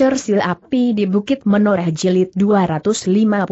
Cersil Api di Bukit Menoreh Jilid 254.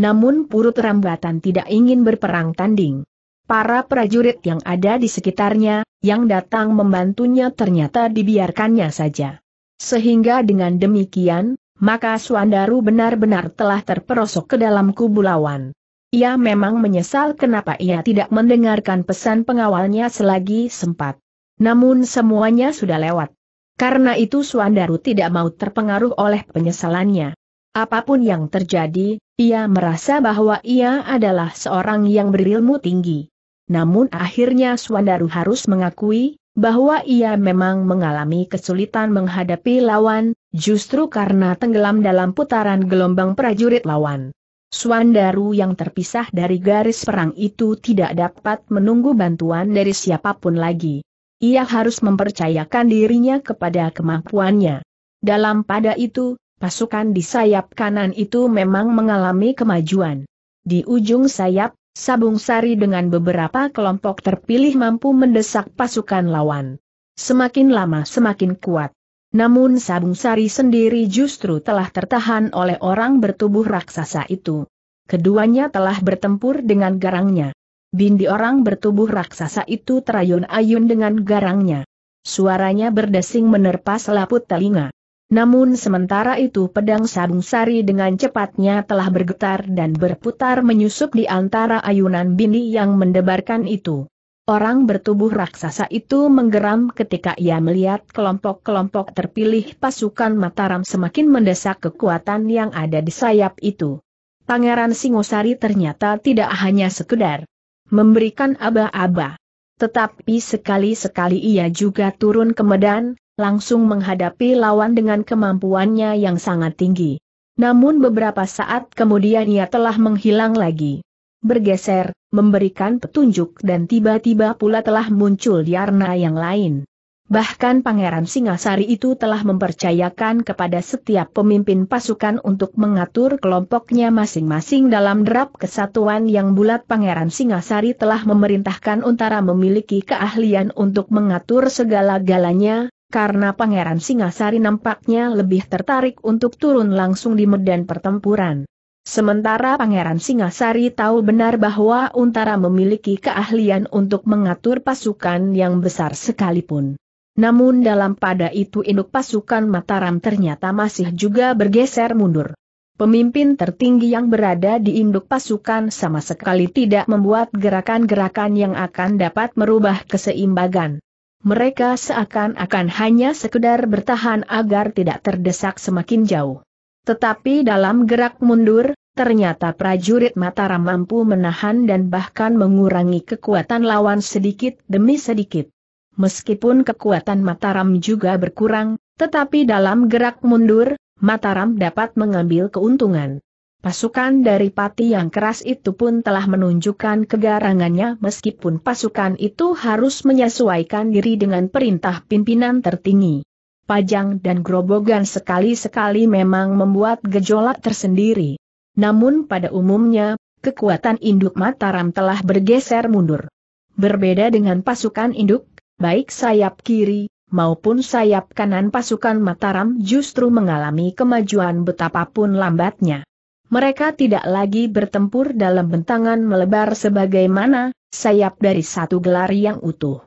Namun Purut Rambatan tidak ingin berperang tanding. Para prajurit yang ada di sekitarnya, yang datang membantunya ternyata dibiarkannya saja. Sehingga dengan demikian, maka Suandaru benar-benar telah terperosok ke dalam kubu lawan. Ia memang menyesal kenapa ia tidak mendengarkan pesan pengawalnya selagi sempat. Namun semuanya sudah lewat. Karena itu Suandaru tidak mau terpengaruh oleh penyesalannya. Apapun yang terjadi, ia merasa bahwa ia adalah seorang yang berilmu tinggi. Namun akhirnya Suandaru harus mengakui, bahwa ia memang mengalami kesulitan menghadapi lawan, justru karena tenggelam dalam putaran gelombang prajurit lawan. Suandaru yang terpisah dari garis perang itu tidak dapat menunggu bantuan dari siapapun lagi ia harus mempercayakan dirinya kepada kemampuannya. Dalam pada itu, pasukan di sayap kanan itu memang mengalami kemajuan. Di ujung sayap, Sabung Sari dengan beberapa kelompok terpilih mampu mendesak pasukan lawan. Semakin lama semakin kuat. Namun Sabung Sari sendiri justru telah tertahan oleh orang bertubuh raksasa itu. Keduanya telah bertempur dengan garangnya. Bindi orang bertubuh raksasa itu terayun-ayun dengan garangnya. Suaranya berdesing menerpa selaput telinga. Namun sementara itu pedang sabung sari dengan cepatnya telah bergetar dan berputar menyusup di antara ayunan bindi yang mendebarkan itu. Orang bertubuh raksasa itu menggeram ketika ia melihat kelompok-kelompok terpilih pasukan Mataram semakin mendesak kekuatan yang ada di sayap itu. Pangeran Singosari ternyata tidak hanya sekedar memberikan aba-aba. Tetapi sekali-sekali ia juga turun ke medan, langsung menghadapi lawan dengan kemampuannya yang sangat tinggi. Namun beberapa saat kemudian ia telah menghilang lagi. Bergeser, memberikan petunjuk dan tiba-tiba pula telah muncul di arna yang lain. Bahkan Pangeran Singasari itu telah mempercayakan kepada setiap pemimpin pasukan untuk mengatur kelompoknya masing-masing dalam derap kesatuan yang bulat Pangeran Singasari telah memerintahkan Untara memiliki keahlian untuk mengatur segala galanya, karena Pangeran Singasari nampaknya lebih tertarik untuk turun langsung di medan pertempuran. Sementara Pangeran Singasari tahu benar bahwa Untara memiliki keahlian untuk mengatur pasukan yang besar sekalipun. Namun dalam pada itu induk pasukan Mataram ternyata masih juga bergeser mundur. Pemimpin tertinggi yang berada di induk pasukan sama sekali tidak membuat gerakan-gerakan yang akan dapat merubah keseimbangan. Mereka seakan-akan hanya sekedar bertahan agar tidak terdesak semakin jauh. Tetapi dalam gerak mundur, ternyata prajurit Mataram mampu menahan dan bahkan mengurangi kekuatan lawan sedikit demi sedikit. Meskipun kekuatan Mataram juga berkurang, tetapi dalam gerak mundur, Mataram dapat mengambil keuntungan. Pasukan dari pati yang keras itu pun telah menunjukkan kegarangannya meskipun pasukan itu harus menyesuaikan diri dengan perintah pimpinan tertinggi. Pajang dan grobogan sekali-sekali memang membuat gejolak tersendiri. Namun pada umumnya, kekuatan induk Mataram telah bergeser mundur. Berbeda dengan pasukan induk, baik sayap kiri, maupun sayap kanan pasukan Mataram justru mengalami kemajuan betapapun lambatnya. Mereka tidak lagi bertempur dalam bentangan melebar sebagaimana sayap dari satu gelar yang utuh.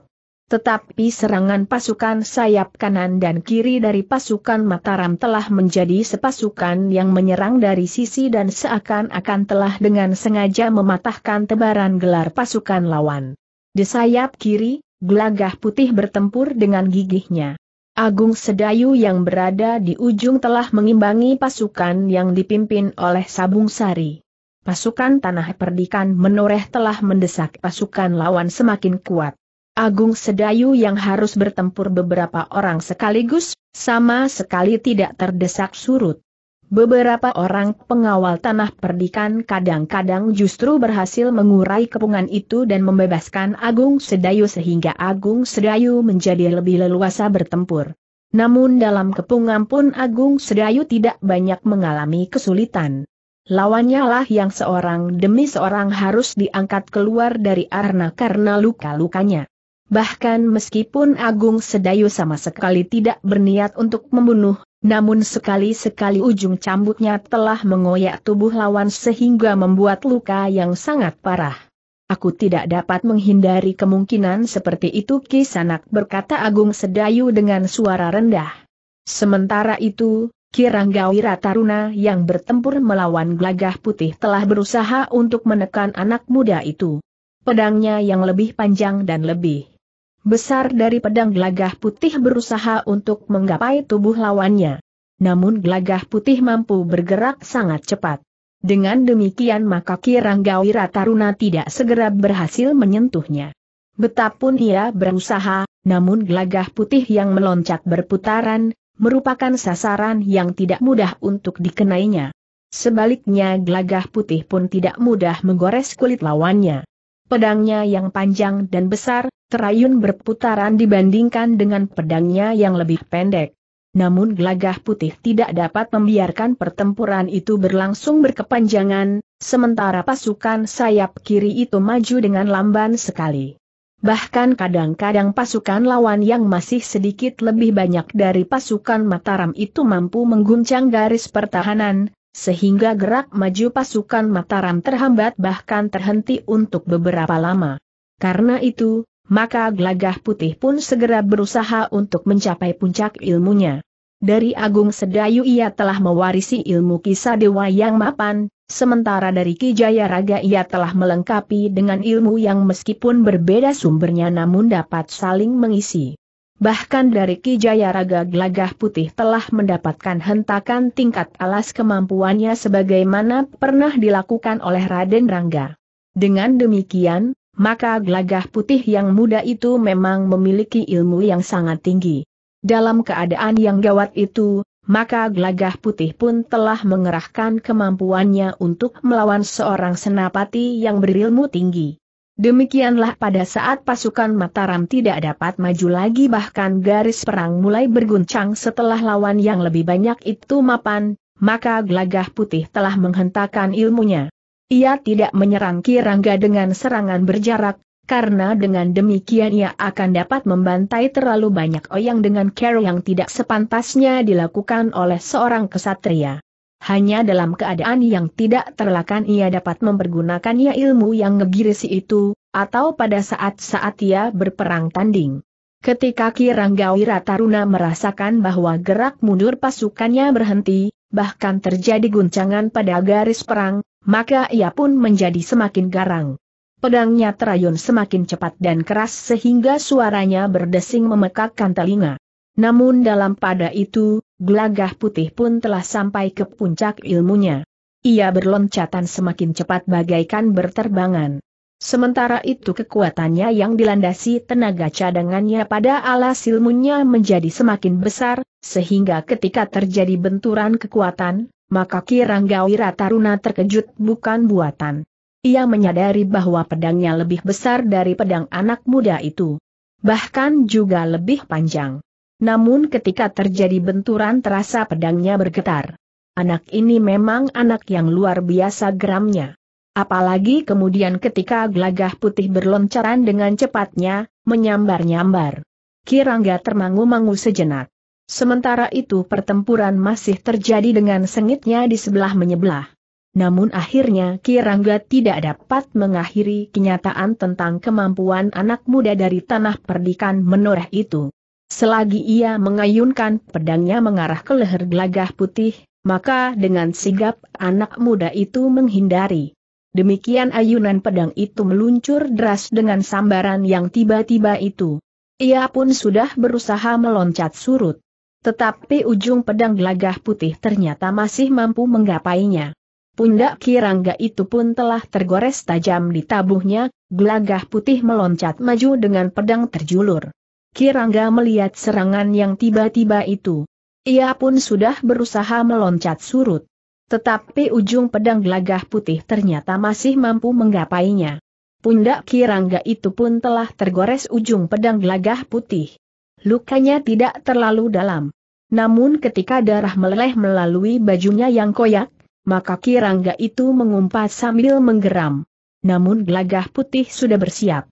Tetapi serangan pasukan sayap kanan dan kiri dari pasukan Mataram telah menjadi sepasukan yang menyerang dari sisi dan seakan-akan telah dengan sengaja mematahkan tebaran gelar pasukan lawan. Di sayap kiri, Gelagah putih bertempur dengan gigihnya. Agung Sedayu yang berada di ujung telah mengimbangi pasukan yang dipimpin oleh Sabung Sari. Pasukan Tanah Perdikan menoreh telah mendesak pasukan lawan semakin kuat. Agung Sedayu yang harus bertempur beberapa orang sekaligus, sama sekali tidak terdesak surut. Beberapa orang pengawal tanah perdikan kadang-kadang justru berhasil mengurai kepungan itu dan membebaskan Agung Sedayu sehingga Agung Sedayu menjadi lebih leluasa bertempur. Namun dalam kepungan pun Agung Sedayu tidak banyak mengalami kesulitan. Lawannya lah yang seorang demi seorang harus diangkat keluar dari arna karena luka-lukanya. Bahkan meskipun Agung Sedayu sama sekali tidak berniat untuk membunuh namun sekali-sekali ujung cambuknya telah mengoyak tubuh lawan sehingga membuat luka yang sangat parah. Aku tidak dapat menghindari kemungkinan seperti itu Kisanak berkata Agung Sedayu dengan suara rendah. Sementara itu, Kiranggawira Taruna yang bertempur melawan Glagah putih telah berusaha untuk menekan anak muda itu. Pedangnya yang lebih panjang dan lebih besar dari pedang gelagah putih berusaha untuk menggapai tubuh lawannya. Namun gelagah putih mampu bergerak sangat cepat. Dengan demikian maka Kiranggawira Taruna tidak segera berhasil menyentuhnya. Betapun ia berusaha, namun gelagah putih yang meloncat berputaran, merupakan sasaran yang tidak mudah untuk dikenainya. Sebaliknya gelagah putih pun tidak mudah menggores kulit lawannya. Pedangnya yang panjang dan besar, terayun berputaran dibandingkan dengan pedangnya yang lebih pendek. Namun gelagah putih tidak dapat membiarkan pertempuran itu berlangsung berkepanjangan, sementara pasukan sayap kiri itu maju dengan lamban sekali. Bahkan kadang-kadang pasukan lawan yang masih sedikit lebih banyak dari pasukan Mataram itu mampu mengguncang garis pertahanan, sehingga gerak maju pasukan Mataram terhambat bahkan terhenti untuk beberapa lama. Karena itu, maka Glagah putih pun segera berusaha untuk mencapai puncak ilmunya. Dari Agung Sedayu ia telah mewarisi ilmu kisah dewa yang mapan, sementara dari Kijaya Raga ia telah melengkapi dengan ilmu yang meskipun berbeda sumbernya namun dapat saling mengisi. Bahkan dari Kijaya Raga Glagah Putih telah mendapatkan hentakan tingkat alas kemampuannya sebagaimana pernah dilakukan oleh Raden Rangga. Dengan demikian, maka gelagah putih yang muda itu memang memiliki ilmu yang sangat tinggi. Dalam keadaan yang gawat itu, maka gelagah putih pun telah mengerahkan kemampuannya untuk melawan seorang senapati yang berilmu tinggi. Demikianlah pada saat pasukan Mataram tidak dapat maju lagi bahkan garis perang mulai berguncang setelah lawan yang lebih banyak itu mapan, maka gelagah putih telah menghentakkan ilmunya. Ia tidak menyerang Kirangga dengan serangan berjarak, karena dengan demikian ia akan dapat membantai terlalu banyak oyang dengan care yang tidak sepantasnya dilakukan oleh seorang kesatria. Hanya dalam keadaan yang tidak terlakan ia dapat mempergunakannya ilmu yang ngegirisi itu, atau pada saat-saat ia berperang tanding. Ketika Kirangga Wirataruna merasakan bahwa gerak mundur pasukannya berhenti, bahkan terjadi guncangan pada garis perang, maka ia pun menjadi semakin garang. Pedangnya terayun semakin cepat dan keras sehingga suaranya berdesing memekakkan telinga. Namun dalam pada itu, gelagah putih pun telah sampai ke puncak ilmunya. Ia berloncatan semakin cepat bagaikan berterbangan. Sementara itu kekuatannya yang dilandasi tenaga cadangannya pada alas ilmunya menjadi semakin besar, sehingga ketika terjadi benturan kekuatan, maka Kirangga Wirataruna terkejut bukan buatan. Ia menyadari bahwa pedangnya lebih besar dari pedang anak muda itu. Bahkan juga lebih panjang. Namun ketika terjadi benturan terasa pedangnya bergetar. Anak ini memang anak yang luar biasa geramnya. Apalagi kemudian ketika gelagah putih berloncaran dengan cepatnya, menyambar-nyambar. Kirangga termangu-mangu sejenak. Sementara itu pertempuran masih terjadi dengan sengitnya di sebelah menyebelah. Namun akhirnya Kirangga tidak dapat mengakhiri kenyataan tentang kemampuan anak muda dari tanah perdikan menoreh itu. Selagi ia mengayunkan pedangnya mengarah ke leher gelagah putih, maka dengan sigap anak muda itu menghindari. Demikian ayunan pedang itu meluncur deras dengan sambaran yang tiba-tiba itu. Ia pun sudah berusaha meloncat surut. Tetapi ujung pedang gelagah putih ternyata masih mampu menggapainya. Pundak Kirangga itu pun telah tergores tajam di tabuhnya, gelagah putih meloncat maju dengan pedang terjulur. Kirangga melihat serangan yang tiba-tiba itu. Ia pun sudah berusaha meloncat surut. Tetapi ujung pedang gelagah putih ternyata masih mampu menggapainya. Pundak Kirangga itu pun telah tergores ujung pedang gelagah putih. Lukanya tidak terlalu dalam. Namun ketika darah meleleh melalui bajunya yang koyak, maka kirangga itu mengumpat sambil menggeram. Namun gelagah putih sudah bersiap.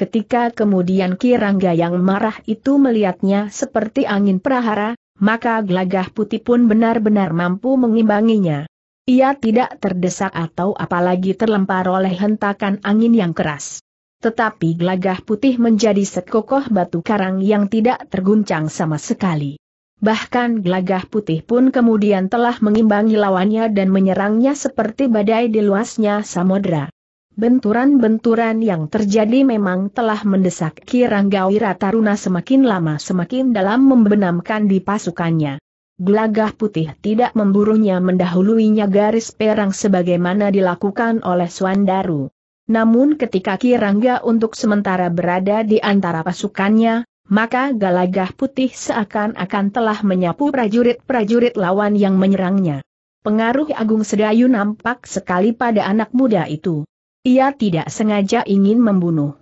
Ketika kemudian kirangga yang marah itu melihatnya seperti angin prahara, maka gelagah putih pun benar-benar mampu mengimbanginya. Ia tidak terdesak atau apalagi terlempar oleh hentakan angin yang keras tetapi gelagah putih menjadi sekokoh batu karang yang tidak terguncang sama sekali. Bahkan gelagah putih pun kemudian telah mengimbangi lawannya dan menyerangnya seperti badai di luasnya samudra. Benturan-benturan yang terjadi memang telah mendesak Kiranggawira Taruna semakin lama semakin dalam membenamkan di pasukannya. Gelagah putih tidak memburunya mendahuluinya garis perang sebagaimana dilakukan oleh Swandaru. Namun ketika Kirangga untuk sementara berada di antara pasukannya, maka Galagah Putih seakan-akan telah menyapu prajurit-prajurit lawan yang menyerangnya. Pengaruh Agung Sedayu nampak sekali pada anak muda itu. Ia tidak sengaja ingin membunuh.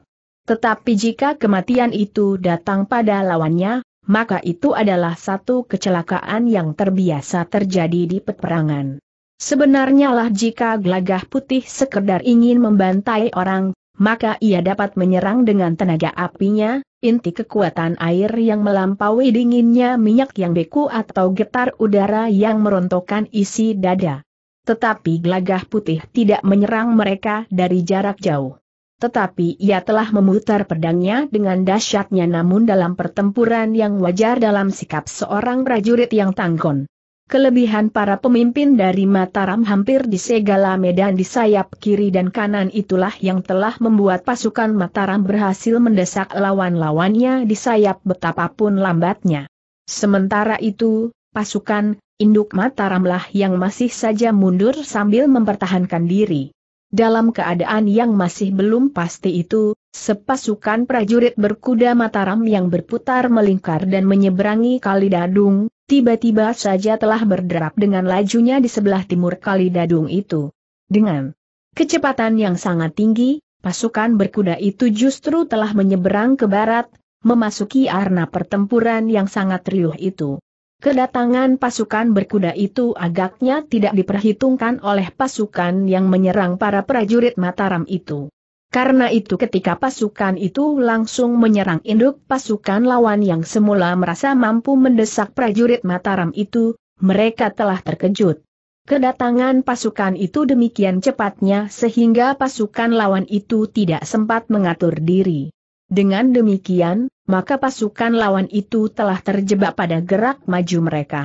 Tetapi jika kematian itu datang pada lawannya, maka itu adalah satu kecelakaan yang terbiasa terjadi di peperangan. Sebenarnya lah jika Glagah putih sekedar ingin membantai orang, maka ia dapat menyerang dengan tenaga apinya, inti kekuatan air yang melampaui dinginnya minyak yang beku atau getar udara yang merontokkan isi dada. Tetapi Glagah putih tidak menyerang mereka dari jarak jauh. Tetapi ia telah memutar pedangnya dengan dahsyatnya namun dalam pertempuran yang wajar dalam sikap seorang prajurit yang tanggon. Kelebihan para pemimpin dari Mataram hampir di segala medan di sayap kiri dan kanan itulah yang telah membuat pasukan Mataram berhasil mendesak lawan-lawannya di sayap betapapun lambatnya. Sementara itu, pasukan induk Mataramlah yang masih saja mundur sambil mempertahankan diri. Dalam keadaan yang masih belum pasti itu, sepasukan prajurit berkuda Mataram yang berputar melingkar dan menyeberangi Kali Dadung, tiba-tiba saja telah berderap dengan lajunya di sebelah timur kali dadung itu. Dengan kecepatan yang sangat tinggi, pasukan berkuda itu justru telah menyeberang ke barat, memasuki arena pertempuran yang sangat riuh itu. Kedatangan pasukan berkuda itu agaknya tidak diperhitungkan oleh pasukan yang menyerang para prajurit Mataram itu. Karena itu ketika pasukan itu langsung menyerang induk pasukan lawan yang semula merasa mampu mendesak prajurit Mataram itu, mereka telah terkejut. Kedatangan pasukan itu demikian cepatnya sehingga pasukan lawan itu tidak sempat mengatur diri. Dengan demikian, maka pasukan lawan itu telah terjebak pada gerak maju mereka.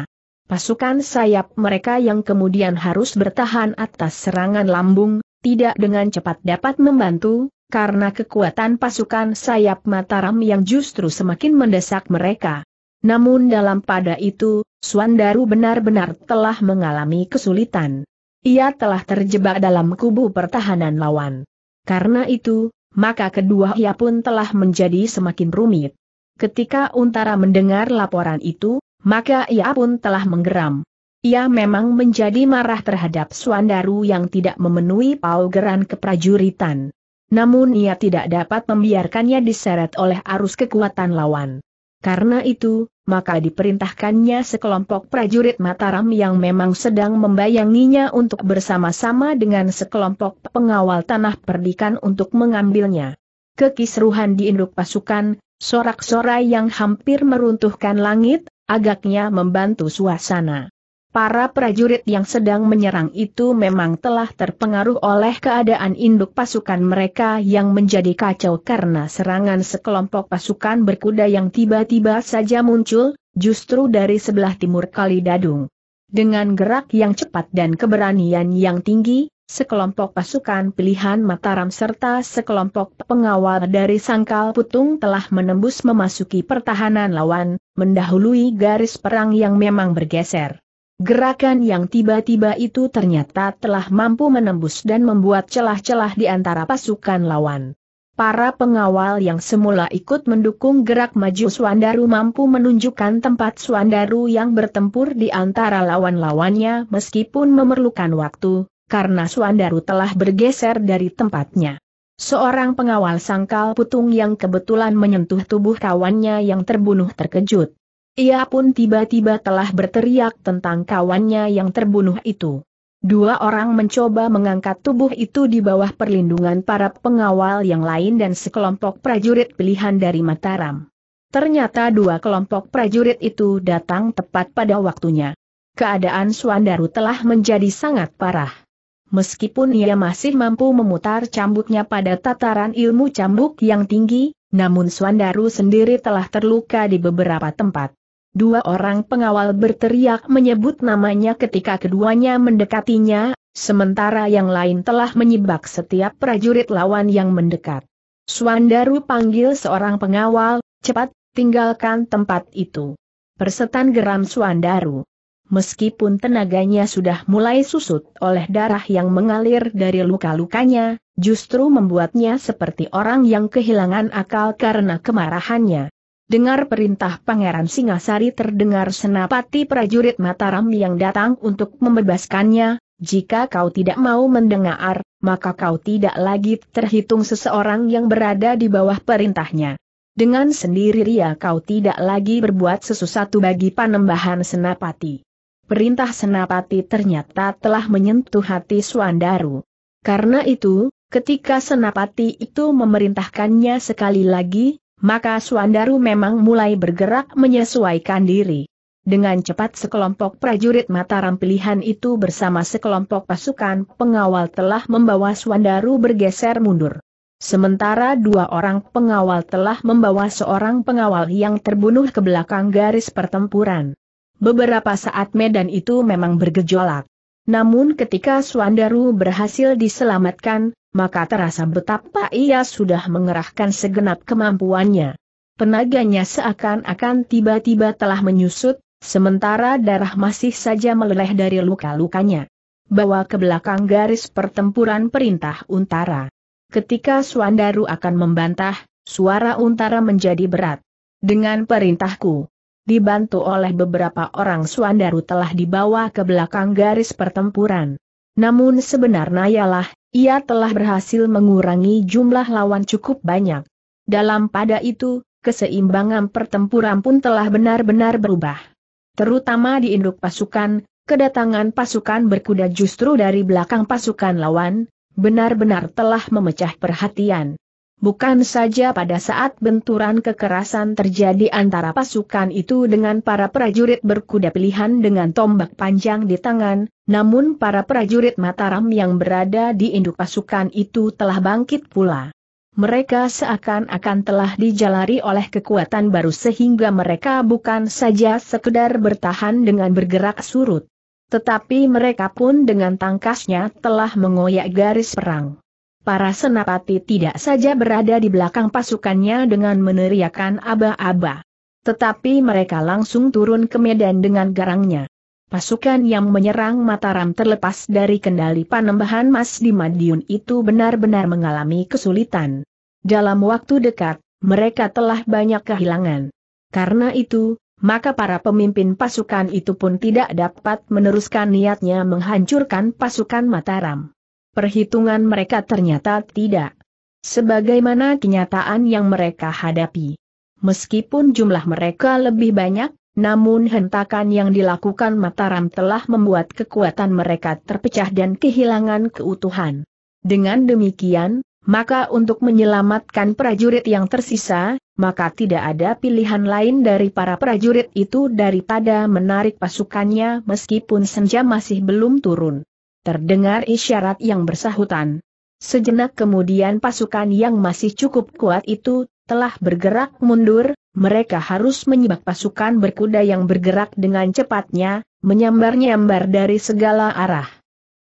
Pasukan sayap mereka yang kemudian harus bertahan atas serangan lambung, tidak dengan cepat dapat membantu, karena kekuatan pasukan sayap Mataram yang justru semakin mendesak mereka. Namun dalam pada itu, Swandaru benar-benar telah mengalami kesulitan. Ia telah terjebak dalam kubu pertahanan lawan. Karena itu, maka kedua ia pun telah menjadi semakin rumit. Ketika Untara mendengar laporan itu, maka ia pun telah menggeram. Ia memang menjadi marah terhadap Suandaru yang tidak memenuhi paugeran keprajuritan. Namun ia tidak dapat membiarkannya diseret oleh arus kekuatan lawan. Karena itu, maka diperintahkannya sekelompok prajurit Mataram yang memang sedang membayanginya untuk bersama-sama dengan sekelompok pengawal tanah perdikan untuk mengambilnya. Kekisruhan di induk pasukan, sorak-sorai yang hampir meruntuhkan langit, agaknya membantu suasana. Para prajurit yang sedang menyerang itu memang telah terpengaruh oleh keadaan induk pasukan mereka yang menjadi kacau karena serangan sekelompok pasukan berkuda yang tiba-tiba saja muncul, justru dari sebelah timur Kali Dadung. Dengan gerak yang cepat dan keberanian yang tinggi, sekelompok pasukan pilihan Mataram serta sekelompok pengawal dari Sangkal Putung telah menembus memasuki pertahanan lawan, mendahului garis perang yang memang bergeser. Gerakan yang tiba-tiba itu ternyata telah mampu menembus dan membuat celah-celah di antara pasukan lawan. Para pengawal yang semula ikut mendukung gerak maju Swandaru mampu menunjukkan tempat Swandaru yang bertempur di antara lawan-lawannya meskipun memerlukan waktu, karena Swandaru telah bergeser dari tempatnya. Seorang pengawal sangkal putung yang kebetulan menyentuh tubuh kawannya yang terbunuh terkejut. Ia pun tiba-tiba telah berteriak tentang kawannya yang terbunuh itu. Dua orang mencoba mengangkat tubuh itu di bawah perlindungan para pengawal yang lain dan sekelompok prajurit pilihan dari Mataram. Ternyata dua kelompok prajurit itu datang tepat pada waktunya. Keadaan Suandaru telah menjadi sangat parah. Meskipun ia masih mampu memutar cambuknya pada tataran ilmu cambuk yang tinggi, namun Suandaru sendiri telah terluka di beberapa tempat. Dua orang pengawal berteriak menyebut namanya ketika keduanya mendekatinya, sementara yang lain telah menyibak setiap prajurit lawan yang mendekat. Suandaru panggil seorang pengawal, cepat, tinggalkan tempat itu. Persetan geram Suandaru. Meskipun tenaganya sudah mulai susut oleh darah yang mengalir dari luka-lukanya, justru membuatnya seperti orang yang kehilangan akal karena kemarahannya. Dengar perintah Pangeran Singasari terdengar senapati prajurit Mataram yang datang untuk membebaskannya, jika kau tidak mau mendengar, maka kau tidak lagi terhitung seseorang yang berada di bawah perintahnya. Dengan sendiri ria kau tidak lagi berbuat sesuatu bagi panembahan senapati. Perintah senapati ternyata telah menyentuh hati Suandaru. Karena itu, ketika senapati itu memerintahkannya sekali lagi, maka Suandaru memang mulai bergerak menyesuaikan diri. Dengan cepat sekelompok prajurit Mataram pilihan itu bersama sekelompok pasukan pengawal telah membawa Suandaru bergeser mundur. Sementara dua orang pengawal telah membawa seorang pengawal yang terbunuh ke belakang garis pertempuran. Beberapa saat medan itu memang bergejolak. Namun ketika Suandaru berhasil diselamatkan, maka terasa betapa ia sudah mengerahkan segenap kemampuannya. Tenaganya seakan-akan tiba-tiba telah menyusut, sementara darah masih saja meleleh dari luka-lukanya. Bawa ke belakang garis pertempuran perintah Untara. Ketika Suandaru akan membantah, suara Untara menjadi berat. Dengan perintahku, dibantu oleh beberapa orang Suandaru telah dibawa ke belakang garis pertempuran. Namun sebenarnya ialah, ia telah berhasil mengurangi jumlah lawan cukup banyak. Dalam pada itu, keseimbangan pertempuran pun telah benar-benar berubah. Terutama di induk pasukan, kedatangan pasukan berkuda justru dari belakang pasukan lawan, benar-benar telah memecah perhatian. Bukan saja pada saat benturan kekerasan terjadi antara pasukan itu dengan para prajurit berkuda pilihan dengan tombak panjang di tangan, namun para prajurit Mataram yang berada di induk pasukan itu telah bangkit pula. Mereka seakan-akan telah dijalari oleh kekuatan baru sehingga mereka bukan saja sekedar bertahan dengan bergerak surut. Tetapi mereka pun dengan tangkasnya telah mengoyak garis perang para senapati tidak saja berada di belakang pasukannya dengan meneriakan aba-aba. Tetapi mereka langsung turun ke medan dengan garangnya. Pasukan yang menyerang Mataram terlepas dari kendali panembahan Mas di Madiun itu benar-benar mengalami kesulitan. Dalam waktu dekat, mereka telah banyak kehilangan. Karena itu, maka para pemimpin pasukan itu pun tidak dapat meneruskan niatnya menghancurkan pasukan Mataram perhitungan mereka ternyata tidak. Sebagaimana kenyataan yang mereka hadapi. Meskipun jumlah mereka lebih banyak, namun hentakan yang dilakukan Mataram telah membuat kekuatan mereka terpecah dan kehilangan keutuhan. Dengan demikian, maka untuk menyelamatkan prajurit yang tersisa, maka tidak ada pilihan lain dari para prajurit itu daripada menarik pasukannya meskipun senja masih belum turun terdengar isyarat yang bersahutan. Sejenak kemudian pasukan yang masih cukup kuat itu telah bergerak mundur, mereka harus menyibak pasukan berkuda yang bergerak dengan cepatnya, menyambar-nyambar dari segala arah.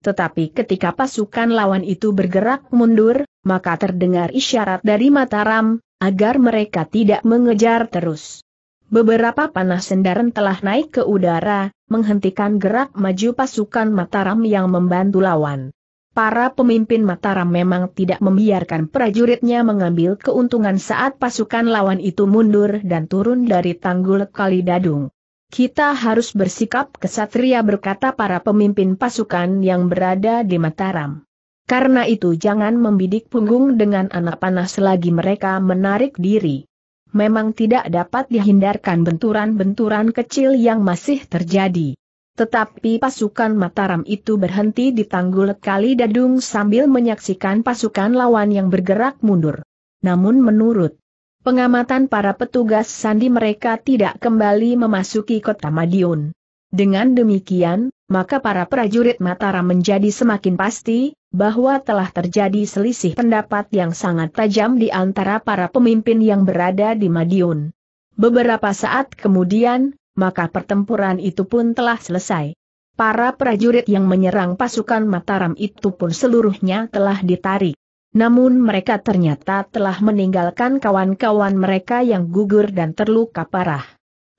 Tetapi ketika pasukan lawan itu bergerak mundur, maka terdengar isyarat dari Mataram, agar mereka tidak mengejar terus. Beberapa panah sendaran telah naik ke udara, menghentikan gerak maju pasukan Mataram yang membantu lawan. Para pemimpin Mataram memang tidak membiarkan prajuritnya mengambil keuntungan saat pasukan lawan itu mundur dan turun dari tanggul Kali Dadung. Kita harus bersikap kesatria berkata para pemimpin pasukan yang berada di Mataram. Karena itu jangan membidik punggung dengan anak panah selagi mereka menarik diri memang tidak dapat dihindarkan benturan-benturan kecil yang masih terjadi. Tetapi pasukan Mataram itu berhenti di tanggul Kali Dadung sambil menyaksikan pasukan lawan yang bergerak mundur. Namun menurut pengamatan para petugas sandi mereka tidak kembali memasuki kota Madiun. Dengan demikian, maka para prajurit Mataram menjadi semakin pasti, bahwa telah terjadi selisih pendapat yang sangat tajam di antara para pemimpin yang berada di Madiun. Beberapa saat kemudian, maka pertempuran itu pun telah selesai. Para prajurit yang menyerang pasukan Mataram itu pun seluruhnya telah ditarik. Namun mereka ternyata telah meninggalkan kawan-kawan mereka yang gugur dan terluka parah.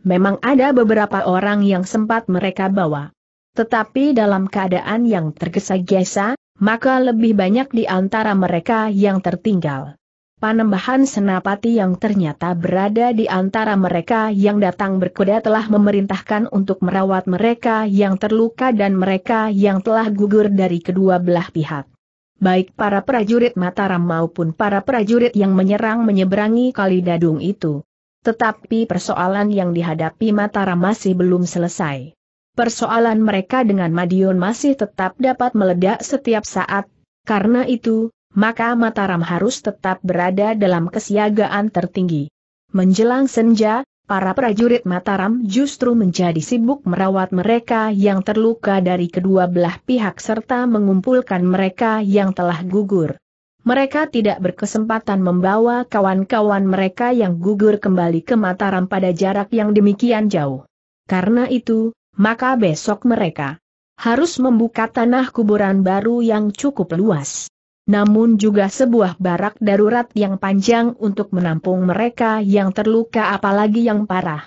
Memang ada beberapa orang yang sempat mereka bawa. Tetapi dalam keadaan yang tergesa-gesa, maka lebih banyak di antara mereka yang tertinggal. Panembahan Senapati yang ternyata berada di antara mereka yang datang berkuda telah memerintahkan untuk merawat mereka yang terluka dan mereka yang telah gugur dari kedua belah pihak. Baik para prajurit Mataram maupun para prajurit yang menyerang menyeberangi kali dadung itu. Tetapi persoalan yang dihadapi Mataram masih belum selesai persoalan mereka dengan Madiun masih tetap dapat meledak setiap saat, karena itu, maka Mataram harus tetap berada dalam kesiagaan tertinggi. Menjelang senja, para prajurit Mataram justru menjadi sibuk merawat mereka yang terluka dari kedua belah pihak serta mengumpulkan mereka yang telah gugur. Mereka tidak berkesempatan membawa kawan-kawan mereka yang gugur kembali ke Mataram pada jarak yang demikian jauh. Karena itu, maka besok mereka harus membuka tanah kuburan baru yang cukup luas. Namun juga sebuah barak darurat yang panjang untuk menampung mereka yang terluka apalagi yang parah.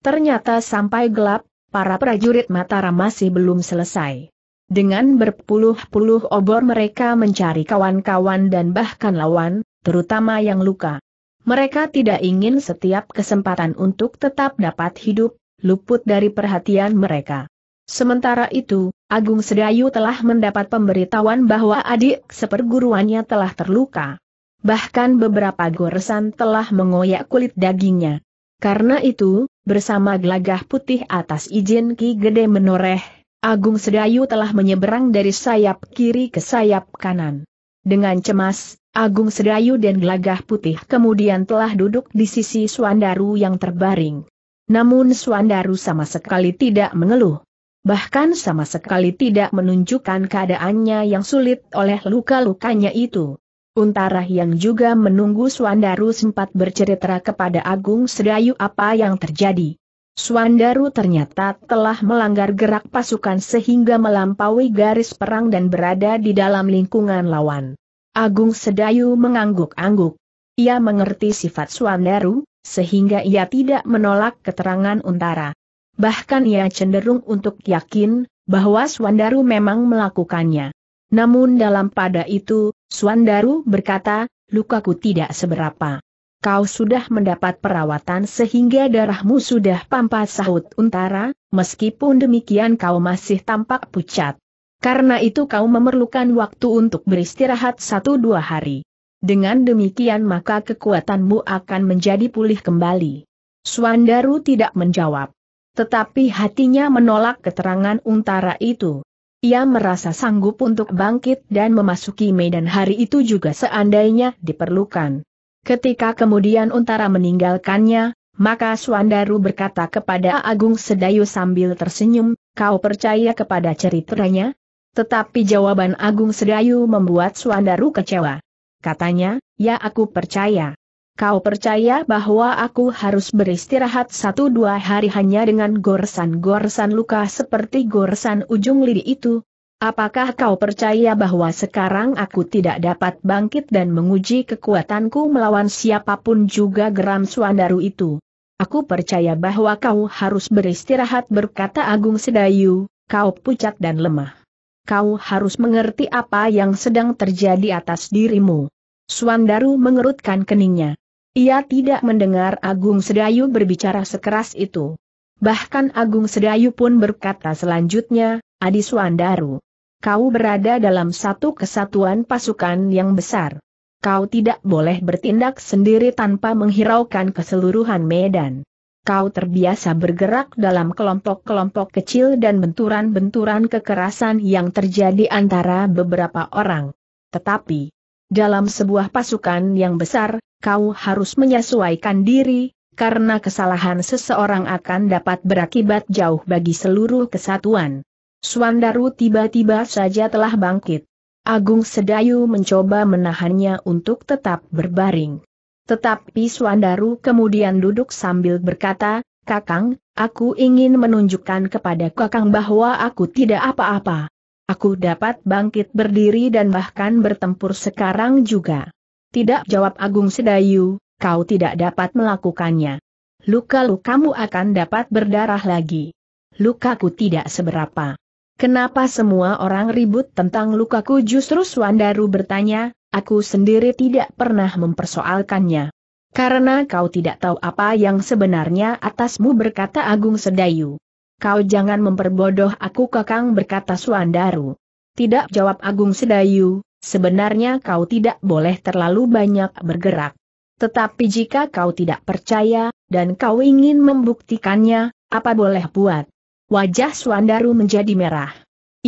Ternyata sampai gelap, para prajurit Mataram masih belum selesai. Dengan berpuluh-puluh obor mereka mencari kawan-kawan dan bahkan lawan, terutama yang luka. Mereka tidak ingin setiap kesempatan untuk tetap dapat hidup, luput dari perhatian mereka. Sementara itu, Agung Sedayu telah mendapat pemberitahuan bahwa adik seperguruannya telah terluka. Bahkan beberapa goresan telah mengoyak kulit dagingnya. Karena itu, bersama gelagah putih atas izin Ki Gede menoreh, Agung Sedayu telah menyeberang dari sayap kiri ke sayap kanan. Dengan cemas, Agung Sedayu dan gelagah putih kemudian telah duduk di sisi Suandaru yang terbaring. Namun Suandaru sama sekali tidak mengeluh. Bahkan sama sekali tidak menunjukkan keadaannya yang sulit oleh luka-lukanya itu. Untara yang juga menunggu Suandaru sempat bercerita kepada Agung Sedayu apa yang terjadi. Suandaru ternyata telah melanggar gerak pasukan sehingga melampaui garis perang dan berada di dalam lingkungan lawan. Agung Sedayu mengangguk-angguk. Ia mengerti sifat Suandaru, sehingga ia tidak menolak keterangan Untara. Bahkan ia cenderung untuk yakin bahwa Swandaru memang melakukannya. Namun dalam pada itu, Swandaru berkata, lukaku tidak seberapa. Kau sudah mendapat perawatan sehingga darahmu sudah pampas sahut Untara, meskipun demikian kau masih tampak pucat. Karena itu kau memerlukan waktu untuk beristirahat satu dua hari. Dengan demikian maka kekuatanmu akan menjadi pulih kembali. Suandaru tidak menjawab. Tetapi hatinya menolak keterangan untara itu. Ia merasa sanggup untuk bangkit dan memasuki medan hari itu juga seandainya diperlukan. Ketika kemudian untara meninggalkannya, maka Suandaru berkata kepada Agung Sedayu sambil tersenyum, kau percaya kepada ceritanya? Tetapi jawaban Agung Sedayu membuat Suandaru kecewa katanya, ya aku percaya. Kau percaya bahwa aku harus beristirahat satu dua hari hanya dengan goresan-goresan luka seperti goresan ujung lidi itu? Apakah kau percaya bahwa sekarang aku tidak dapat bangkit dan menguji kekuatanku melawan siapapun juga geram Suandaru itu? Aku percaya bahwa kau harus beristirahat berkata Agung Sedayu, kau pucat dan lemah kau harus mengerti apa yang sedang terjadi atas dirimu. Suandaru mengerutkan keningnya. Ia tidak mendengar Agung Sedayu berbicara sekeras itu. Bahkan Agung Sedayu pun berkata selanjutnya, Adi Suandaru. Kau berada dalam satu kesatuan pasukan yang besar. Kau tidak boleh bertindak sendiri tanpa menghiraukan keseluruhan medan kau terbiasa bergerak dalam kelompok-kelompok kecil dan benturan-benturan kekerasan yang terjadi antara beberapa orang. Tetapi, dalam sebuah pasukan yang besar, kau harus menyesuaikan diri, karena kesalahan seseorang akan dapat berakibat jauh bagi seluruh kesatuan. Suandaru tiba-tiba saja telah bangkit. Agung Sedayu mencoba menahannya untuk tetap berbaring. Tetapi Suandaru kemudian duduk sambil berkata, Kakang, aku ingin menunjukkan kepada kakang bahwa aku tidak apa-apa. Aku dapat bangkit berdiri dan bahkan bertempur sekarang juga. Tidak jawab Agung Sedayu, kau tidak dapat melakukannya. Luka-lukamu akan dapat berdarah lagi. Lukaku tidak seberapa. Kenapa semua orang ribut tentang lukaku justru Suandaru bertanya, Aku sendiri tidak pernah mempersoalkannya. Karena kau tidak tahu apa yang sebenarnya atasmu berkata Agung Sedayu. Kau jangan memperbodoh aku kakang berkata Suandaru. Tidak jawab Agung Sedayu, sebenarnya kau tidak boleh terlalu banyak bergerak. Tetapi jika kau tidak percaya, dan kau ingin membuktikannya, apa boleh buat? Wajah Suandaru menjadi merah.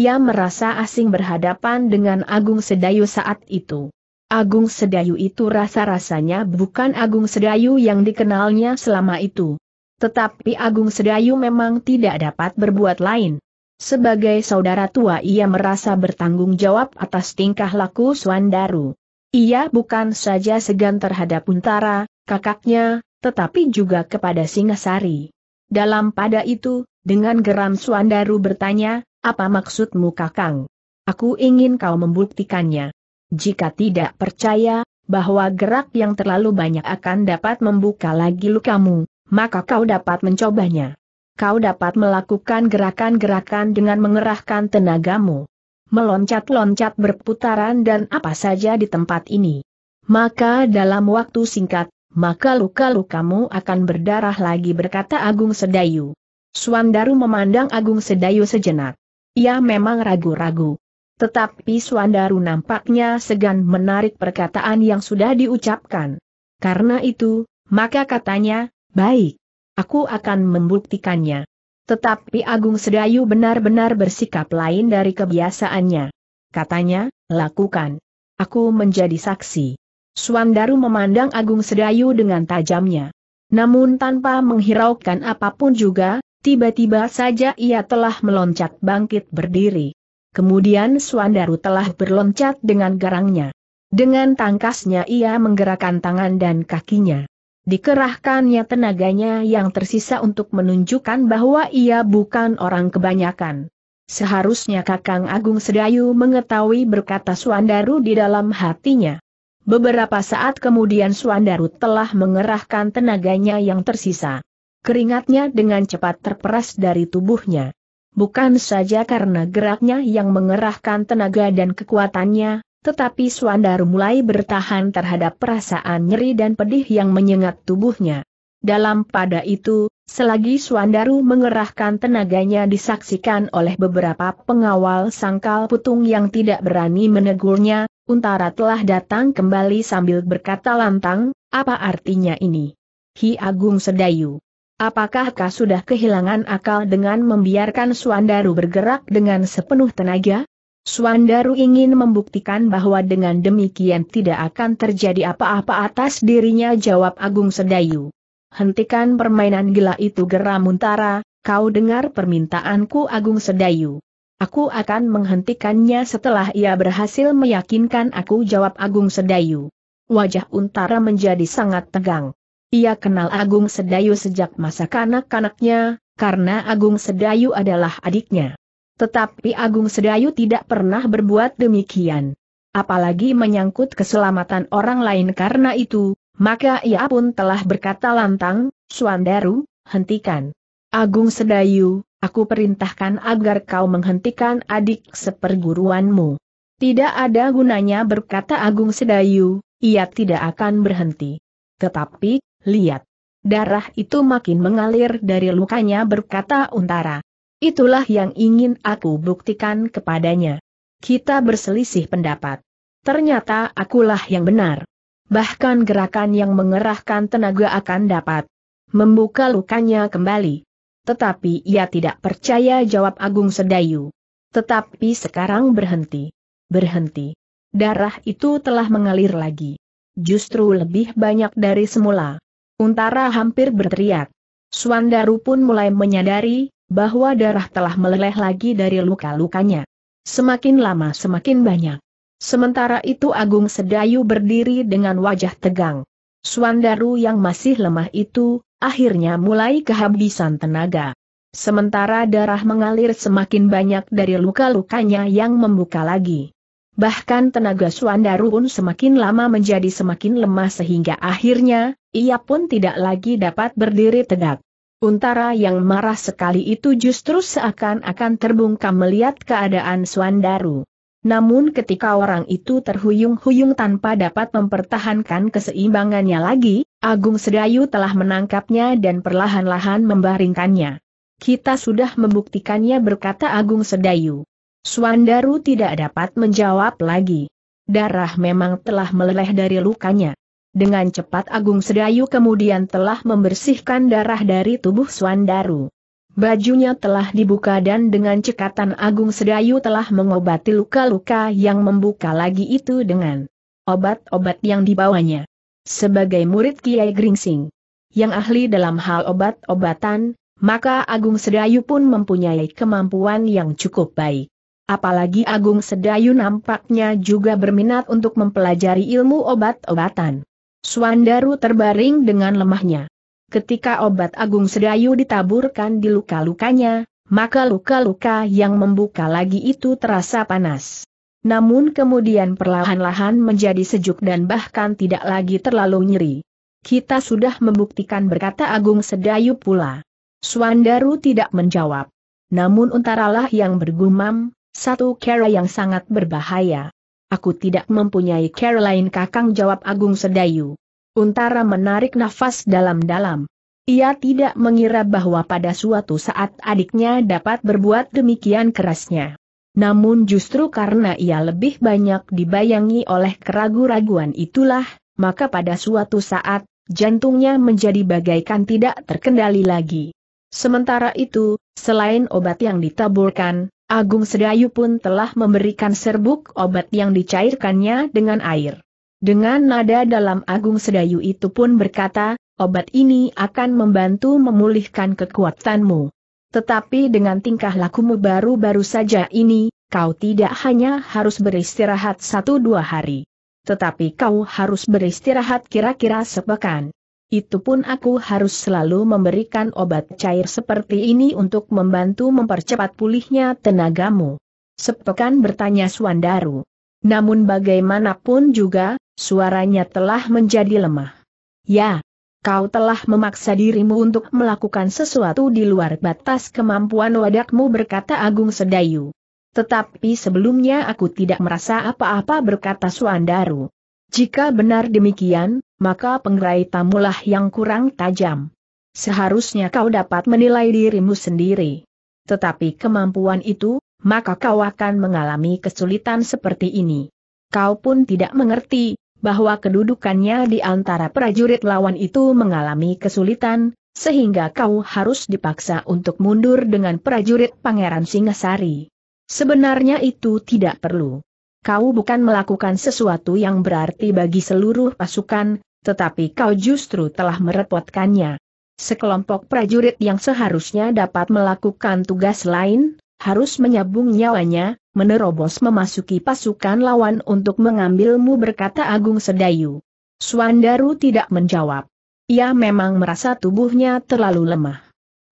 Ia merasa asing berhadapan dengan Agung Sedayu saat itu. Agung Sedayu itu rasa-rasanya bukan Agung Sedayu yang dikenalnya selama itu. Tetapi Agung Sedayu memang tidak dapat berbuat lain. Sebagai saudara tua ia merasa bertanggung jawab atas tingkah laku Suandaru. Ia bukan saja segan terhadap Untara, kakaknya, tetapi juga kepada Singasari. Dalam pada itu, dengan geram Suandaru bertanya, apa maksudmu kakang? Aku ingin kau membuktikannya. Jika tidak percaya, bahwa gerak yang terlalu banyak akan dapat membuka lagi lukamu, maka kau dapat mencobanya. Kau dapat melakukan gerakan-gerakan dengan mengerahkan tenagamu. Meloncat-loncat berputaran dan apa saja di tempat ini. Maka dalam waktu singkat, maka luka-lukamu akan berdarah lagi berkata Agung Sedayu. Suandaru memandang Agung Sedayu sejenak. Ia memang ragu-ragu. Tetapi Suandaru nampaknya segan menarik perkataan yang sudah diucapkan. Karena itu, maka katanya, baik. Aku akan membuktikannya. Tetapi Agung Sedayu benar-benar bersikap lain dari kebiasaannya. Katanya, lakukan. Aku menjadi saksi. Suandaru memandang Agung Sedayu dengan tajamnya. Namun tanpa menghiraukan apapun juga, Tiba-tiba saja ia telah meloncat bangkit berdiri. Kemudian Suandaru telah berloncat dengan garangnya. Dengan tangkasnya ia menggerakkan tangan dan kakinya. Dikerahkannya tenaganya yang tersisa untuk menunjukkan bahwa ia bukan orang kebanyakan. Seharusnya Kakang Agung Sedayu mengetahui berkata Suandaru di dalam hatinya. Beberapa saat kemudian Suandaru telah mengerahkan tenaganya yang tersisa. Keringatnya dengan cepat terperas dari tubuhnya. Bukan saja karena geraknya yang mengerahkan tenaga dan kekuatannya, tetapi Suandar mulai bertahan terhadap perasaan nyeri dan pedih yang menyengat tubuhnya. Dalam pada itu, selagi Suandaru mengerahkan tenaganya disaksikan oleh beberapa pengawal sangkal putung yang tidak berani menegurnya, Untara telah datang kembali sambil berkata lantang, apa artinya ini? Hi Agung Sedayu. Apakah kau sudah kehilangan akal dengan membiarkan Suandaru bergerak dengan sepenuh tenaga? Suandaru ingin membuktikan bahwa dengan demikian tidak akan terjadi apa-apa atas dirinya jawab Agung Sedayu. Hentikan permainan gila itu geram Untara, kau dengar permintaanku Agung Sedayu. Aku akan menghentikannya setelah ia berhasil meyakinkan aku jawab Agung Sedayu. Wajah Untara menjadi sangat tegang. Ia kenal Agung Sedayu sejak masa kanak-kanaknya, karena Agung Sedayu adalah adiknya. Tetapi Agung Sedayu tidak pernah berbuat demikian. Apalagi menyangkut keselamatan orang lain karena itu, maka ia pun telah berkata lantang, Suandaru, hentikan. Agung Sedayu, aku perintahkan agar kau menghentikan adik seperguruanmu. Tidak ada gunanya berkata Agung Sedayu, ia tidak akan berhenti. Tetapi, lihat. Darah itu makin mengalir dari lukanya berkata Untara. Itulah yang ingin aku buktikan kepadanya. Kita berselisih pendapat. Ternyata akulah yang benar. Bahkan gerakan yang mengerahkan tenaga akan dapat membuka lukanya kembali. Tetapi ia tidak percaya jawab Agung Sedayu. Tetapi sekarang berhenti. Berhenti. Darah itu telah mengalir lagi. Justru lebih banyak dari semula. Untara hampir berteriak. Swandaru pun mulai menyadari, bahwa darah telah meleleh lagi dari luka-lukanya. Semakin lama semakin banyak. Sementara itu Agung Sedayu berdiri dengan wajah tegang. Swandaru yang masih lemah itu, akhirnya mulai kehabisan tenaga. Sementara darah mengalir semakin banyak dari luka-lukanya yang membuka lagi. Bahkan tenaga Swandaru pun semakin lama menjadi semakin lemah sehingga akhirnya, ia pun tidak lagi dapat berdiri tegak. Untara yang marah sekali itu justru seakan-akan terbungkam melihat keadaan Suandaru. Namun ketika orang itu terhuyung-huyung tanpa dapat mempertahankan keseimbangannya lagi, Agung Sedayu telah menangkapnya dan perlahan-lahan membaringkannya. Kita sudah membuktikannya berkata Agung Sedayu. Suandaru tidak dapat menjawab lagi. Darah memang telah meleleh dari lukanya. Dengan cepat Agung Sedayu kemudian telah membersihkan darah dari tubuh Swandaru. Bajunya telah dibuka dan dengan cekatan Agung Sedayu telah mengobati luka-luka yang membuka lagi itu dengan obat-obat yang dibawanya. Sebagai murid Kiai Gringsing yang ahli dalam hal obat-obatan, maka Agung Sedayu pun mempunyai kemampuan yang cukup baik. Apalagi Agung Sedayu nampaknya juga berminat untuk mempelajari ilmu obat-obatan. Suandaru terbaring dengan lemahnya. Ketika obat agung sedayu ditaburkan di luka-lukanya, maka luka-luka yang membuka lagi itu terasa panas. Namun kemudian perlahan-lahan menjadi sejuk dan bahkan tidak lagi terlalu nyeri. Kita sudah membuktikan berkata Agung Sedayu pula. Suandaru tidak menjawab. Namun untaralah yang bergumam, satu kera yang sangat berbahaya. Aku tidak mempunyai Caroline Kakang jawab Agung Sedayu. Untara menarik nafas dalam-dalam. Ia tidak mengira bahwa pada suatu saat adiknya dapat berbuat demikian kerasnya. Namun justru karena ia lebih banyak dibayangi oleh keraguan-raguan itulah, maka pada suatu saat, jantungnya menjadi bagaikan tidak terkendali lagi. Sementara itu, selain obat yang ditaburkan, Agung Sedayu pun telah memberikan serbuk obat yang dicairkannya dengan air. Dengan nada dalam Agung Sedayu itu pun berkata, obat ini akan membantu memulihkan kekuatanmu. Tetapi dengan tingkah lakumu baru-baru saja ini, kau tidak hanya harus beristirahat satu dua hari. Tetapi kau harus beristirahat kira-kira sepekan. Itu pun aku harus selalu memberikan obat cair seperti ini untuk membantu mempercepat pulihnya tenagamu. Sepekan bertanya Suandaru. Namun bagaimanapun juga, suaranya telah menjadi lemah. Ya, kau telah memaksa dirimu untuk melakukan sesuatu di luar batas kemampuan wadakmu berkata Agung Sedayu. Tetapi sebelumnya aku tidak merasa apa-apa berkata Suandaru. Jika benar demikian, maka penggerai tamulah yang kurang tajam. Seharusnya kau dapat menilai dirimu sendiri. Tetapi kemampuan itu, maka kau akan mengalami kesulitan seperti ini. Kau pun tidak mengerti, bahwa kedudukannya di antara prajurit lawan itu mengalami kesulitan, sehingga kau harus dipaksa untuk mundur dengan prajurit Pangeran Singasari. Sebenarnya itu tidak perlu kau bukan melakukan sesuatu yang berarti bagi seluruh pasukan, tetapi kau justru telah merepotkannya. Sekelompok prajurit yang seharusnya dapat melakukan tugas lain, harus menyabung nyawanya, menerobos memasuki pasukan lawan untuk mengambilmu berkata Agung Sedayu. Swandaru tidak menjawab. Ia memang merasa tubuhnya terlalu lemah.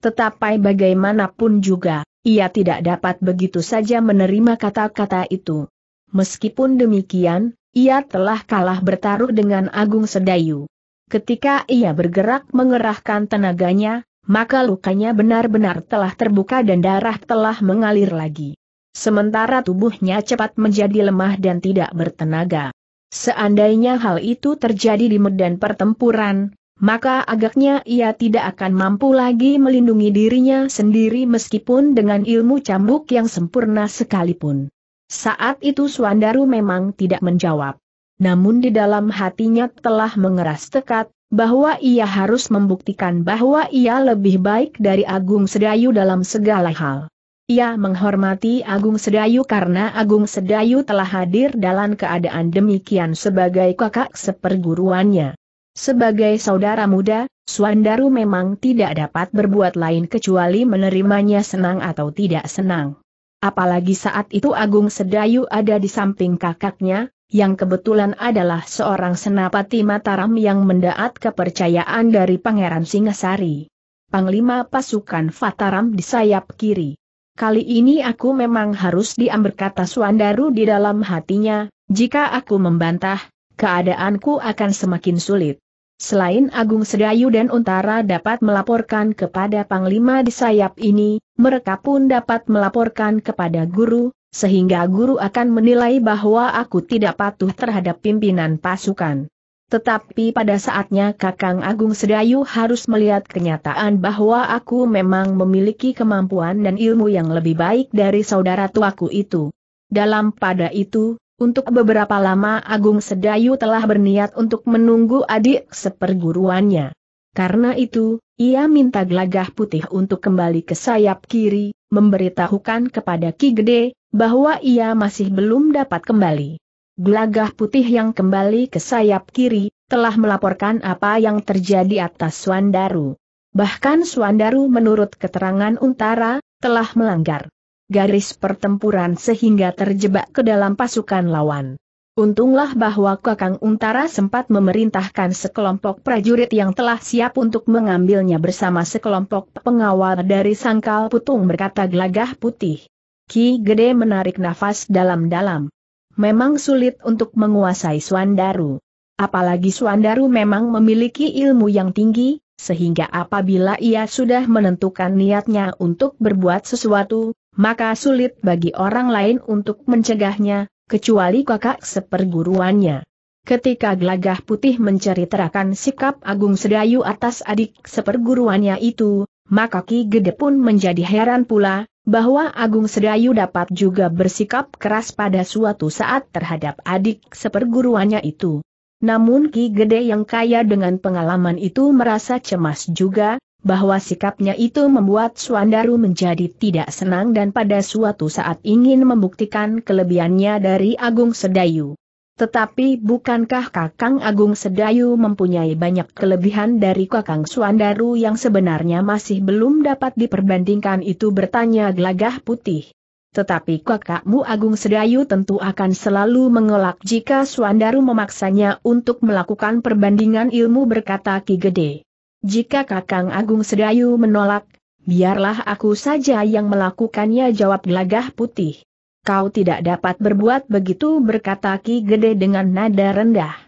Tetapi bagaimanapun juga, ia tidak dapat begitu saja menerima kata-kata itu. Meskipun demikian, ia telah kalah bertaruh dengan Agung Sedayu. Ketika ia bergerak mengerahkan tenaganya, maka lukanya benar-benar telah terbuka dan darah telah mengalir lagi. Sementara tubuhnya cepat menjadi lemah dan tidak bertenaga. Seandainya hal itu terjadi di medan pertempuran, maka agaknya ia tidak akan mampu lagi melindungi dirinya sendiri meskipun dengan ilmu cambuk yang sempurna sekalipun. Saat itu Suandaru memang tidak menjawab. Namun di dalam hatinya telah mengeras tekad, bahwa ia harus membuktikan bahwa ia lebih baik dari Agung Sedayu dalam segala hal. Ia menghormati Agung Sedayu karena Agung Sedayu telah hadir dalam keadaan demikian sebagai kakak seperguruannya. Sebagai saudara muda, Suandaru memang tidak dapat berbuat lain kecuali menerimanya senang atau tidak senang. Apalagi saat itu Agung Sedayu ada di samping kakaknya, yang kebetulan adalah seorang senapati Mataram yang mendaat kepercayaan dari Pangeran Singasari. Panglima pasukan Fataram di sayap kiri. Kali ini aku memang harus diam berkata Suandaru di dalam hatinya, jika aku membantah, keadaanku akan semakin sulit. Selain Agung Sedayu dan Untara dapat melaporkan kepada Panglima di sayap ini, mereka pun dapat melaporkan kepada guru, sehingga guru akan menilai bahwa aku tidak patuh terhadap pimpinan pasukan. Tetapi pada saatnya Kakang Agung Sedayu harus melihat kenyataan bahwa aku memang memiliki kemampuan dan ilmu yang lebih baik dari saudara tuaku itu. Dalam pada itu, untuk beberapa lama Agung Sedayu telah berniat untuk menunggu adik seperguruannya. Karena itu, ia minta Glagah putih untuk kembali ke sayap kiri, memberitahukan kepada Ki Gede, bahwa ia masih belum dapat kembali. Glagah putih yang kembali ke sayap kiri, telah melaporkan apa yang terjadi atas Swandaru. Bahkan Swandaru menurut keterangan Untara, telah melanggar garis pertempuran sehingga terjebak ke dalam pasukan lawan. Untunglah bahwa Kakang Untara sempat memerintahkan sekelompok prajurit yang telah siap untuk mengambilnya bersama sekelompok pengawal dari sangkal putung berkata gelagah putih. Ki Gede menarik nafas dalam-dalam. Memang sulit untuk menguasai Swandaru. Apalagi Swandaru memang memiliki ilmu yang tinggi, sehingga apabila ia sudah menentukan niatnya untuk berbuat sesuatu, maka sulit bagi orang lain untuk mencegahnya, kecuali kakak seperguruannya. Ketika gelagah putih menceritakan sikap Agung Sedayu atas adik seperguruannya itu, maka Ki Gede pun menjadi heran pula, bahwa Agung Sedayu dapat juga bersikap keras pada suatu saat terhadap adik seperguruannya itu. Namun Ki Gede yang kaya dengan pengalaman itu merasa cemas juga, bahwa sikapnya itu membuat Suandaru menjadi tidak senang dan pada suatu saat ingin membuktikan kelebihannya dari Agung Sedayu. Tetapi bukankah Kakang Agung Sedayu mempunyai banyak kelebihan dari Kakang Suandaru yang sebenarnya masih belum dapat diperbandingkan itu bertanya gelagah putih. Tetapi kakakmu Agung Sedayu tentu akan selalu mengelak jika Suandaru memaksanya untuk melakukan perbandingan ilmu berkata Ki Gede. Jika Kakang Agung Sedayu menolak, biarlah aku saja yang melakukannya jawab gelagah putih. Kau tidak dapat berbuat begitu berkata Ki Gede dengan nada rendah.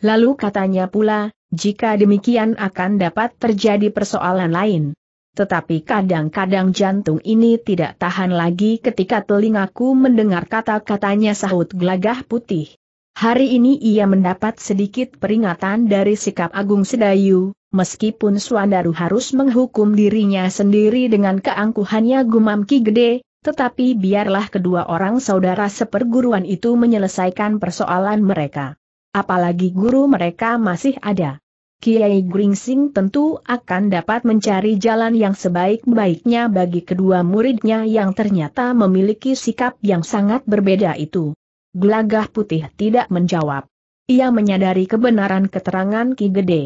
Lalu katanya pula, jika demikian akan dapat terjadi persoalan lain. Tetapi kadang-kadang jantung ini tidak tahan lagi ketika telingaku mendengar kata-katanya sahut gelagah putih. Hari ini ia mendapat sedikit peringatan dari sikap Agung Sedayu, meskipun Suandaru harus menghukum dirinya sendiri dengan keangkuhannya gumam Ki Gede, tetapi biarlah kedua orang saudara seperguruan itu menyelesaikan persoalan mereka. Apalagi guru mereka masih ada. Kiai Gringsing tentu akan dapat mencari jalan yang sebaik-baiknya bagi kedua muridnya yang ternyata memiliki sikap yang sangat berbeda itu. Gelagah putih tidak menjawab. Ia menyadari kebenaran keterangan Ki Gede.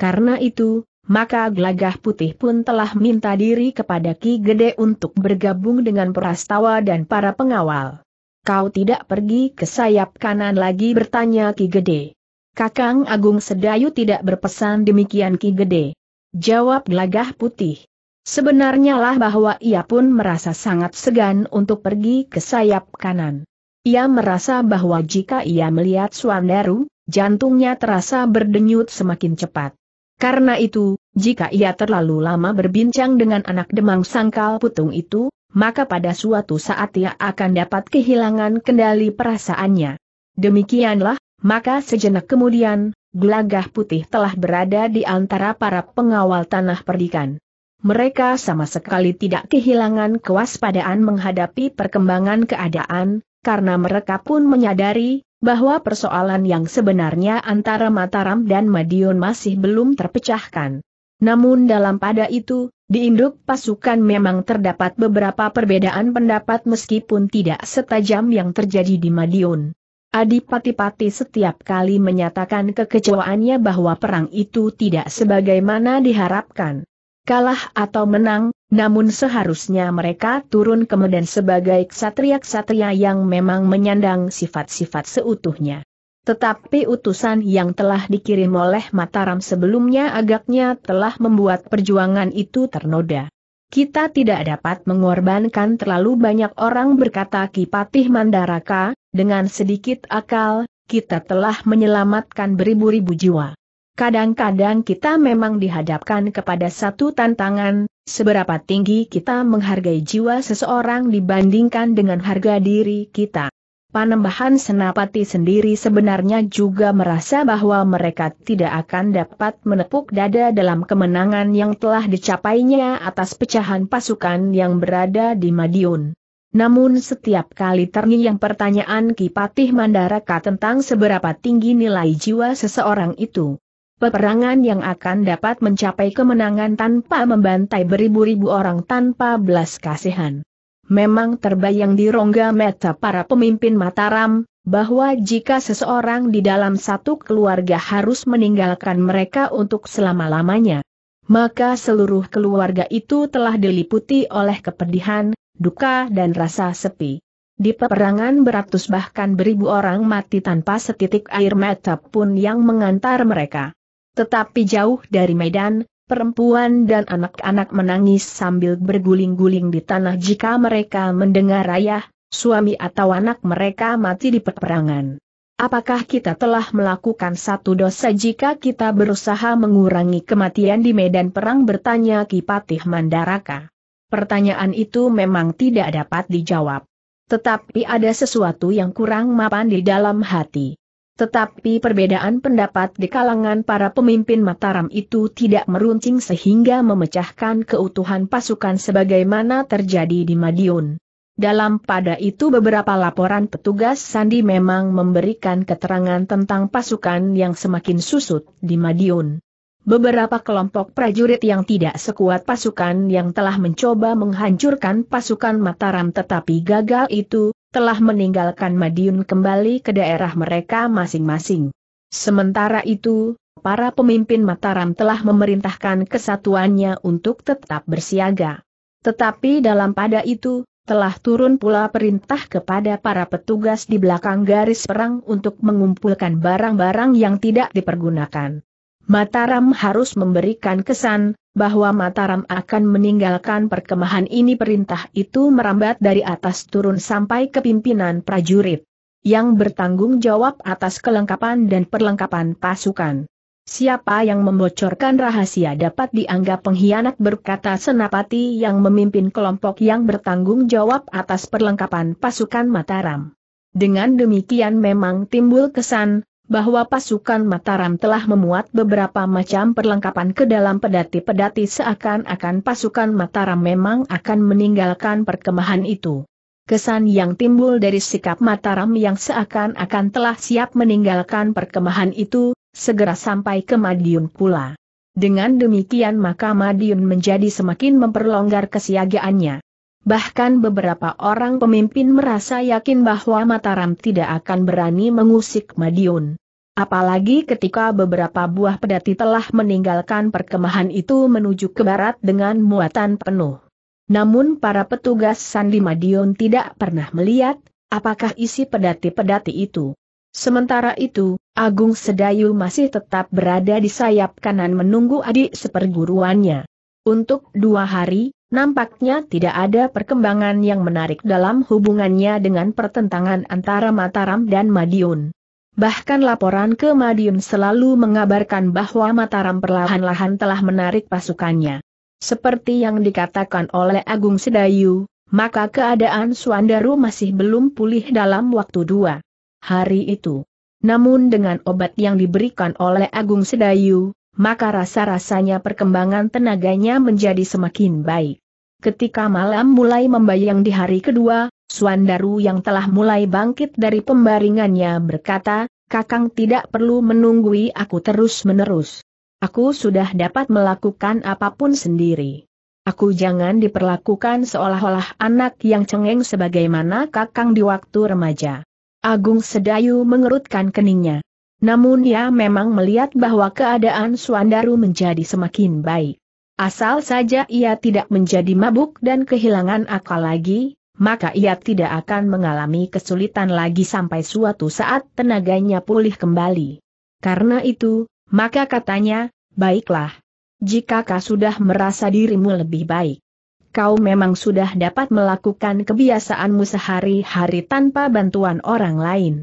Karena itu, maka Glagah Putih pun telah minta diri kepada Ki Gede untuk bergabung dengan Prastawa dan para pengawal. Kau tidak pergi ke sayap kanan lagi bertanya Ki Gede. Kakang Agung Sedayu tidak berpesan demikian Ki Gede. Jawab Glagah Putih. Sebenarnya lah bahwa ia pun merasa sangat segan untuk pergi ke sayap kanan. Ia merasa bahwa jika ia melihat Swandaru, jantungnya terasa berdenyut semakin cepat. Karena itu, jika ia terlalu lama berbincang dengan anak demang sangkal putung itu, maka pada suatu saat ia akan dapat kehilangan kendali perasaannya. Demikianlah, maka sejenak kemudian, gelagah putih telah berada di antara para pengawal tanah perdikan. Mereka sama sekali tidak kehilangan kewaspadaan menghadapi perkembangan keadaan, karena mereka pun menyadari, bahwa persoalan yang sebenarnya antara Mataram dan Madiun masih belum terpecahkan. Namun dalam pada itu, di induk pasukan memang terdapat beberapa perbedaan pendapat meskipun tidak setajam yang terjadi di Madiun. Adipati-pati setiap kali menyatakan kekecewaannya bahwa perang itu tidak sebagaimana diharapkan kalah atau menang, namun seharusnya mereka turun ke medan sebagai ksatria-ksatria yang memang menyandang sifat-sifat seutuhnya. Tetapi utusan yang telah dikirim oleh Mataram sebelumnya agaknya telah membuat perjuangan itu ternoda. Kita tidak dapat mengorbankan terlalu banyak orang berkata Kipatih Mandaraka, dengan sedikit akal, kita telah menyelamatkan beribu-ribu jiwa. Kadang-kadang kita memang dihadapkan kepada satu tantangan, seberapa tinggi kita menghargai jiwa seseorang dibandingkan dengan harga diri kita. Panembahan Senapati sendiri sebenarnya juga merasa bahwa mereka tidak akan dapat menepuk dada dalam kemenangan yang telah dicapainya atas pecahan pasukan yang berada di Madiun. Namun setiap kali terngiang pertanyaan Kipatih Mandaraka tentang seberapa tinggi nilai jiwa seseorang itu, peperangan yang akan dapat mencapai kemenangan tanpa membantai beribu-ribu orang tanpa belas kasihan. Memang terbayang di rongga mata para pemimpin Mataram, bahwa jika seseorang di dalam satu keluarga harus meninggalkan mereka untuk selama-lamanya, maka seluruh keluarga itu telah diliputi oleh kepedihan, duka dan rasa sepi. Di peperangan beratus bahkan beribu orang mati tanpa setitik air mata pun yang mengantar mereka. Tetapi jauh dari medan, perempuan dan anak-anak menangis sambil berguling-guling di tanah jika mereka mendengar ayah, suami atau anak mereka mati di peperangan. Apakah kita telah melakukan satu dosa jika kita berusaha mengurangi kematian di medan perang bertanya Kipatih Mandaraka? Pertanyaan itu memang tidak dapat dijawab. Tetapi ada sesuatu yang kurang mapan di dalam hati. Tetapi perbedaan pendapat di kalangan para pemimpin Mataram itu tidak meruncing sehingga memecahkan keutuhan pasukan sebagaimana terjadi di Madiun. Dalam pada itu beberapa laporan petugas Sandi memang memberikan keterangan tentang pasukan yang semakin susut di Madiun. Beberapa kelompok prajurit yang tidak sekuat pasukan yang telah mencoba menghancurkan pasukan Mataram tetapi gagal itu, telah meninggalkan Madiun kembali ke daerah mereka masing-masing. Sementara itu, para pemimpin Mataram telah memerintahkan kesatuannya untuk tetap bersiaga. Tetapi dalam pada itu, telah turun pula perintah kepada para petugas di belakang garis perang untuk mengumpulkan barang-barang yang tidak dipergunakan. Mataram harus memberikan kesan, bahwa Mataram akan meninggalkan perkemahan ini perintah itu merambat dari atas turun sampai ke pimpinan prajurit yang bertanggung jawab atas kelengkapan dan perlengkapan pasukan. Siapa yang membocorkan rahasia dapat dianggap pengkhianat berkata Senapati yang memimpin kelompok yang bertanggung jawab atas perlengkapan pasukan Mataram. Dengan demikian memang timbul kesan, bahwa pasukan Mataram telah memuat beberapa macam perlengkapan ke dalam pedati-pedati seakan-akan pasukan Mataram memang akan meninggalkan perkemahan itu. Kesan yang timbul dari sikap Mataram yang seakan-akan telah siap meninggalkan perkemahan itu, segera sampai ke Madiun pula. Dengan demikian maka Madiun menjadi semakin memperlonggar kesiagaannya. Bahkan beberapa orang pemimpin merasa yakin bahwa Mataram tidak akan berani mengusik Madiun. Apalagi ketika beberapa buah pedati telah meninggalkan perkemahan itu menuju ke barat dengan muatan penuh. Namun para petugas Sandi Madiun tidak pernah melihat, apakah isi pedati-pedati itu. Sementara itu, Agung Sedayu masih tetap berada di sayap kanan menunggu adik seperguruannya. Untuk dua hari, nampaknya tidak ada perkembangan yang menarik dalam hubungannya dengan pertentangan antara Mataram dan Madiun. Bahkan laporan ke Madiun selalu mengabarkan bahwa Mataram perlahan-lahan telah menarik pasukannya. Seperti yang dikatakan oleh Agung Sedayu, maka keadaan Suandaru masih belum pulih dalam waktu dua hari itu. Namun dengan obat yang diberikan oleh Agung Sedayu, maka rasa-rasanya perkembangan tenaganya menjadi semakin baik. Ketika malam mulai membayang di hari kedua, Suandaru yang telah mulai bangkit dari pembaringannya berkata, Kakang tidak perlu menunggui aku terus-menerus. Aku sudah dapat melakukan apapun sendiri. Aku jangan diperlakukan seolah-olah anak yang cengeng sebagaimana kakang di waktu remaja. Agung Sedayu mengerutkan keningnya. Namun ia memang melihat bahwa keadaan Suandaru menjadi semakin baik. Asal saja ia tidak menjadi mabuk dan kehilangan akal lagi, maka ia tidak akan mengalami kesulitan lagi sampai suatu saat tenaganya pulih kembali. Karena itu, maka katanya, baiklah. Jika kau sudah merasa dirimu lebih baik, kau memang sudah dapat melakukan kebiasaanmu sehari-hari tanpa bantuan orang lain.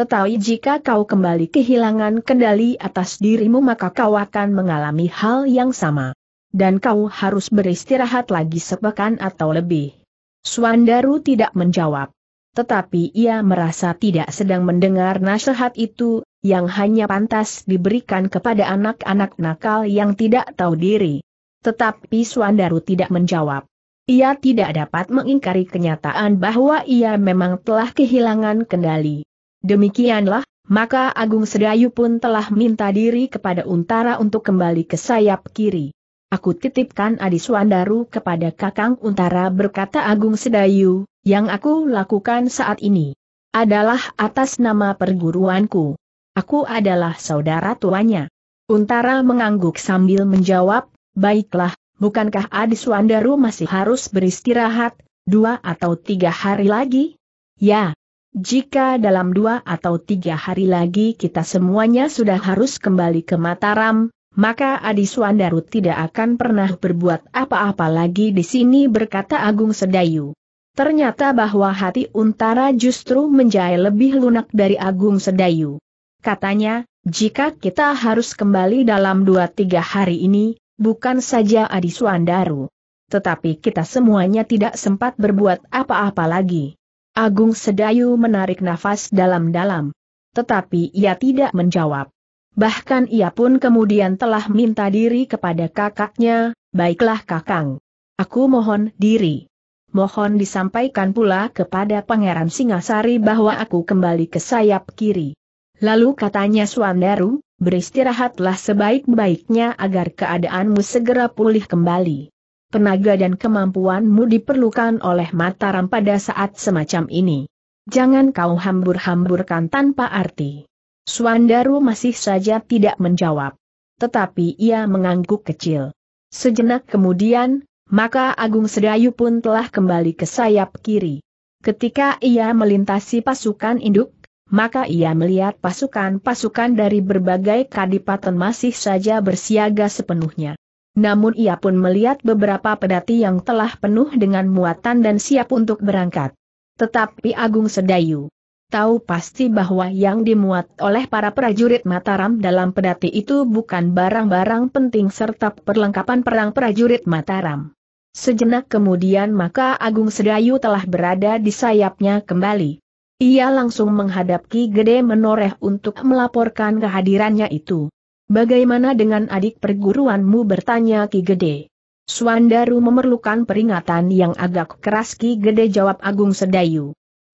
Tetapi jika kau kembali kehilangan kendali atas dirimu maka kau akan mengalami hal yang sama dan kau harus beristirahat lagi sepekan atau lebih. Suandaru tidak menjawab. Tetapi ia merasa tidak sedang mendengar nasihat itu, yang hanya pantas diberikan kepada anak-anak nakal yang tidak tahu diri. Tetapi Suandaru tidak menjawab. Ia tidak dapat mengingkari kenyataan bahwa ia memang telah kehilangan kendali. Demikianlah, maka Agung Sedayu pun telah minta diri kepada Untara untuk kembali ke sayap kiri. Aku titipkan Adi Adiswandaru kepada Kakang Untara berkata Agung Sedayu, yang aku lakukan saat ini adalah atas nama perguruanku. Aku adalah saudara tuanya. Untara mengangguk sambil menjawab, baiklah, bukankah Adi Adiswandaru masih harus beristirahat, dua atau tiga hari lagi? Ya. Jika dalam dua atau tiga hari lagi kita semuanya sudah harus kembali ke Mataram, maka Adi Suandaru tidak akan pernah berbuat apa-apa lagi di sini berkata Agung Sedayu. Ternyata bahwa hati Untara justru menjadi lebih lunak dari Agung Sedayu. Katanya, jika kita harus kembali dalam dua tiga hari ini, bukan saja Adi Suandaru. Tetapi kita semuanya tidak sempat berbuat apa-apa lagi. Agung Sedayu menarik nafas dalam-dalam. Tetapi ia tidak menjawab. Bahkan ia pun kemudian telah minta diri kepada kakaknya, baiklah kakang. Aku mohon diri. Mohon disampaikan pula kepada Pangeran Singasari bahwa aku kembali ke sayap kiri. Lalu katanya Suandaru, beristirahatlah sebaik-baiknya agar keadaanmu segera pulih kembali. Tenaga dan kemampuanmu diperlukan oleh Mataram pada saat semacam ini. Jangan kau hambur-hamburkan tanpa arti. Suandaru masih saja tidak menjawab. Tetapi ia mengangguk kecil. Sejenak kemudian, maka Agung Sedayu pun telah kembali ke sayap kiri. Ketika ia melintasi pasukan induk, maka ia melihat pasukan-pasukan dari berbagai kadipaten masih saja bersiaga sepenuhnya. Namun ia pun melihat beberapa pedati yang telah penuh dengan muatan dan siap untuk berangkat. Tetapi Agung Sedayu tahu pasti bahwa yang dimuat oleh para prajurit Mataram dalam pedati itu bukan barang-barang penting serta perlengkapan perang prajurit Mataram. Sejenak kemudian maka Agung Sedayu telah berada di sayapnya kembali. Ia langsung menghadap Ki Gede Menoreh untuk melaporkan kehadirannya itu. Bagaimana dengan adik perguruanmu bertanya Ki Gede? Suandaru memerlukan peringatan yang agak keras Ki Gede jawab Agung Sedayu.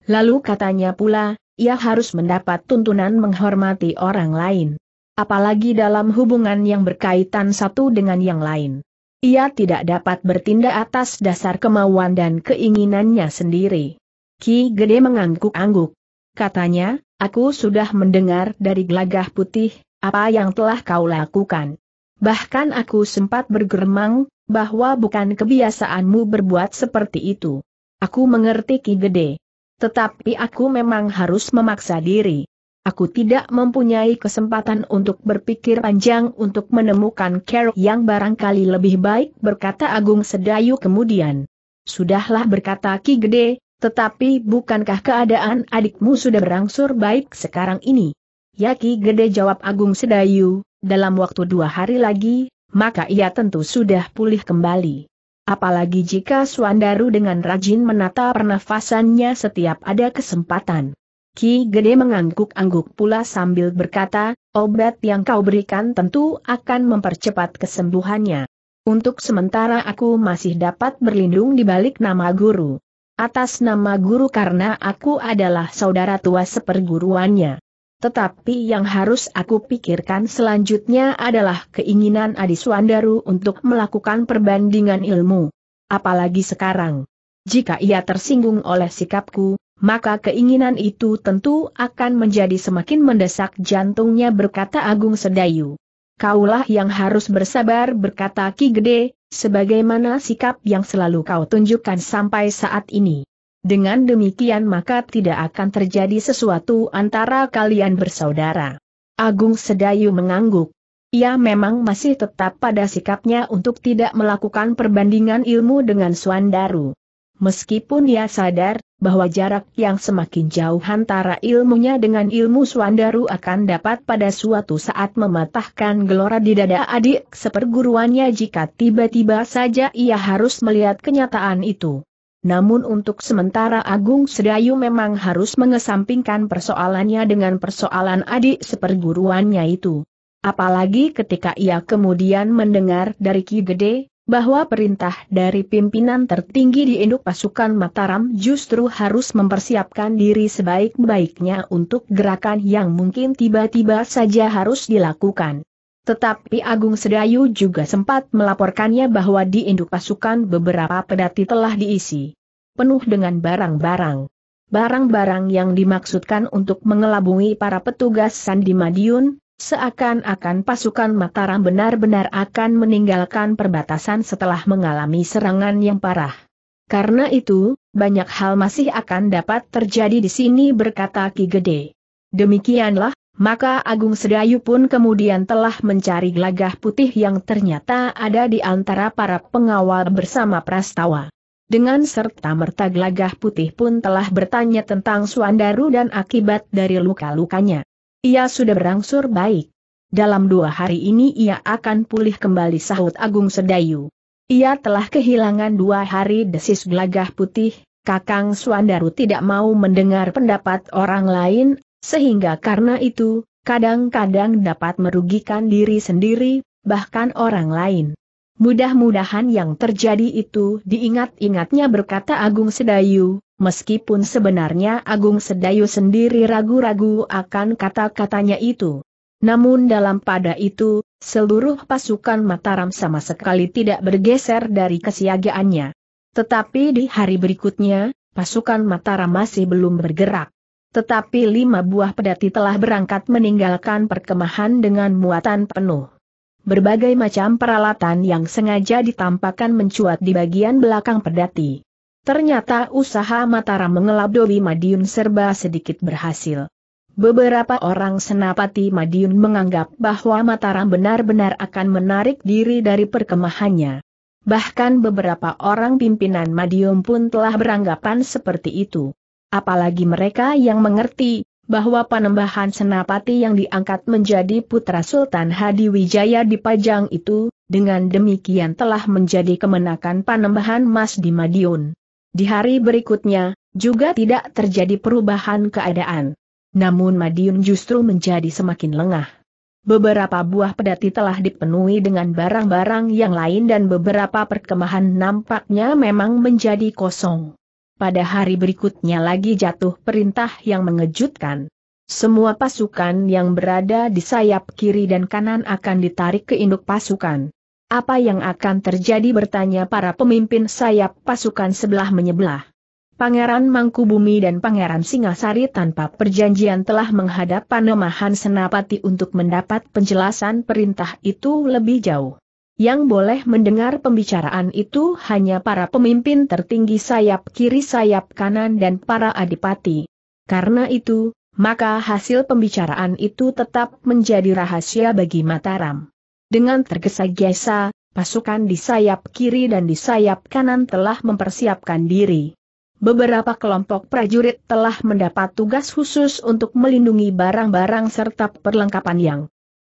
Lalu katanya pula, ia harus mendapat tuntunan menghormati orang lain. Apalagi dalam hubungan yang berkaitan satu dengan yang lain. Ia tidak dapat bertindak atas dasar kemauan dan keinginannya sendiri. Ki Gede mengangguk-angguk. Katanya, aku sudah mendengar dari gelagah putih, apa yang telah kau lakukan. Bahkan aku sempat bergeremang, bahwa bukan kebiasaanmu berbuat seperti itu. Aku mengerti Ki Gede. Tetapi aku memang harus memaksa diri. Aku tidak mempunyai kesempatan untuk berpikir panjang untuk menemukan Carol yang barangkali lebih baik berkata Agung Sedayu kemudian. Sudahlah berkata Ki Gede, tetapi bukankah keadaan adikmu sudah berangsur baik sekarang ini? Ya Ki Gede jawab Agung Sedayu, dalam waktu dua hari lagi, maka ia tentu sudah pulih kembali apalagi jika Suandaru dengan rajin menata pernafasannya setiap ada kesempatan. Ki Gede mengangguk-angguk pula sambil berkata, obat yang kau berikan tentu akan mempercepat kesembuhannya. Untuk sementara aku masih dapat berlindung di balik nama guru. Atas nama guru karena aku adalah saudara tua seperguruannya. Tetapi yang harus aku pikirkan selanjutnya adalah keinginan Adi Suandaru untuk melakukan perbandingan ilmu. Apalagi sekarang. Jika ia tersinggung oleh sikapku, maka keinginan itu tentu akan menjadi semakin mendesak jantungnya berkata Agung Sedayu. Kaulah yang harus bersabar berkata Ki Gede, sebagaimana sikap yang selalu kau tunjukkan sampai saat ini. Dengan demikian maka tidak akan terjadi sesuatu antara kalian bersaudara. Agung Sedayu mengangguk. Ia memang masih tetap pada sikapnya untuk tidak melakukan perbandingan ilmu dengan Suandaru. Meskipun ia sadar bahwa jarak yang semakin jauh antara ilmunya dengan ilmu Suandaru akan dapat pada suatu saat mematahkan gelora di dada adik seperguruannya jika tiba-tiba saja ia harus melihat kenyataan itu namun untuk sementara Agung Sedayu memang harus mengesampingkan persoalannya dengan persoalan adik seperguruannya itu. Apalagi ketika ia kemudian mendengar dari Ki Gede, bahwa perintah dari pimpinan tertinggi di induk pasukan Mataram justru harus mempersiapkan diri sebaik-baiknya untuk gerakan yang mungkin tiba-tiba saja harus dilakukan. Tetapi Agung Sedayu juga sempat melaporkannya bahwa di induk pasukan beberapa pedati telah diisi. Penuh dengan barang-barang. Barang-barang yang dimaksudkan untuk mengelabungi para petugas Sandi Madiun, seakan-akan pasukan Mataram benar-benar akan meninggalkan perbatasan setelah mengalami serangan yang parah. Karena itu, banyak hal masih akan dapat terjadi di sini berkata Ki Gede. Demikianlah, maka Agung Sedayu pun kemudian telah mencari gelagah putih yang ternyata ada di antara para pengawal bersama Prastawa. Dengan serta-merta gelagah putih pun telah bertanya tentang Suandaru dan akibat dari luka-lukanya. Ia sudah berangsur baik. Dalam dua hari ini ia akan pulih kembali sahut Agung Sedayu. Ia telah kehilangan dua hari desis gelagah putih, Kakang Suandaru tidak mau mendengar pendapat orang lain sehingga karena itu, kadang-kadang dapat merugikan diri sendiri, bahkan orang lain. Mudah-mudahan yang terjadi itu diingat-ingatnya berkata Agung Sedayu, meskipun sebenarnya Agung Sedayu sendiri ragu-ragu akan kata-katanya itu. Namun dalam pada itu, seluruh pasukan Mataram sama sekali tidak bergeser dari kesiagaannya. Tetapi di hari berikutnya, pasukan Mataram masih belum bergerak. Tetapi lima buah pedati telah berangkat meninggalkan perkemahan dengan muatan penuh. Berbagai macam peralatan yang sengaja ditampakkan mencuat di bagian belakang pedati. Ternyata usaha mengelap mengelabui Madiun serba sedikit berhasil. Beberapa orang senapati Madiun menganggap bahwa Mataram benar-benar akan menarik diri dari perkemahannya. Bahkan beberapa orang pimpinan Madiun pun telah beranggapan seperti itu. Apalagi mereka yang mengerti, bahwa penembahan senapati yang diangkat menjadi putra Sultan Hadi Wijaya di Pajang itu, dengan demikian telah menjadi kemenakan panembahan Mas di Madiun. Di hari berikutnya, juga tidak terjadi perubahan keadaan. Namun Madiun justru menjadi semakin lengah. Beberapa buah pedati telah dipenuhi dengan barang-barang yang lain dan beberapa perkemahan nampaknya memang menjadi kosong pada hari berikutnya lagi jatuh perintah yang mengejutkan. Semua pasukan yang berada di sayap kiri dan kanan akan ditarik ke induk pasukan. Apa yang akan terjadi bertanya para pemimpin sayap pasukan sebelah menyebelah. Pangeran Mangkubumi dan Pangeran Singasari tanpa perjanjian telah menghadap Panomahan Senapati untuk mendapat penjelasan perintah itu lebih jauh. Yang boleh mendengar pembicaraan itu hanya para pemimpin tertinggi sayap kiri sayap kanan dan para adipati. Karena itu, maka hasil pembicaraan itu tetap menjadi rahasia bagi Mataram. Dengan tergesa-gesa, pasukan di sayap kiri dan di sayap kanan telah mempersiapkan diri. Beberapa kelompok prajurit telah mendapat tugas khusus untuk melindungi barang-barang serta perlengkapan yang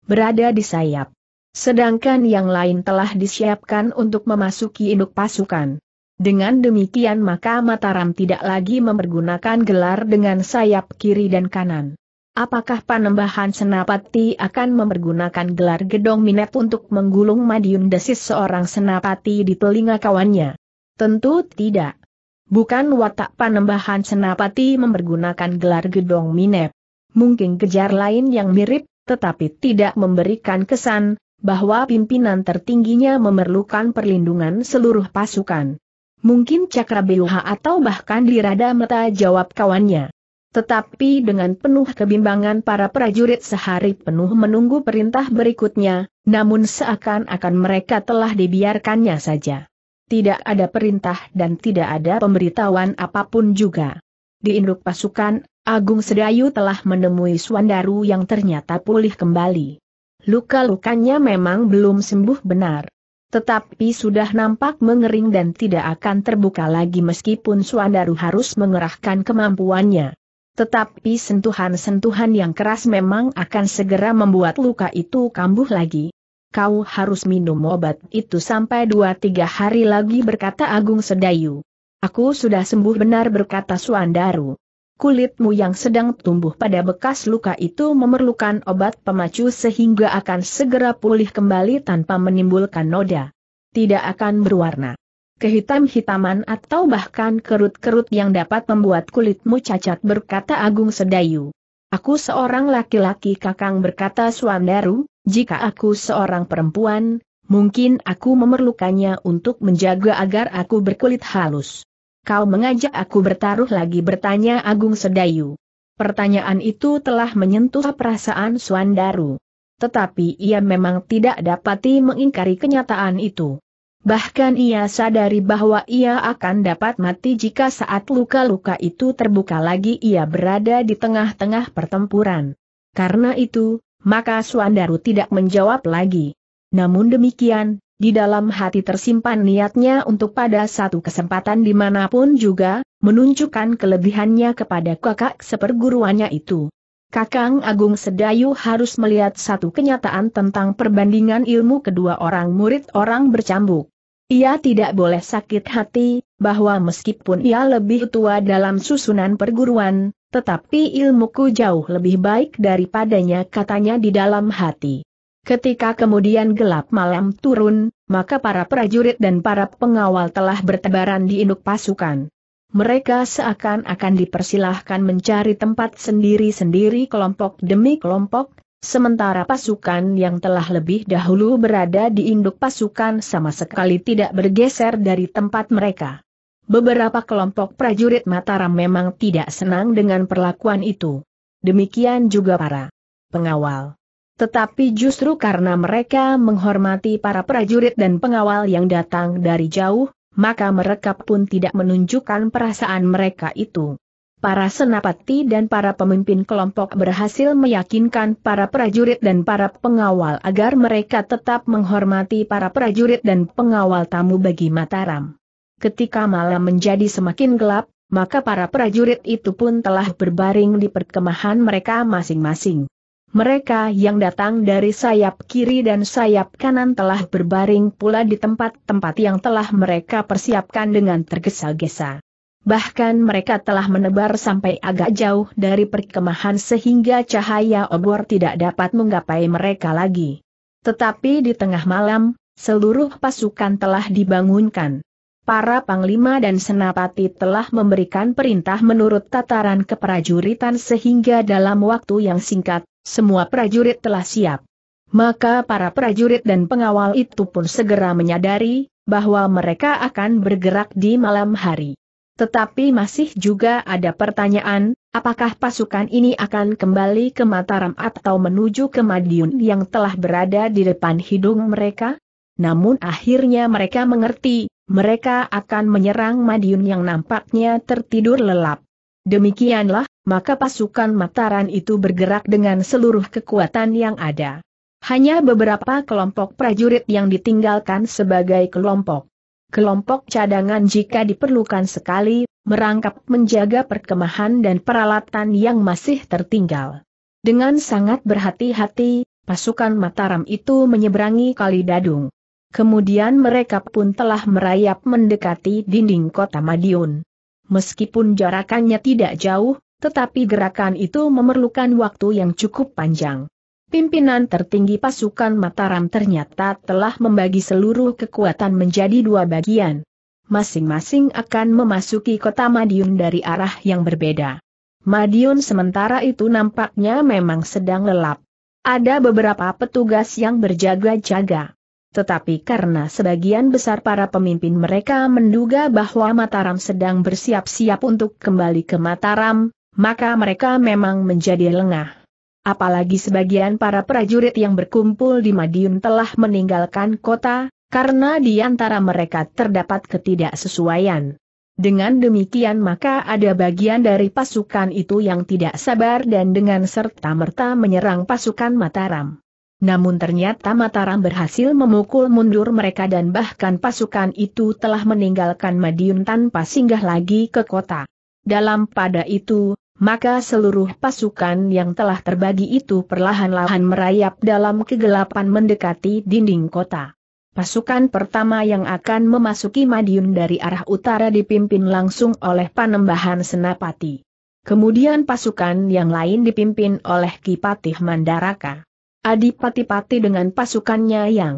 berada di sayap Sedangkan yang lain telah disiapkan untuk memasuki induk pasukan. Dengan demikian maka Mataram tidak lagi mempergunakan gelar dengan sayap kiri dan kanan. Apakah Panembahan Senapati akan mempergunakan gelar gedong minat untuk menggulung Madiun desis seorang senapati di telinga kawannya? Tentu tidak. Bukan watak Panembahan Senapati mempergunakan gelar gedong minep. Mungkin kejar lain yang mirip, tetapi tidak memberikan kesan, bahwa pimpinan tertingginya memerlukan perlindungan seluruh pasukan. Mungkin Beuha atau bahkan Dirada Meta jawab kawannya. Tetapi dengan penuh kebimbangan para prajurit sehari penuh menunggu perintah berikutnya, namun seakan-akan mereka telah dibiarkannya saja. Tidak ada perintah dan tidak ada pemberitahuan apapun juga. Di induk pasukan, Agung Sedayu telah menemui Swandaru yang ternyata pulih kembali. Luka-lukanya memang belum sembuh benar. Tetapi sudah nampak mengering dan tidak akan terbuka lagi meskipun Suandaru harus mengerahkan kemampuannya. Tetapi sentuhan-sentuhan yang keras memang akan segera membuat luka itu kambuh lagi. Kau harus minum obat itu sampai dua tiga hari lagi berkata Agung Sedayu. Aku sudah sembuh benar berkata Suandaru kulitmu yang sedang tumbuh pada bekas luka itu memerlukan obat pemacu sehingga akan segera pulih kembali tanpa menimbulkan noda. Tidak akan berwarna. Kehitam-hitaman atau bahkan kerut-kerut yang dapat membuat kulitmu cacat berkata Agung Sedayu. Aku seorang laki-laki kakang berkata Suandaru, jika aku seorang perempuan, mungkin aku memerlukannya untuk menjaga agar aku berkulit halus. Kau mengajak aku bertaruh lagi bertanya Agung Sedayu. Pertanyaan itu telah menyentuh perasaan Suandaru. Tetapi ia memang tidak dapati mengingkari kenyataan itu. Bahkan ia sadari bahwa ia akan dapat mati jika saat luka-luka itu terbuka lagi ia berada di tengah-tengah pertempuran. Karena itu, maka Suandaru tidak menjawab lagi. Namun demikian, di dalam hati tersimpan niatnya untuk pada satu kesempatan dimanapun juga, menunjukkan kelebihannya kepada kakak seperguruannya itu. Kakang Agung Sedayu harus melihat satu kenyataan tentang perbandingan ilmu kedua orang murid orang bercambuk. Ia tidak boleh sakit hati, bahwa meskipun ia lebih tua dalam susunan perguruan, tetapi ilmuku jauh lebih baik daripadanya katanya di dalam hati. Ketika kemudian gelap malam turun, maka para prajurit dan para pengawal telah bertebaran di induk pasukan. Mereka seakan-akan dipersilahkan mencari tempat sendiri-sendiri kelompok demi kelompok, sementara pasukan yang telah lebih dahulu berada di induk pasukan sama sekali tidak bergeser dari tempat mereka. Beberapa kelompok prajurit Mataram memang tidak senang dengan perlakuan itu. Demikian juga para pengawal. Tetapi justru karena mereka menghormati para prajurit dan pengawal yang datang dari jauh, maka mereka pun tidak menunjukkan perasaan mereka itu. Para senapati dan para pemimpin kelompok berhasil meyakinkan para prajurit dan para pengawal agar mereka tetap menghormati para prajurit dan pengawal tamu bagi Mataram. Ketika malam menjadi semakin gelap, maka para prajurit itu pun telah berbaring di perkemahan mereka masing-masing. Mereka yang datang dari sayap kiri dan sayap kanan telah berbaring pula di tempat-tempat yang telah mereka persiapkan dengan tergesa-gesa. Bahkan mereka telah menebar sampai agak jauh dari perkemahan sehingga cahaya obor tidak dapat menggapai mereka lagi. Tetapi di tengah malam, seluruh pasukan telah dibangunkan para panglima dan senapati telah memberikan perintah menurut tataran keprajuritan sehingga dalam waktu yang singkat, semua prajurit telah siap. Maka para prajurit dan pengawal itu pun segera menyadari bahwa mereka akan bergerak di malam hari. Tetapi masih juga ada pertanyaan, apakah pasukan ini akan kembali ke Mataram atau menuju ke Madiun yang telah berada di depan hidung mereka? Namun akhirnya mereka mengerti mereka akan menyerang Madiun yang nampaknya tertidur lelap. Demikianlah, maka pasukan Mataran itu bergerak dengan seluruh kekuatan yang ada. Hanya beberapa kelompok prajurit yang ditinggalkan sebagai kelompok. Kelompok cadangan jika diperlukan sekali, merangkap menjaga perkemahan dan peralatan yang masih tertinggal. Dengan sangat berhati-hati, pasukan Mataram itu menyeberangi Kali Dadung. Kemudian mereka pun telah merayap mendekati dinding kota Madiun. Meskipun jarakannya tidak jauh, tetapi gerakan itu memerlukan waktu yang cukup panjang. Pimpinan tertinggi pasukan Mataram ternyata telah membagi seluruh kekuatan menjadi dua bagian. Masing-masing akan memasuki kota Madiun dari arah yang berbeda. Madiun sementara itu nampaknya memang sedang lelap. Ada beberapa petugas yang berjaga-jaga. Tetapi karena sebagian besar para pemimpin mereka menduga bahwa Mataram sedang bersiap-siap untuk kembali ke Mataram, maka mereka memang menjadi lengah. Apalagi sebagian para prajurit yang berkumpul di Madiun telah meninggalkan kota, karena di antara mereka terdapat ketidaksesuaian. Dengan demikian maka ada bagian dari pasukan itu yang tidak sabar dan dengan serta-merta menyerang pasukan Mataram. Namun ternyata Mataram berhasil memukul mundur mereka dan bahkan pasukan itu telah meninggalkan Madiun tanpa singgah lagi ke kota. Dalam pada itu, maka seluruh pasukan yang telah terbagi itu perlahan-lahan merayap dalam kegelapan mendekati dinding kota. Pasukan pertama yang akan memasuki Madiun dari arah utara dipimpin langsung oleh Panembahan Senapati. Kemudian pasukan yang lain dipimpin oleh Kipatih Mandaraka. Adipati-pati dengan pasukannya yang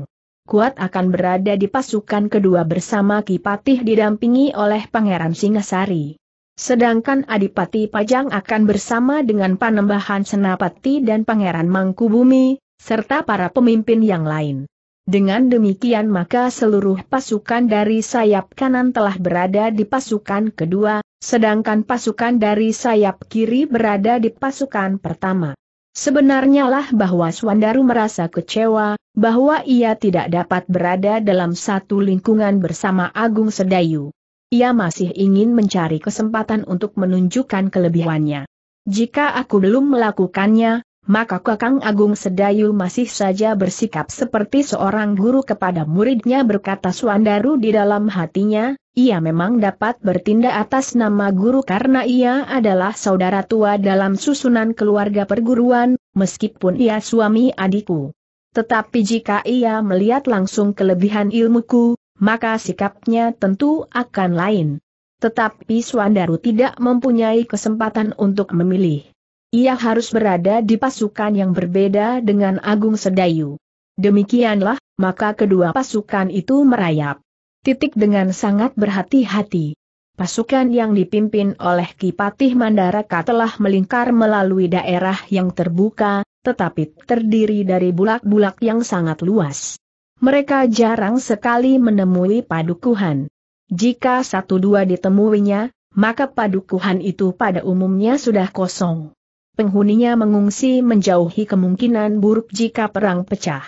kuat akan berada di pasukan kedua bersama Kipatih didampingi oleh Pangeran Singasari. Sedangkan Adipati Pajang akan bersama dengan Panembahan Senapati dan Pangeran Mangkubumi, serta para pemimpin yang lain. Dengan demikian maka seluruh pasukan dari sayap kanan telah berada di pasukan kedua, sedangkan pasukan dari sayap kiri berada di pasukan pertama. Sebenarnya lah bahwa Swandaru merasa kecewa, bahwa ia tidak dapat berada dalam satu lingkungan bersama Agung Sedayu. Ia masih ingin mencari kesempatan untuk menunjukkan kelebihannya. Jika aku belum melakukannya, maka Kakang Agung Sedayu masih saja bersikap seperti seorang guru kepada muridnya berkata Suandaru di dalam hatinya, ia memang dapat bertindak atas nama guru karena ia adalah saudara tua dalam susunan keluarga perguruan, meskipun ia suami adikku. Tetapi jika ia melihat langsung kelebihan ilmuku, maka sikapnya tentu akan lain. Tetapi Suandaru tidak mempunyai kesempatan untuk memilih. Ia harus berada di pasukan yang berbeda dengan Agung Sedayu. Demikianlah, maka kedua pasukan itu merayap. Titik dengan sangat berhati-hati. Pasukan yang dipimpin oleh Kipatih Mandaraka telah melingkar melalui daerah yang terbuka, tetapi terdiri dari bulak-bulak yang sangat luas. Mereka jarang sekali menemui padukuhan. Jika satu dua ditemuinya, maka padukuhan itu pada umumnya sudah kosong penghuninya mengungsi menjauhi kemungkinan buruk jika perang pecah.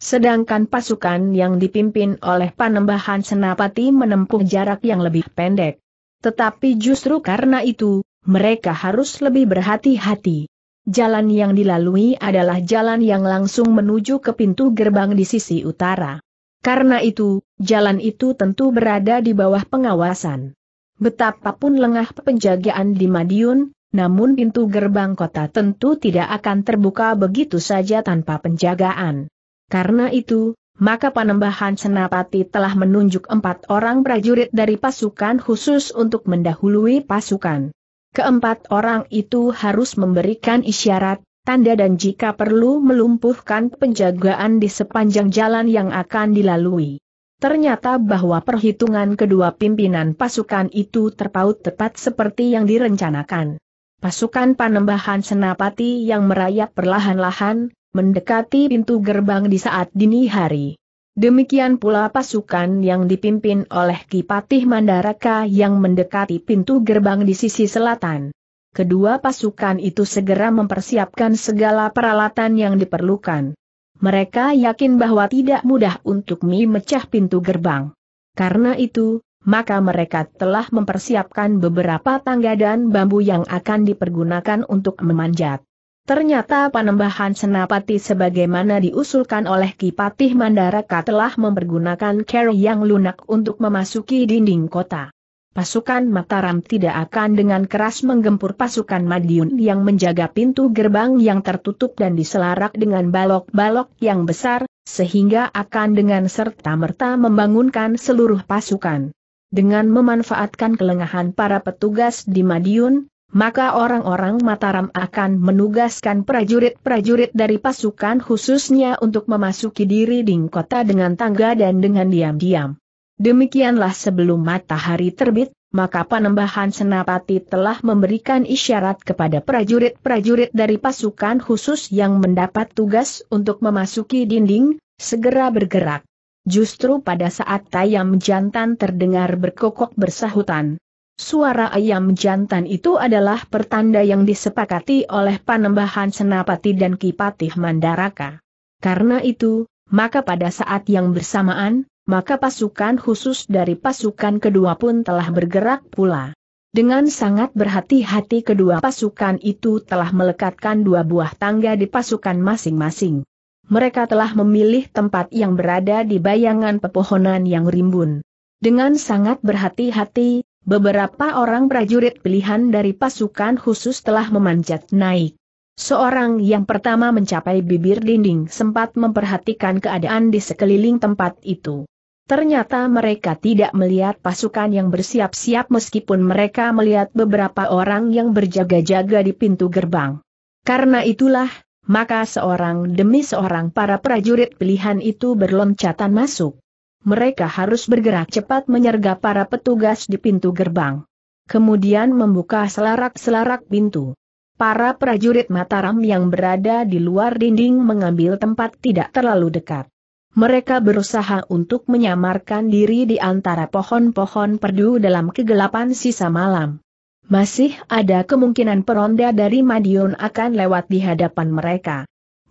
Sedangkan pasukan yang dipimpin oleh panembahan senapati menempuh jarak yang lebih pendek. Tetapi justru karena itu, mereka harus lebih berhati-hati. Jalan yang dilalui adalah jalan yang langsung menuju ke pintu gerbang di sisi utara. Karena itu, jalan itu tentu berada di bawah pengawasan. Betapapun lengah penjagaan di Madiun, namun pintu gerbang kota tentu tidak akan terbuka begitu saja tanpa penjagaan. Karena itu, maka Panembahan Senapati telah menunjuk empat orang prajurit dari pasukan khusus untuk mendahului pasukan. Keempat orang itu harus memberikan isyarat, tanda dan jika perlu melumpuhkan penjagaan di sepanjang jalan yang akan dilalui. Ternyata bahwa perhitungan kedua pimpinan pasukan itu terpaut tepat seperti yang direncanakan. Pasukan panembahan senapati yang merayap perlahan-lahan, mendekati pintu gerbang di saat dini hari. Demikian pula pasukan yang dipimpin oleh Kipatih Mandaraka yang mendekati pintu gerbang di sisi selatan. Kedua pasukan itu segera mempersiapkan segala peralatan yang diperlukan. Mereka yakin bahwa tidak mudah untuk memecah pintu gerbang. Karena itu, maka mereka telah mempersiapkan beberapa tangga dan bambu yang akan dipergunakan untuk memanjat. Ternyata panembahan senapati sebagaimana diusulkan oleh Kipatih Mandaraka telah mempergunakan care yang lunak untuk memasuki dinding kota. Pasukan Mataram tidak akan dengan keras menggempur pasukan Madiun yang menjaga pintu gerbang yang tertutup dan diselarak dengan balok-balok yang besar, sehingga akan dengan serta-merta membangunkan seluruh pasukan. Dengan memanfaatkan kelengahan para petugas di Madiun, maka orang-orang Mataram akan menugaskan prajurit-prajurit dari pasukan khususnya untuk memasuki diri di kota dengan tangga dan dengan diam-diam. Demikianlah sebelum matahari terbit, maka Panembahan Senapati telah memberikan isyarat kepada prajurit-prajurit dari pasukan khusus yang mendapat tugas untuk memasuki dinding, segera bergerak. Justru pada saat ayam jantan terdengar berkokok bersahutan. Suara ayam jantan itu adalah pertanda yang disepakati oleh panembahan Senapati dan Kipatih Mandaraka. Karena itu, maka pada saat yang bersamaan, maka pasukan khusus dari pasukan kedua pun telah bergerak pula. Dengan sangat berhati-hati kedua pasukan itu telah melekatkan dua buah tangga di pasukan masing-masing mereka telah memilih tempat yang berada di bayangan pepohonan yang rimbun. Dengan sangat berhati-hati, beberapa orang prajurit pilihan dari pasukan khusus telah memanjat naik. Seorang yang pertama mencapai bibir dinding sempat memperhatikan keadaan di sekeliling tempat itu. Ternyata mereka tidak melihat pasukan yang bersiap-siap meskipun mereka melihat beberapa orang yang berjaga-jaga di pintu gerbang. Karena itulah, maka seorang demi seorang para prajurit pilihan itu berloncatan masuk. Mereka harus bergerak cepat menyergap para petugas di pintu gerbang. Kemudian membuka selarak-selarak pintu. Para prajurit Mataram yang berada di luar dinding mengambil tempat tidak terlalu dekat. Mereka berusaha untuk menyamarkan diri di antara pohon-pohon perdu dalam kegelapan sisa malam. Masih ada kemungkinan peronda dari Madiun akan lewat di hadapan mereka.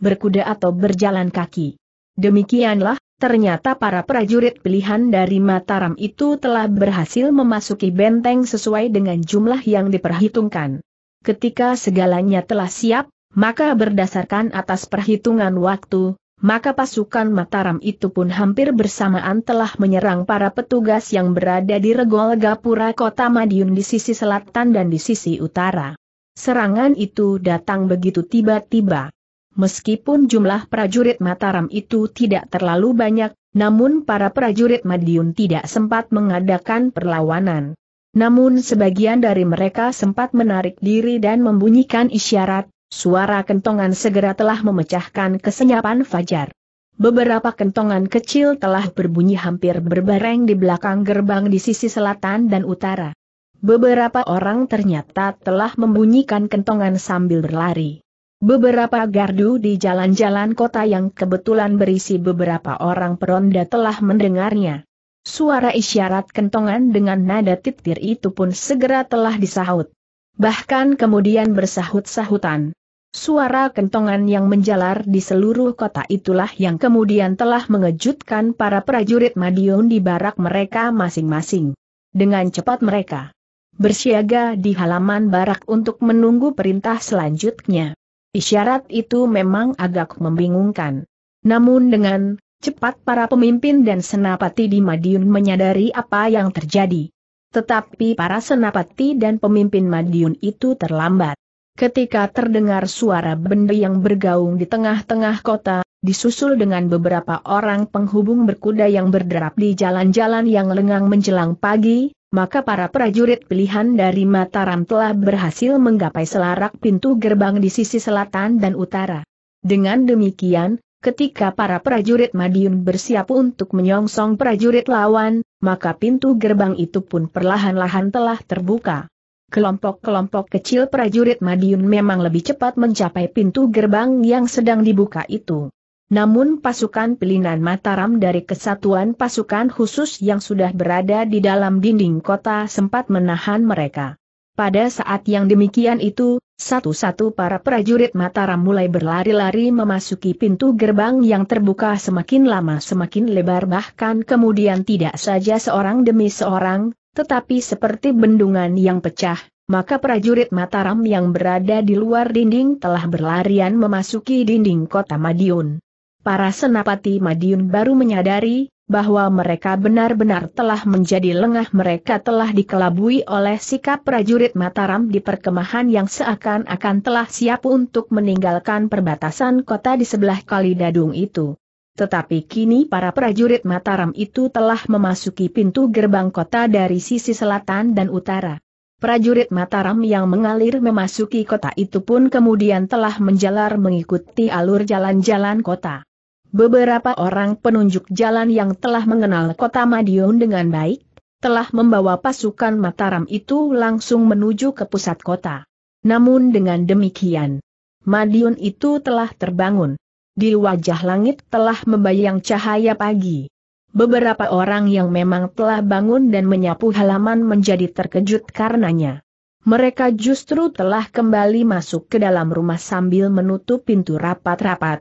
Berkuda atau berjalan kaki. Demikianlah, ternyata para prajurit pilihan dari Mataram itu telah berhasil memasuki benteng sesuai dengan jumlah yang diperhitungkan. Ketika segalanya telah siap, maka berdasarkan atas perhitungan waktu, maka pasukan Mataram itu pun hampir bersamaan telah menyerang para petugas yang berada di regol gapura kota Madiun di sisi selatan dan di sisi utara. Serangan itu datang begitu tiba-tiba. Meskipun jumlah prajurit Mataram itu tidak terlalu banyak, namun para prajurit Madiun tidak sempat mengadakan perlawanan. Namun sebagian dari mereka sempat menarik diri dan membunyikan isyarat, Suara kentongan segera telah memecahkan kesenyapan fajar. Beberapa kentongan kecil telah berbunyi hampir berbareng di belakang gerbang di sisi selatan dan utara. Beberapa orang ternyata telah membunyikan kentongan sambil berlari. Beberapa gardu di jalan-jalan kota yang kebetulan berisi beberapa orang peronda telah mendengarnya. Suara isyarat kentongan dengan nada titir itu pun segera telah disahut. Bahkan kemudian bersahut-sahutan. Suara kentongan yang menjalar di seluruh kota itulah yang kemudian telah mengejutkan para prajurit Madiun di barak mereka masing-masing. Dengan cepat mereka bersiaga di halaman barak untuk menunggu perintah selanjutnya. Isyarat itu memang agak membingungkan. Namun dengan cepat para pemimpin dan senapati di Madiun menyadari apa yang terjadi. Tetapi para senapati dan pemimpin Madiun itu terlambat. Ketika terdengar suara benda yang bergaung di tengah-tengah kota, disusul dengan beberapa orang penghubung berkuda yang berderap di jalan-jalan yang lengang menjelang pagi, maka para prajurit pilihan dari Mataram telah berhasil menggapai selarak pintu gerbang di sisi selatan dan utara. Dengan demikian, ketika para prajurit Madiun bersiap untuk menyongsong prajurit lawan, maka pintu gerbang itu pun perlahan-lahan telah terbuka. Kelompok-kelompok kecil prajurit Madiun memang lebih cepat mencapai pintu gerbang yang sedang dibuka itu. Namun pasukan pelinan Mataram dari kesatuan pasukan khusus yang sudah berada di dalam dinding kota sempat menahan mereka. Pada saat yang demikian itu, satu-satu para prajurit Mataram mulai berlari-lari memasuki pintu gerbang yang terbuka semakin lama semakin lebar bahkan kemudian tidak saja seorang demi seorang, tetapi seperti bendungan yang pecah, maka prajurit Mataram yang berada di luar dinding telah berlarian memasuki dinding kota Madiun. Para senapati Madiun baru menyadari, bahwa mereka benar-benar telah menjadi lengah mereka telah dikelabui oleh sikap prajurit Mataram di perkemahan yang seakan-akan telah siap untuk meninggalkan perbatasan kota di sebelah kali dadung itu. Tetapi kini para prajurit Mataram itu telah memasuki pintu gerbang kota dari sisi selatan dan utara. Prajurit Mataram yang mengalir memasuki kota itu pun kemudian telah menjalar mengikuti alur jalan-jalan kota. Beberapa orang penunjuk jalan yang telah mengenal kota Madiun dengan baik, telah membawa pasukan Mataram itu langsung menuju ke pusat kota. Namun dengan demikian, Madiun itu telah terbangun. Di wajah langit telah membayang cahaya pagi. Beberapa orang yang memang telah bangun dan menyapu halaman menjadi terkejut karenanya. Mereka justru telah kembali masuk ke dalam rumah sambil menutup pintu rapat-rapat.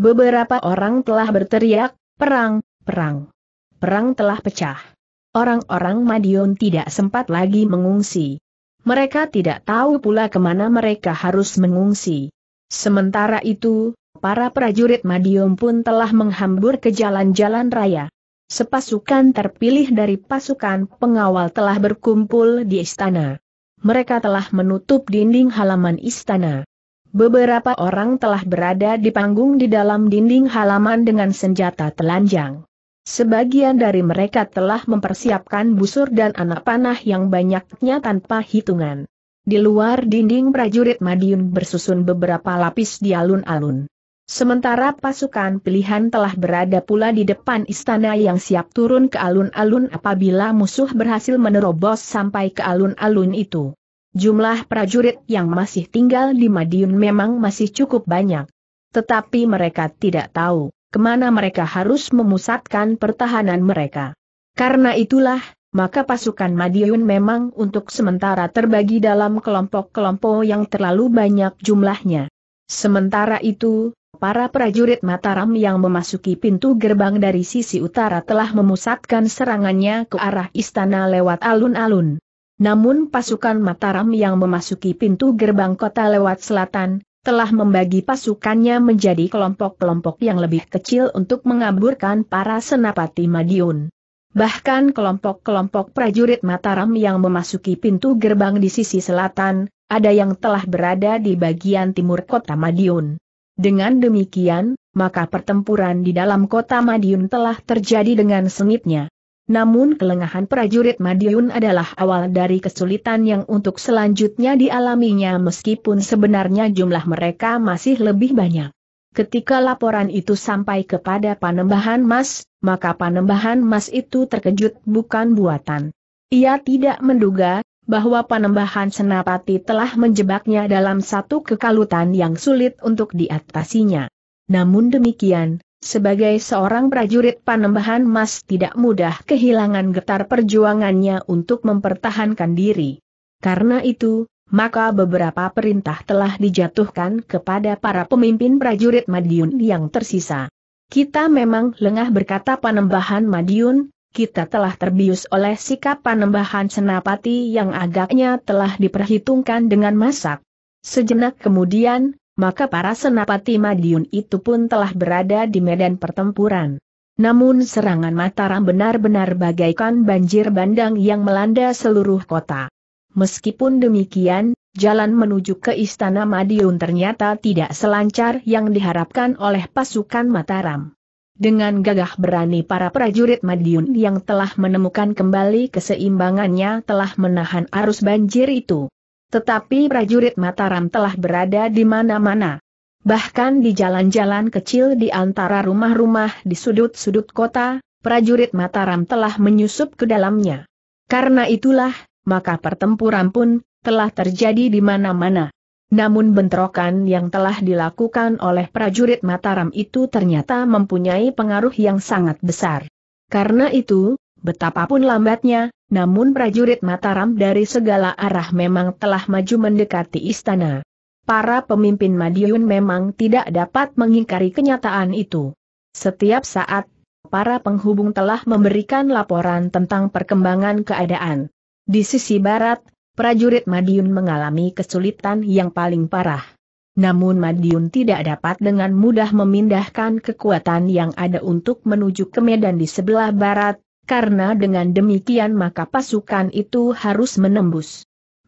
Beberapa orang telah berteriak, perang, perang. Perang telah pecah. Orang-orang Madiun tidak sempat lagi mengungsi. Mereka tidak tahu pula kemana mereka harus mengungsi. Sementara itu, para prajurit Madiun pun telah menghambur ke jalan-jalan raya. Sepasukan terpilih dari pasukan pengawal telah berkumpul di istana. Mereka telah menutup dinding halaman istana. Beberapa orang telah berada di panggung di dalam dinding halaman dengan senjata telanjang. Sebagian dari mereka telah mempersiapkan busur dan anak panah yang banyaknya tanpa hitungan. Di luar dinding prajurit Madiun bersusun beberapa lapis di alun-alun. Sementara pasukan pilihan telah berada pula di depan istana yang siap turun ke alun-alun apabila musuh berhasil menerobos sampai ke alun-alun itu. Jumlah prajurit yang masih tinggal di Madiun memang masih cukup banyak. Tetapi mereka tidak tahu kemana mereka harus memusatkan pertahanan mereka. Karena itulah, maka pasukan Madiun memang untuk sementara terbagi dalam kelompok-kelompok yang terlalu banyak jumlahnya. Sementara itu, para prajurit Mataram yang memasuki pintu gerbang dari sisi utara telah memusatkan serangannya ke arah istana lewat alun-alun. Namun pasukan Mataram yang memasuki pintu gerbang kota lewat selatan, telah membagi pasukannya menjadi kelompok-kelompok yang lebih kecil untuk mengaburkan para senapati Madiun. Bahkan kelompok-kelompok prajurit Mataram yang memasuki pintu gerbang di sisi selatan, ada yang telah berada di bagian timur kota Madiun. Dengan demikian, maka pertempuran di dalam kota Madiun telah terjadi dengan sengitnya namun kelengahan prajurit Madiun adalah awal dari kesulitan yang untuk selanjutnya dialaminya meskipun sebenarnya jumlah mereka masih lebih banyak. Ketika laporan itu sampai kepada Panembahan Mas, maka Panembahan Mas itu terkejut bukan buatan. Ia tidak menduga bahwa Panembahan Senapati telah menjebaknya dalam satu kekalutan yang sulit untuk diatasinya. Namun demikian, sebagai seorang prajurit panembahan Mas tidak mudah kehilangan getar perjuangannya untuk mempertahankan diri. Karena itu, maka beberapa perintah telah dijatuhkan kepada para pemimpin prajurit Madiun yang tersisa. Kita memang lengah berkata panembahan Madiun, kita telah terbius oleh sikap panembahan Senapati yang agaknya telah diperhitungkan dengan masak. Sejenak kemudian, maka para senapati Madiun itu pun telah berada di medan pertempuran. Namun serangan Mataram benar-benar bagaikan banjir bandang yang melanda seluruh kota. Meskipun demikian, jalan menuju ke Istana Madiun ternyata tidak selancar yang diharapkan oleh pasukan Mataram. Dengan gagah berani para prajurit Madiun yang telah menemukan kembali keseimbangannya telah menahan arus banjir itu. Tetapi prajurit Mataram telah berada di mana-mana. Bahkan di jalan-jalan kecil di antara rumah-rumah di sudut-sudut kota, prajurit Mataram telah menyusup ke dalamnya. Karena itulah, maka pertempuran pun telah terjadi di mana-mana. Namun bentrokan yang telah dilakukan oleh prajurit Mataram itu ternyata mempunyai pengaruh yang sangat besar. Karena itu, betapapun lambatnya, namun prajurit Mataram dari segala arah memang telah maju mendekati istana. Para pemimpin Madiun memang tidak dapat mengingkari kenyataan itu. Setiap saat, para penghubung telah memberikan laporan tentang perkembangan keadaan. Di sisi barat, prajurit Madiun mengalami kesulitan yang paling parah. Namun Madiun tidak dapat dengan mudah memindahkan kekuatan yang ada untuk menuju ke medan di sebelah barat, karena dengan demikian maka pasukan itu harus menembus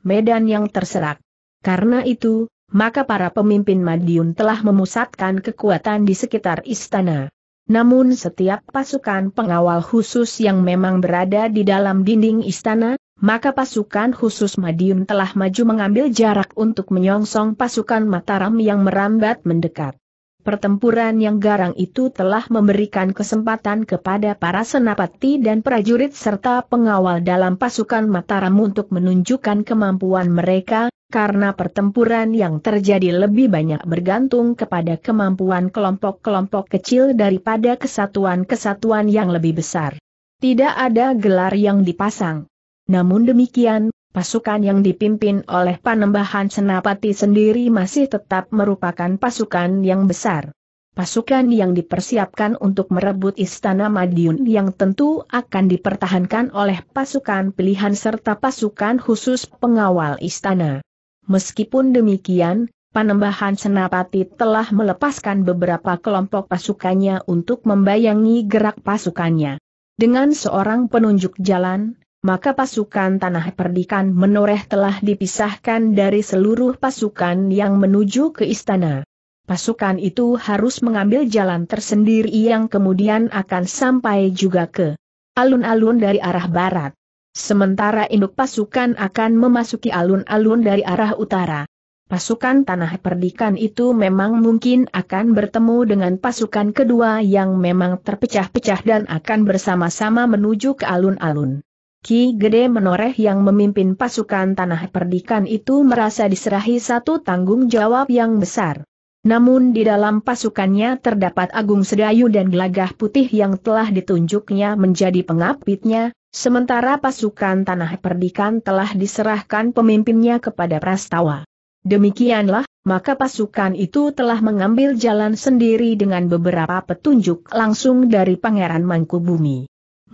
medan yang terserak. Karena itu, maka para pemimpin Madiun telah memusatkan kekuatan di sekitar istana. Namun setiap pasukan pengawal khusus yang memang berada di dalam dinding istana, maka pasukan khusus Madiun telah maju mengambil jarak untuk menyongsong pasukan Mataram yang merambat mendekat. Pertempuran yang garang itu telah memberikan kesempatan kepada para senapati dan prajurit serta pengawal dalam pasukan Mataram untuk menunjukkan kemampuan mereka, karena pertempuran yang terjadi lebih banyak bergantung kepada kemampuan kelompok-kelompok kecil daripada kesatuan-kesatuan yang lebih besar. Tidak ada gelar yang dipasang. Namun demikian, Pasukan yang dipimpin oleh Panembahan Senapati sendiri masih tetap merupakan pasukan yang besar. Pasukan yang dipersiapkan untuk merebut Istana Madiun yang tentu akan dipertahankan oleh pasukan pilihan serta pasukan khusus pengawal istana. Meskipun demikian, Panembahan Senapati telah melepaskan beberapa kelompok pasukannya untuk membayangi gerak pasukannya. Dengan seorang penunjuk jalan, maka pasukan tanah perdikan menoreh telah dipisahkan dari seluruh pasukan yang menuju ke istana. Pasukan itu harus mengambil jalan tersendiri yang kemudian akan sampai juga ke alun-alun dari arah barat. Sementara induk pasukan akan memasuki alun-alun dari arah utara. Pasukan tanah perdikan itu memang mungkin akan bertemu dengan pasukan kedua yang memang terpecah-pecah dan akan bersama-sama menuju ke alun-alun. Ki Gede Menoreh yang memimpin pasukan tanah perdikan itu merasa diserahi satu tanggung jawab yang besar. Namun di dalam pasukannya terdapat Agung Sedayu dan Gelagah Putih yang telah ditunjuknya menjadi pengapitnya, sementara pasukan tanah perdikan telah diserahkan pemimpinnya kepada Prastawa. Demikianlah, maka pasukan itu telah mengambil jalan sendiri dengan beberapa petunjuk langsung dari Pangeran Mangkubumi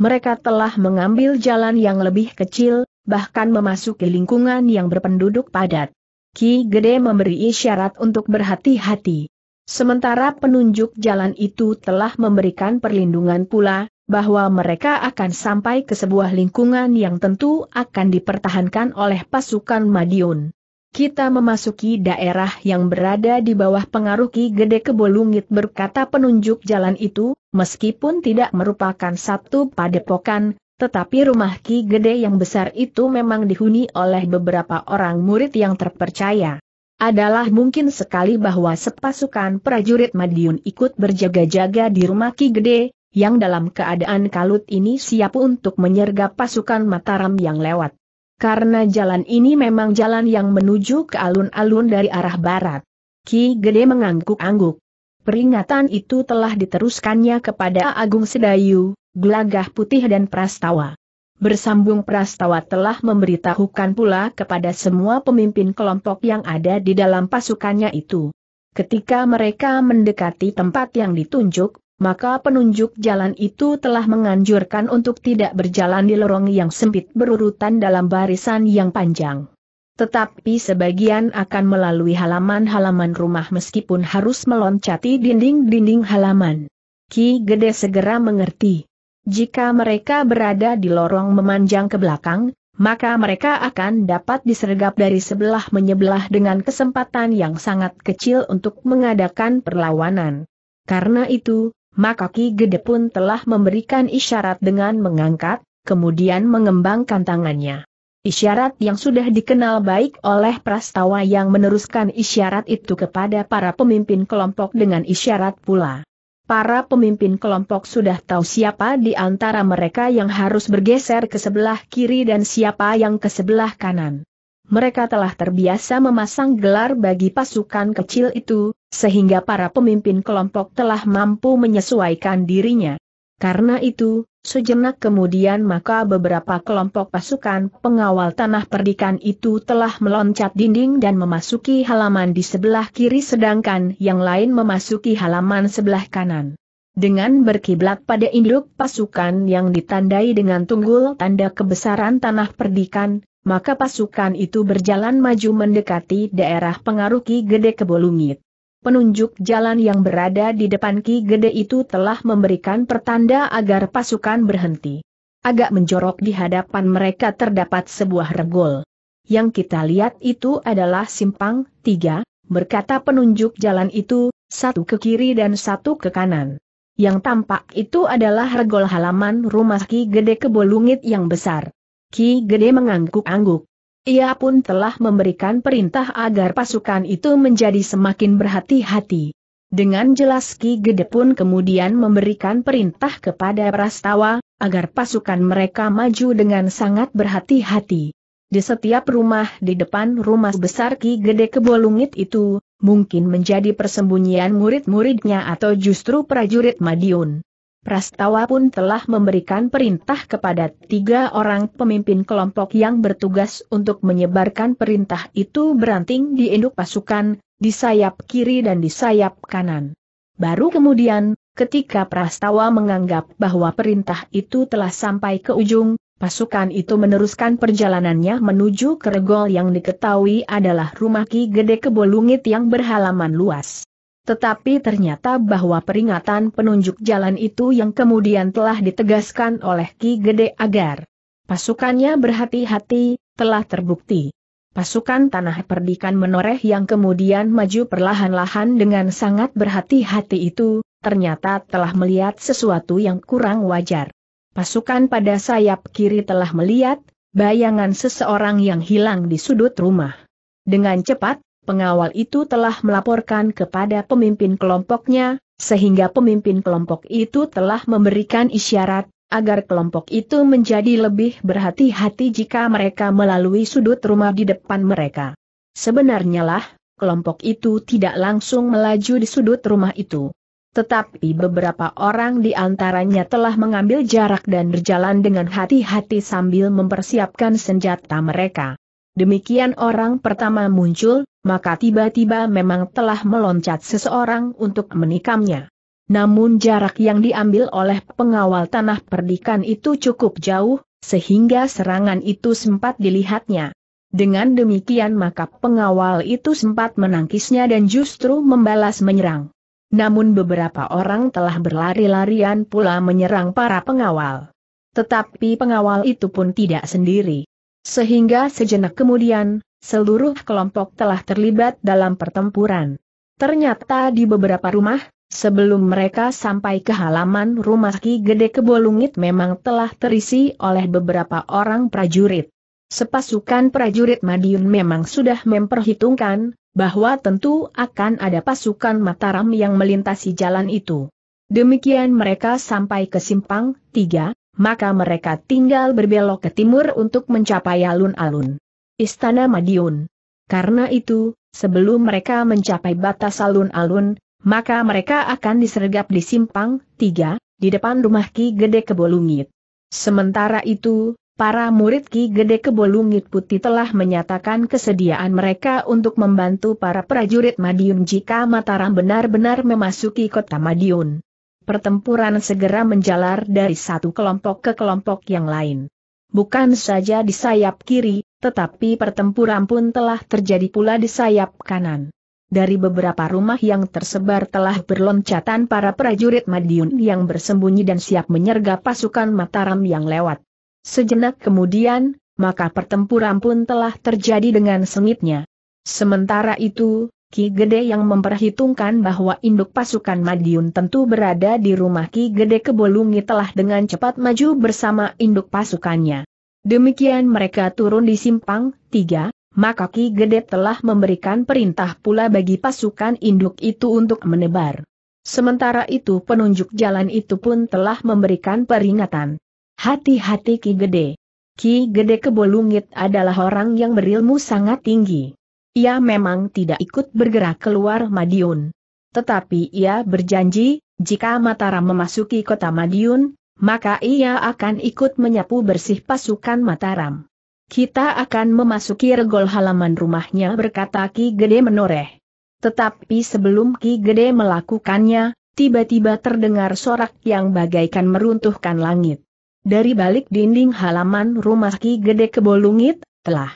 mereka telah mengambil jalan yang lebih kecil, bahkan memasuki lingkungan yang berpenduduk padat. Ki Gede memberi isyarat untuk berhati-hati. Sementara penunjuk jalan itu telah memberikan perlindungan pula, bahwa mereka akan sampai ke sebuah lingkungan yang tentu akan dipertahankan oleh pasukan Madiun kita memasuki daerah yang berada di bawah pengaruh Ki Gede Kebolungit berkata penunjuk jalan itu, meskipun tidak merupakan satu padepokan, tetapi rumah Ki Gede yang besar itu memang dihuni oleh beberapa orang murid yang terpercaya. Adalah mungkin sekali bahwa sepasukan prajurit Madiun ikut berjaga-jaga di rumah Ki Gede, yang dalam keadaan kalut ini siap untuk menyergap pasukan Mataram yang lewat. Karena jalan ini memang jalan yang menuju ke alun-alun dari arah barat. Ki Gede mengangguk-angguk. Peringatan itu telah diteruskannya kepada Agung Sedayu, Gelagah Putih dan Prastawa. Bersambung Prastawa telah memberitahukan pula kepada semua pemimpin kelompok yang ada di dalam pasukannya itu. Ketika mereka mendekati tempat yang ditunjuk, maka penunjuk jalan itu telah menganjurkan untuk tidak berjalan di lorong yang sempit berurutan dalam barisan yang panjang. Tetapi sebagian akan melalui halaman-halaman rumah meskipun harus meloncati dinding-dinding halaman. Ki Gede segera mengerti. Jika mereka berada di lorong memanjang ke belakang, maka mereka akan dapat disergap dari sebelah menyebelah dengan kesempatan yang sangat kecil untuk mengadakan perlawanan. Karena itu, maka Ki Gede pun telah memberikan isyarat dengan mengangkat, kemudian mengembangkan tangannya. Isyarat yang sudah dikenal baik oleh prastawa yang meneruskan isyarat itu kepada para pemimpin kelompok dengan isyarat pula. Para pemimpin kelompok sudah tahu siapa di antara mereka yang harus bergeser ke sebelah kiri dan siapa yang ke sebelah kanan mereka telah terbiasa memasang gelar bagi pasukan kecil itu, sehingga para pemimpin kelompok telah mampu menyesuaikan dirinya. Karena itu, sejenak kemudian maka beberapa kelompok pasukan pengawal tanah perdikan itu telah meloncat dinding dan memasuki halaman di sebelah kiri sedangkan yang lain memasuki halaman sebelah kanan. Dengan berkiblat pada induk pasukan yang ditandai dengan tunggul tanda kebesaran tanah perdikan, maka pasukan itu berjalan maju mendekati daerah pengaruh Ki Gede Kebolungit. Penunjuk jalan yang berada di depan Ki Gede itu telah memberikan pertanda agar pasukan berhenti. Agak menjorok di hadapan mereka terdapat sebuah regol. Yang kita lihat itu adalah simpang, tiga, berkata penunjuk jalan itu, satu ke kiri dan satu ke kanan. Yang tampak itu adalah regol halaman rumah Ki Gede Kebolungit yang besar. Ki Gede mengangguk-angguk. Ia pun telah memberikan perintah agar pasukan itu menjadi semakin berhati-hati. Dengan jelas Ki Gede pun kemudian memberikan perintah kepada Prastawa, agar pasukan mereka maju dengan sangat berhati-hati. Di setiap rumah di depan rumah besar Ki Gede Kebolungit itu, mungkin menjadi persembunyian murid-muridnya atau justru prajurit Madiun. Prastawa pun telah memberikan perintah kepada tiga orang pemimpin kelompok yang bertugas untuk menyebarkan perintah itu beranting di induk pasukan, di sayap kiri dan di sayap kanan. Baru kemudian, ketika Prastawa menganggap bahwa perintah itu telah sampai ke ujung, pasukan itu meneruskan perjalanannya menuju ke regol yang diketahui adalah rumah Ki Gede Kebolungit yang berhalaman luas. Tetapi ternyata bahwa peringatan penunjuk jalan itu yang kemudian telah ditegaskan oleh Ki Gede Agar. Pasukannya berhati-hati, telah terbukti. Pasukan Tanah Perdikan menoreh yang kemudian maju perlahan-lahan dengan sangat berhati-hati itu, ternyata telah melihat sesuatu yang kurang wajar. Pasukan pada sayap kiri telah melihat, bayangan seseorang yang hilang di sudut rumah. Dengan cepat, pengawal itu telah melaporkan kepada pemimpin kelompoknya, sehingga pemimpin kelompok itu telah memberikan isyarat, agar kelompok itu menjadi lebih berhati-hati jika mereka melalui sudut rumah di depan mereka. Sebenarnya lah, kelompok itu tidak langsung melaju di sudut rumah itu. Tetapi beberapa orang di antaranya telah mengambil jarak dan berjalan dengan hati-hati sambil mempersiapkan senjata mereka. Demikian orang pertama muncul, maka tiba-tiba memang telah meloncat seseorang untuk menikamnya. Namun jarak yang diambil oleh pengawal tanah perdikan itu cukup jauh, sehingga serangan itu sempat dilihatnya. Dengan demikian maka pengawal itu sempat menangkisnya dan justru membalas menyerang. Namun beberapa orang telah berlari-larian pula menyerang para pengawal. Tetapi pengawal itu pun tidak sendiri. Sehingga sejenak kemudian, seluruh kelompok telah terlibat dalam pertempuran. Ternyata di beberapa rumah, sebelum mereka sampai ke halaman rumah Ki Gede Kebolungit memang telah terisi oleh beberapa orang prajurit. Sepasukan prajurit Madiun memang sudah memperhitungkan, bahwa tentu akan ada pasukan Mataram yang melintasi jalan itu. Demikian mereka sampai ke simpang 3, maka mereka tinggal berbelok ke timur untuk mencapai alun-alun Istana Madiun. Karena itu, sebelum mereka mencapai batas alun-alun, maka mereka akan disergap di simpang 3, di depan rumah Ki Gede Kebolungit. Sementara itu, para murid Ki Gede Kebolungit Putih telah menyatakan kesediaan mereka untuk membantu para prajurit Madiun jika Mataram benar-benar memasuki kota Madiun pertempuran segera menjalar dari satu kelompok ke kelompok yang lain. Bukan saja di sayap kiri, tetapi pertempuran pun telah terjadi pula di sayap kanan. Dari beberapa rumah yang tersebar telah berloncatan para prajurit Madiun yang bersembunyi dan siap menyergap pasukan Mataram yang lewat. Sejenak kemudian, maka pertempuran pun telah terjadi dengan sengitnya. Sementara itu, Ki Gede yang memperhitungkan bahwa induk pasukan Madiun tentu berada di rumah Ki Gede Kebolungi telah dengan cepat maju bersama induk pasukannya. Demikian mereka turun di simpang, tiga, maka Ki Gede telah memberikan perintah pula bagi pasukan induk itu untuk menebar. Sementara itu penunjuk jalan itu pun telah memberikan peringatan. Hati-hati Ki Gede. Ki Gede Kebolungit adalah orang yang berilmu sangat tinggi. Ia memang tidak ikut bergerak keluar Madiun. Tetapi ia berjanji, jika Mataram memasuki kota Madiun, maka ia akan ikut menyapu bersih pasukan Mataram. Kita akan memasuki regol halaman rumahnya berkata Ki Gede menoreh. Tetapi sebelum Ki Gede melakukannya, tiba-tiba terdengar sorak yang bagaikan meruntuhkan langit. Dari balik dinding halaman rumah Ki Gede Kebolungit, telah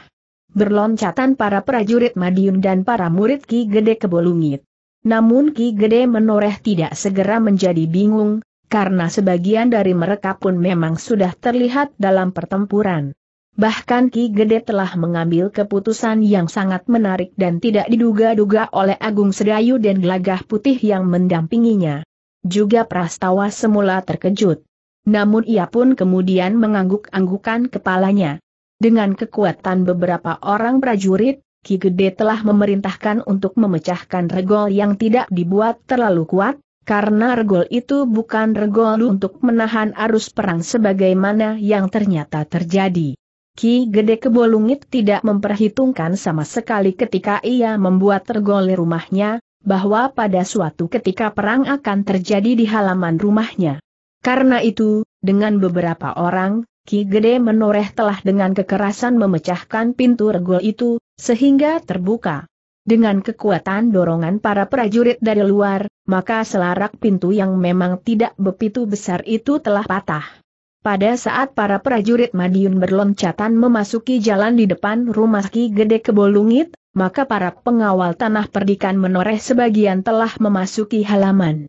berloncatan para prajurit Madiun dan para murid Ki Gede Kebolungit. Namun Ki Gede menoreh tidak segera menjadi bingung, karena sebagian dari mereka pun memang sudah terlihat dalam pertempuran. Bahkan Ki Gede telah mengambil keputusan yang sangat menarik dan tidak diduga-duga oleh Agung Sedayu dan Gelagah Putih yang mendampinginya. Juga Prastawa semula terkejut. Namun ia pun kemudian mengangguk-anggukan kepalanya. Dengan kekuatan beberapa orang prajurit, Ki Gede telah memerintahkan untuk memecahkan regol yang tidak dibuat terlalu kuat, karena regol itu bukan regol untuk menahan arus perang sebagaimana yang ternyata terjadi. Ki Gede Kebolungit tidak memperhitungkan sama sekali ketika ia membuat regol rumahnya, bahwa pada suatu ketika perang akan terjadi di halaman rumahnya. Karena itu, dengan beberapa orang, Ki Gede menoreh telah dengan kekerasan memecahkan pintu regol itu, sehingga terbuka. Dengan kekuatan dorongan para prajurit dari luar, maka selarak pintu yang memang tidak begitu besar itu telah patah. Pada saat para prajurit Madiun berloncatan memasuki jalan di depan rumah Ki Gede Kebolungit, maka para pengawal tanah perdikan menoreh sebagian telah memasuki halaman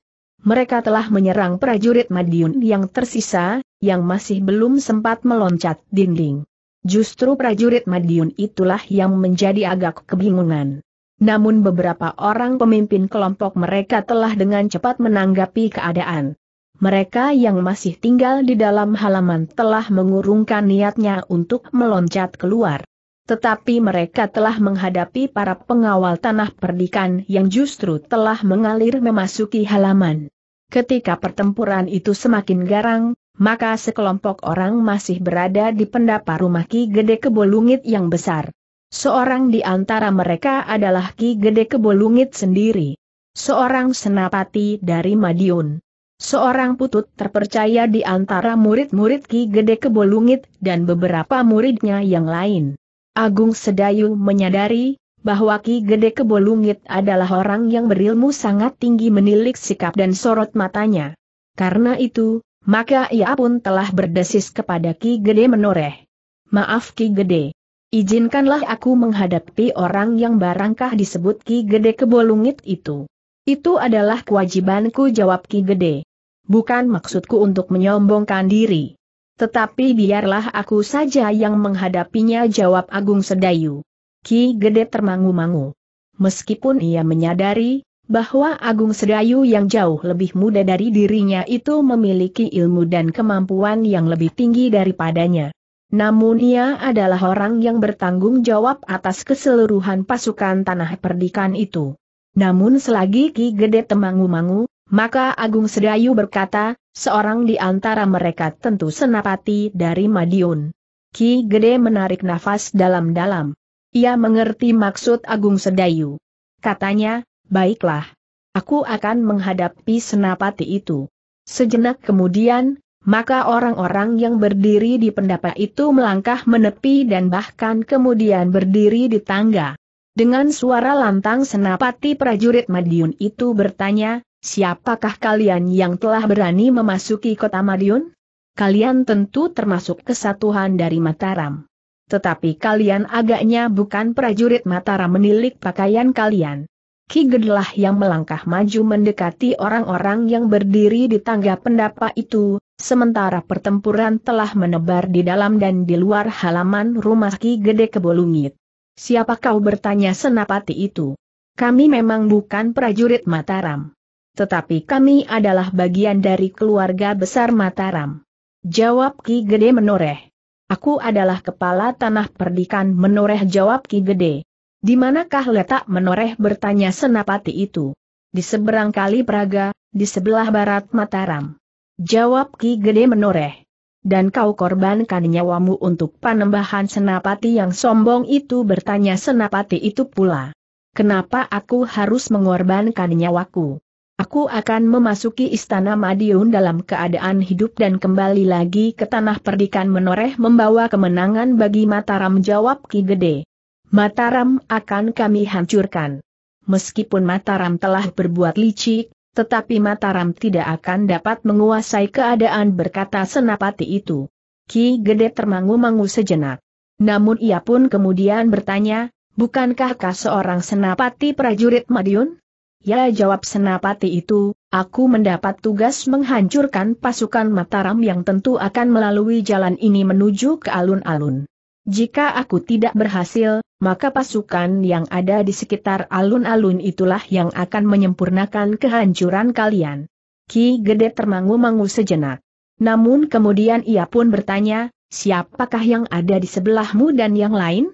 mereka telah menyerang prajurit Madiun yang tersisa, yang masih belum sempat meloncat dinding. Justru prajurit Madiun itulah yang menjadi agak kebingungan. Namun beberapa orang pemimpin kelompok mereka telah dengan cepat menanggapi keadaan. Mereka yang masih tinggal di dalam halaman telah mengurungkan niatnya untuk meloncat keluar. Tetapi mereka telah menghadapi para pengawal tanah perdikan yang justru telah mengalir memasuki halaman. Ketika pertempuran itu semakin garang, maka sekelompok orang masih berada di pendapa rumah Ki Gede Kebolungit yang besar. Seorang di antara mereka adalah Ki Gede Kebolungit sendiri. Seorang senapati dari Madiun. Seorang putut terpercaya di antara murid-murid Ki Gede Kebolungit dan beberapa muridnya yang lain. Agung Sedayu menyadari bahwa Ki Gede Kebolungit adalah orang yang berilmu sangat tinggi menilik sikap dan sorot matanya. Karena itu, maka ia pun telah berdesis kepada Ki Gede menoreh. Maaf Ki Gede. Izinkanlah aku menghadapi orang yang barangkah disebut Ki Gede Kebolungit itu. Itu adalah kewajibanku jawab Ki Gede. Bukan maksudku untuk menyombongkan diri. Tetapi biarlah aku saja yang menghadapinya jawab Agung Sedayu. Ki Gede termangu-mangu. Meskipun ia menyadari, bahwa Agung Sedayu yang jauh lebih muda dari dirinya itu memiliki ilmu dan kemampuan yang lebih tinggi daripadanya. Namun ia adalah orang yang bertanggung jawab atas keseluruhan pasukan tanah perdikan itu. Namun selagi Ki Gede temangu-mangu, maka Agung Sedayu berkata, seorang di antara mereka tentu senapati dari Madiun. Ki Gede menarik nafas dalam-dalam. Ia mengerti maksud Agung Sedayu. Katanya, baiklah. Aku akan menghadapi senapati itu. Sejenak kemudian, maka orang-orang yang berdiri di pendapa itu melangkah menepi dan bahkan kemudian berdiri di tangga. Dengan suara lantang senapati prajurit Madiun itu bertanya, siapakah kalian yang telah berani memasuki kota Madiun? Kalian tentu termasuk kesatuan dari Mataram. Tetapi kalian agaknya bukan prajurit Mataram menilik pakaian kalian. Ki Gedelah yang melangkah maju mendekati orang-orang yang berdiri di tangga pendapa itu, sementara pertempuran telah menebar di dalam dan di luar halaman rumah Ki Gede Kebolungit. Siapa kau bertanya senapati itu? Kami memang bukan prajurit Mataram. Tetapi kami adalah bagian dari keluarga besar Mataram. Jawab Ki Gede menoreh. Aku adalah kepala tanah perdikan menoreh jawab Ki Gede. Di manakah letak menoreh bertanya senapati itu? Di seberang kali Praga, di sebelah barat Mataram. Jawab Ki Gede menoreh. Dan kau korbankan nyawamu untuk panembahan senapati yang sombong itu bertanya senapati itu pula. Kenapa aku harus mengorbankan nyawaku? Aku akan memasuki istana Madiun dalam keadaan hidup dan kembali lagi ke tanah perdikan menoreh membawa kemenangan bagi Mataram jawab Ki Gede. Mataram akan kami hancurkan. Meskipun Mataram telah berbuat licik, tetapi Mataram tidak akan dapat menguasai keadaan berkata senapati itu. Ki Gede termangu-mangu sejenak. Namun ia pun kemudian bertanya, bukankah seorang senapati prajurit Madiun? Ya jawab senapati itu, aku mendapat tugas menghancurkan pasukan Mataram yang tentu akan melalui jalan ini menuju ke alun-alun. Jika aku tidak berhasil, maka pasukan yang ada di sekitar alun-alun itulah yang akan menyempurnakan kehancuran kalian. Ki Gede termangu-mangu sejenak. Namun kemudian ia pun bertanya, siapakah yang ada di sebelahmu dan yang lain?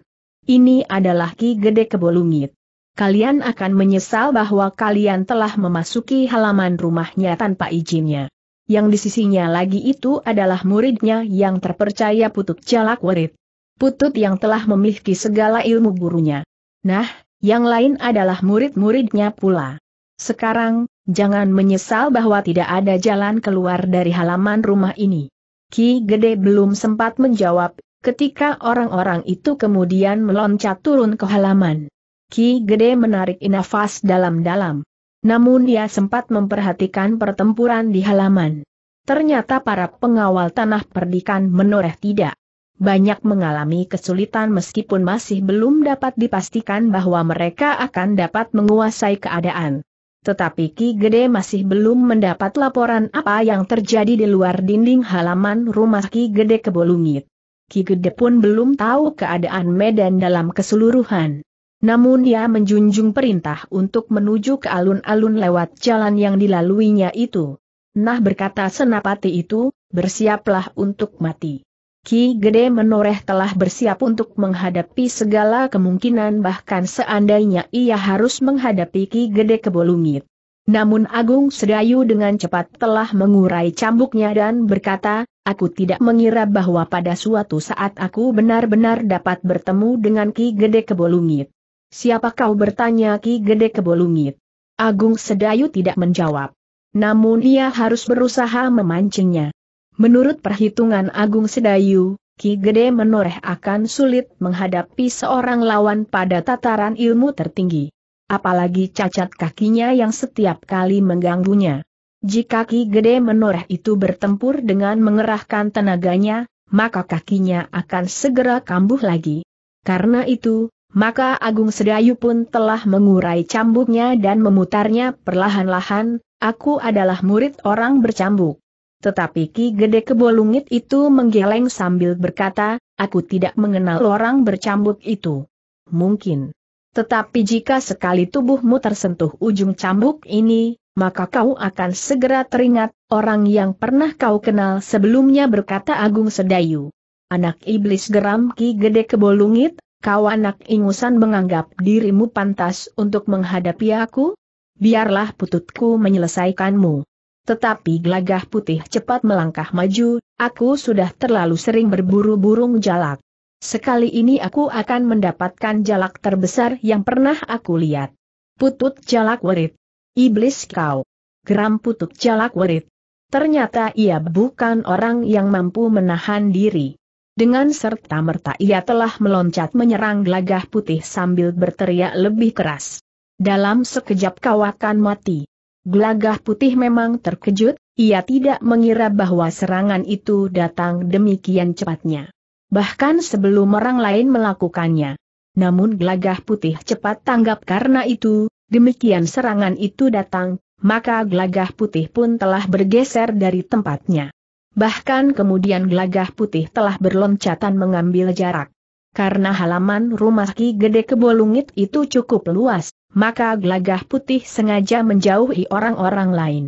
Ini adalah Ki Gede Kebolungit kalian akan menyesal bahwa kalian telah memasuki halaman rumahnya tanpa izinnya. Yang di sisinya lagi itu adalah muridnya yang terpercaya Putut Jalak Werit. Putut yang telah memiliki segala ilmu gurunya. Nah, yang lain adalah murid-muridnya pula. Sekarang, jangan menyesal bahwa tidak ada jalan keluar dari halaman rumah ini. Ki Gede belum sempat menjawab, ketika orang-orang itu kemudian meloncat turun ke halaman. Ki Gede menarik nafas dalam-dalam. Namun ia sempat memperhatikan pertempuran di halaman. Ternyata para pengawal tanah perdikan menoreh tidak. Banyak mengalami kesulitan meskipun masih belum dapat dipastikan bahwa mereka akan dapat menguasai keadaan. Tetapi Ki Gede masih belum mendapat laporan apa yang terjadi di luar dinding halaman rumah Ki Gede Kebolungit. Ki Gede pun belum tahu keadaan Medan dalam keseluruhan. Namun ia menjunjung perintah untuk menuju ke alun-alun lewat jalan yang dilaluinya itu. Nah berkata senapati itu, bersiaplah untuk mati. Ki Gede Menoreh telah bersiap untuk menghadapi segala kemungkinan bahkan seandainya ia harus menghadapi Ki Gede Kebolungit. Namun Agung Sedayu dengan cepat telah mengurai cambuknya dan berkata, aku tidak mengira bahwa pada suatu saat aku benar-benar dapat bertemu dengan Ki Gede Kebolungit. Siapa kau bertanya Ki Gede Kebolungit? Agung Sedayu tidak menjawab. Namun ia harus berusaha memancingnya. Menurut perhitungan Agung Sedayu, Ki Gede menoreh akan sulit menghadapi seorang lawan pada tataran ilmu tertinggi. Apalagi cacat kakinya yang setiap kali mengganggunya. Jika Ki Gede menoreh itu bertempur dengan mengerahkan tenaganya, maka kakinya akan segera kambuh lagi. Karena itu, maka Agung Sedayu pun telah mengurai cambuknya dan memutarnya perlahan-lahan, aku adalah murid orang bercambuk. Tetapi Ki Gede Kebolungit itu menggeleng sambil berkata, aku tidak mengenal orang bercambuk itu. Mungkin. Tetapi jika sekali tubuhmu tersentuh ujung cambuk ini, maka kau akan segera teringat, orang yang pernah kau kenal sebelumnya berkata Agung Sedayu. Anak iblis geram Ki Gede Kebolungit, kau anak ingusan menganggap dirimu pantas untuk menghadapi aku? Biarlah pututku menyelesaikanmu. Tetapi gelagah putih cepat melangkah maju, aku sudah terlalu sering berburu burung jalak. Sekali ini aku akan mendapatkan jalak terbesar yang pernah aku lihat. Putut jalak werit. Iblis kau. Geram putut jalak werit. Ternyata ia bukan orang yang mampu menahan diri. Dengan serta merta ia telah meloncat menyerang gelagah putih sambil berteriak lebih keras. Dalam sekejap kau akan mati. Gelagah putih memang terkejut, ia tidak mengira bahwa serangan itu datang demikian cepatnya. Bahkan sebelum orang lain melakukannya. Namun gelagah putih cepat tanggap karena itu, demikian serangan itu datang, maka gelagah putih pun telah bergeser dari tempatnya. Bahkan kemudian gelagah putih telah berloncatan mengambil jarak. Karena halaman rumah Ki Gede Kebolungit itu cukup luas, maka gelagah putih sengaja menjauhi orang-orang lain.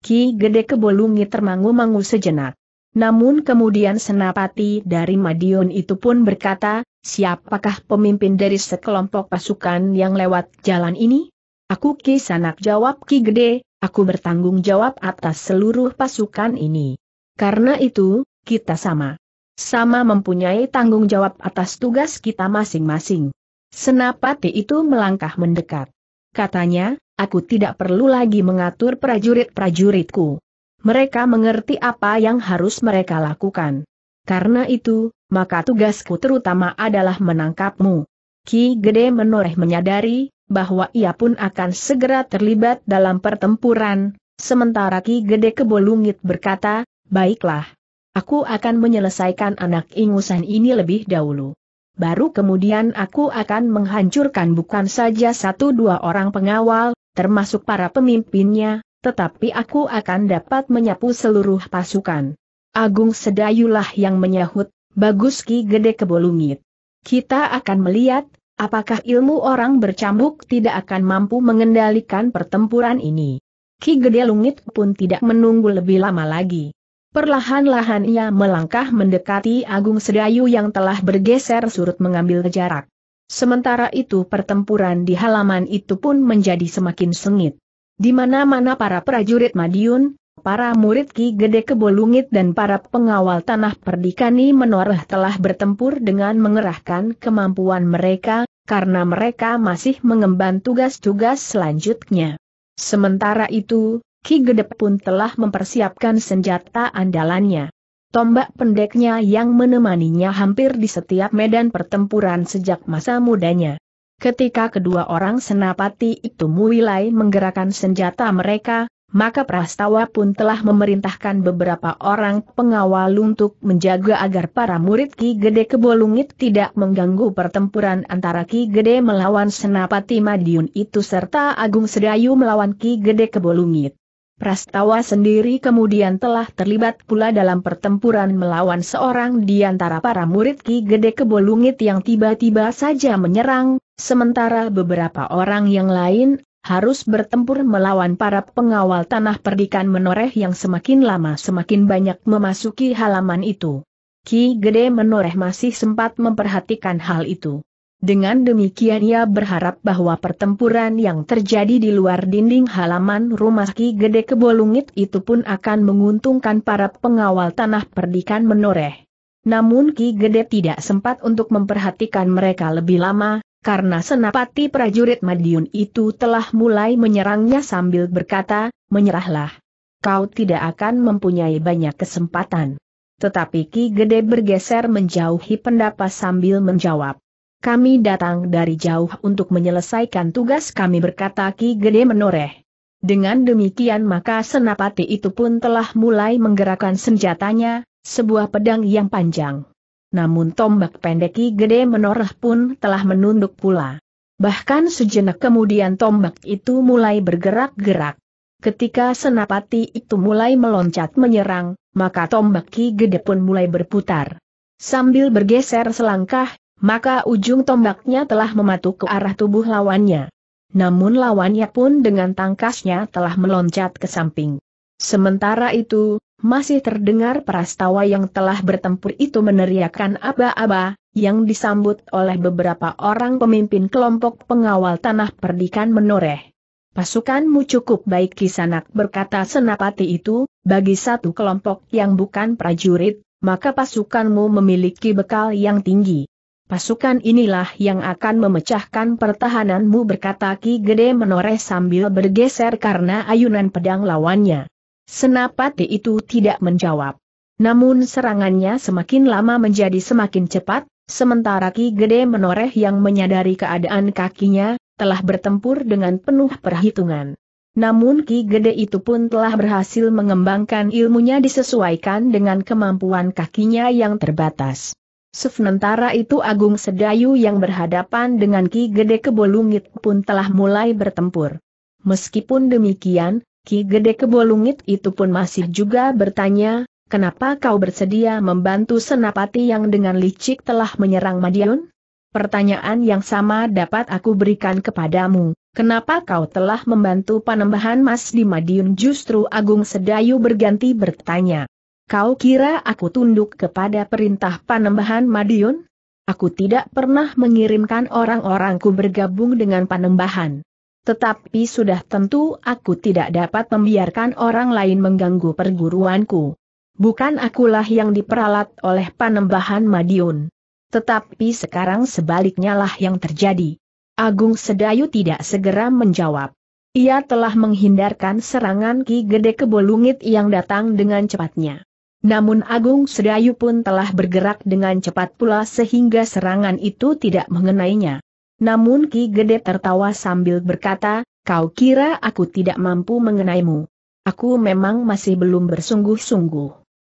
Ki Gede Kebolungit termangu-mangu sejenak. Namun kemudian senapati dari Madiun itu pun berkata, siapakah pemimpin dari sekelompok pasukan yang lewat jalan ini? Aku Ki Sanak jawab Ki Gede, aku bertanggung jawab atas seluruh pasukan ini. Karena itu, kita sama. Sama mempunyai tanggung jawab atas tugas kita masing-masing. Senapati itu melangkah mendekat. Katanya, aku tidak perlu lagi mengatur prajurit-prajuritku. Mereka mengerti apa yang harus mereka lakukan. Karena itu, maka tugasku terutama adalah menangkapmu. Ki Gede menoreh menyadari, bahwa ia pun akan segera terlibat dalam pertempuran, sementara Ki Gede Kebolungit berkata, Baiklah. Aku akan menyelesaikan anak ingusan ini lebih dahulu. Baru kemudian aku akan menghancurkan bukan saja satu dua orang pengawal, termasuk para pemimpinnya, tetapi aku akan dapat menyapu seluruh pasukan. Agung Sedayulah yang menyahut, bagus Ki Gede Kebolungit. Kita akan melihat, apakah ilmu orang bercambuk tidak akan mampu mengendalikan pertempuran ini. Ki Gede Lungit pun tidak menunggu lebih lama lagi. Perlahan-lahan ia melangkah mendekati Agung Sedayu yang telah bergeser surut mengambil jarak. Sementara itu pertempuran di halaman itu pun menjadi semakin sengit. Di mana-mana para prajurit Madiun, para murid Ki Gede Kebolungit dan para pengawal tanah perdikani menoreh telah bertempur dengan mengerahkan kemampuan mereka, karena mereka masih mengemban tugas-tugas selanjutnya. Sementara itu, Ki Gede pun telah mempersiapkan senjata andalannya. Tombak pendeknya yang menemaninya hampir di setiap medan pertempuran sejak masa mudanya. Ketika kedua orang senapati itu mulai menggerakkan senjata mereka, maka Prastawa pun telah memerintahkan beberapa orang pengawal untuk menjaga agar para murid Ki Gede Kebolungit tidak mengganggu pertempuran antara Ki Gede melawan Senapati Madiun itu serta Agung Sedayu melawan Ki Gede Kebolungit. Prastawa sendiri kemudian telah terlibat pula dalam pertempuran melawan seorang di antara para murid Ki Gede Kebolungit yang tiba-tiba saja menyerang, sementara beberapa orang yang lain harus bertempur melawan para pengawal tanah perdikan menoreh yang semakin lama semakin banyak memasuki halaman itu. Ki Gede menoreh masih sempat memperhatikan hal itu. Dengan demikian ia berharap bahwa pertempuran yang terjadi di luar dinding halaman rumah Ki Gede Kebolungit itu pun akan menguntungkan para pengawal tanah perdikan menoreh. Namun Ki Gede tidak sempat untuk memperhatikan mereka lebih lama, karena senapati prajurit Madiun itu telah mulai menyerangnya sambil berkata, menyerahlah. Kau tidak akan mempunyai banyak kesempatan. Tetapi Ki Gede bergeser menjauhi pendapat sambil menjawab kami datang dari jauh untuk menyelesaikan tugas kami berkata Ki Gede menoreh. Dengan demikian maka senapati itu pun telah mulai menggerakkan senjatanya, sebuah pedang yang panjang. Namun tombak pendek Ki Gede menoreh pun telah menunduk pula. Bahkan sejenak kemudian tombak itu mulai bergerak-gerak. Ketika senapati itu mulai meloncat menyerang, maka tombak Ki Gede pun mulai berputar. Sambil bergeser selangkah, maka ujung tombaknya telah mematuk ke arah tubuh lawannya. Namun lawannya pun dengan tangkasnya telah meloncat ke samping. Sementara itu, masih terdengar prastawa yang telah bertempur itu meneriakkan aba-aba, yang disambut oleh beberapa orang pemimpin kelompok pengawal tanah perdikan menoreh. Pasukanmu cukup baik kisanak berkata senapati itu, bagi satu kelompok yang bukan prajurit, maka pasukanmu memiliki bekal yang tinggi. Pasukan inilah yang akan memecahkan pertahananmu berkata Ki Gede menoreh sambil bergeser karena ayunan pedang lawannya. Senapati itu tidak menjawab. Namun serangannya semakin lama menjadi semakin cepat, sementara Ki Gede menoreh yang menyadari keadaan kakinya, telah bertempur dengan penuh perhitungan. Namun Ki Gede itu pun telah berhasil mengembangkan ilmunya disesuaikan dengan kemampuan kakinya yang terbatas. Sementara itu Agung Sedayu yang berhadapan dengan Ki Gede Kebolungit pun telah mulai bertempur. Meskipun demikian, Ki Gede Kebolungit itu pun masih juga bertanya, kenapa kau bersedia membantu Senapati yang dengan licik telah menyerang Madiun? Pertanyaan yang sama dapat aku berikan kepadamu, kenapa kau telah membantu panembahan Mas di Madiun justru Agung Sedayu berganti bertanya. Kau kira aku tunduk kepada perintah panembahan Madiun? Aku tidak pernah mengirimkan orang-orangku bergabung dengan panembahan. Tetapi sudah tentu aku tidak dapat membiarkan orang lain mengganggu perguruanku. Bukan akulah yang diperalat oleh panembahan Madiun. Tetapi sekarang sebaliknya lah yang terjadi. Agung Sedayu tidak segera menjawab. Ia telah menghindarkan serangan Ki Gede Kebolungit yang datang dengan cepatnya. Namun Agung Sedayu pun telah bergerak dengan cepat pula sehingga serangan itu tidak mengenainya. Namun Ki Gede tertawa sambil berkata, kau kira aku tidak mampu mengenaimu. Aku memang masih belum bersungguh-sungguh.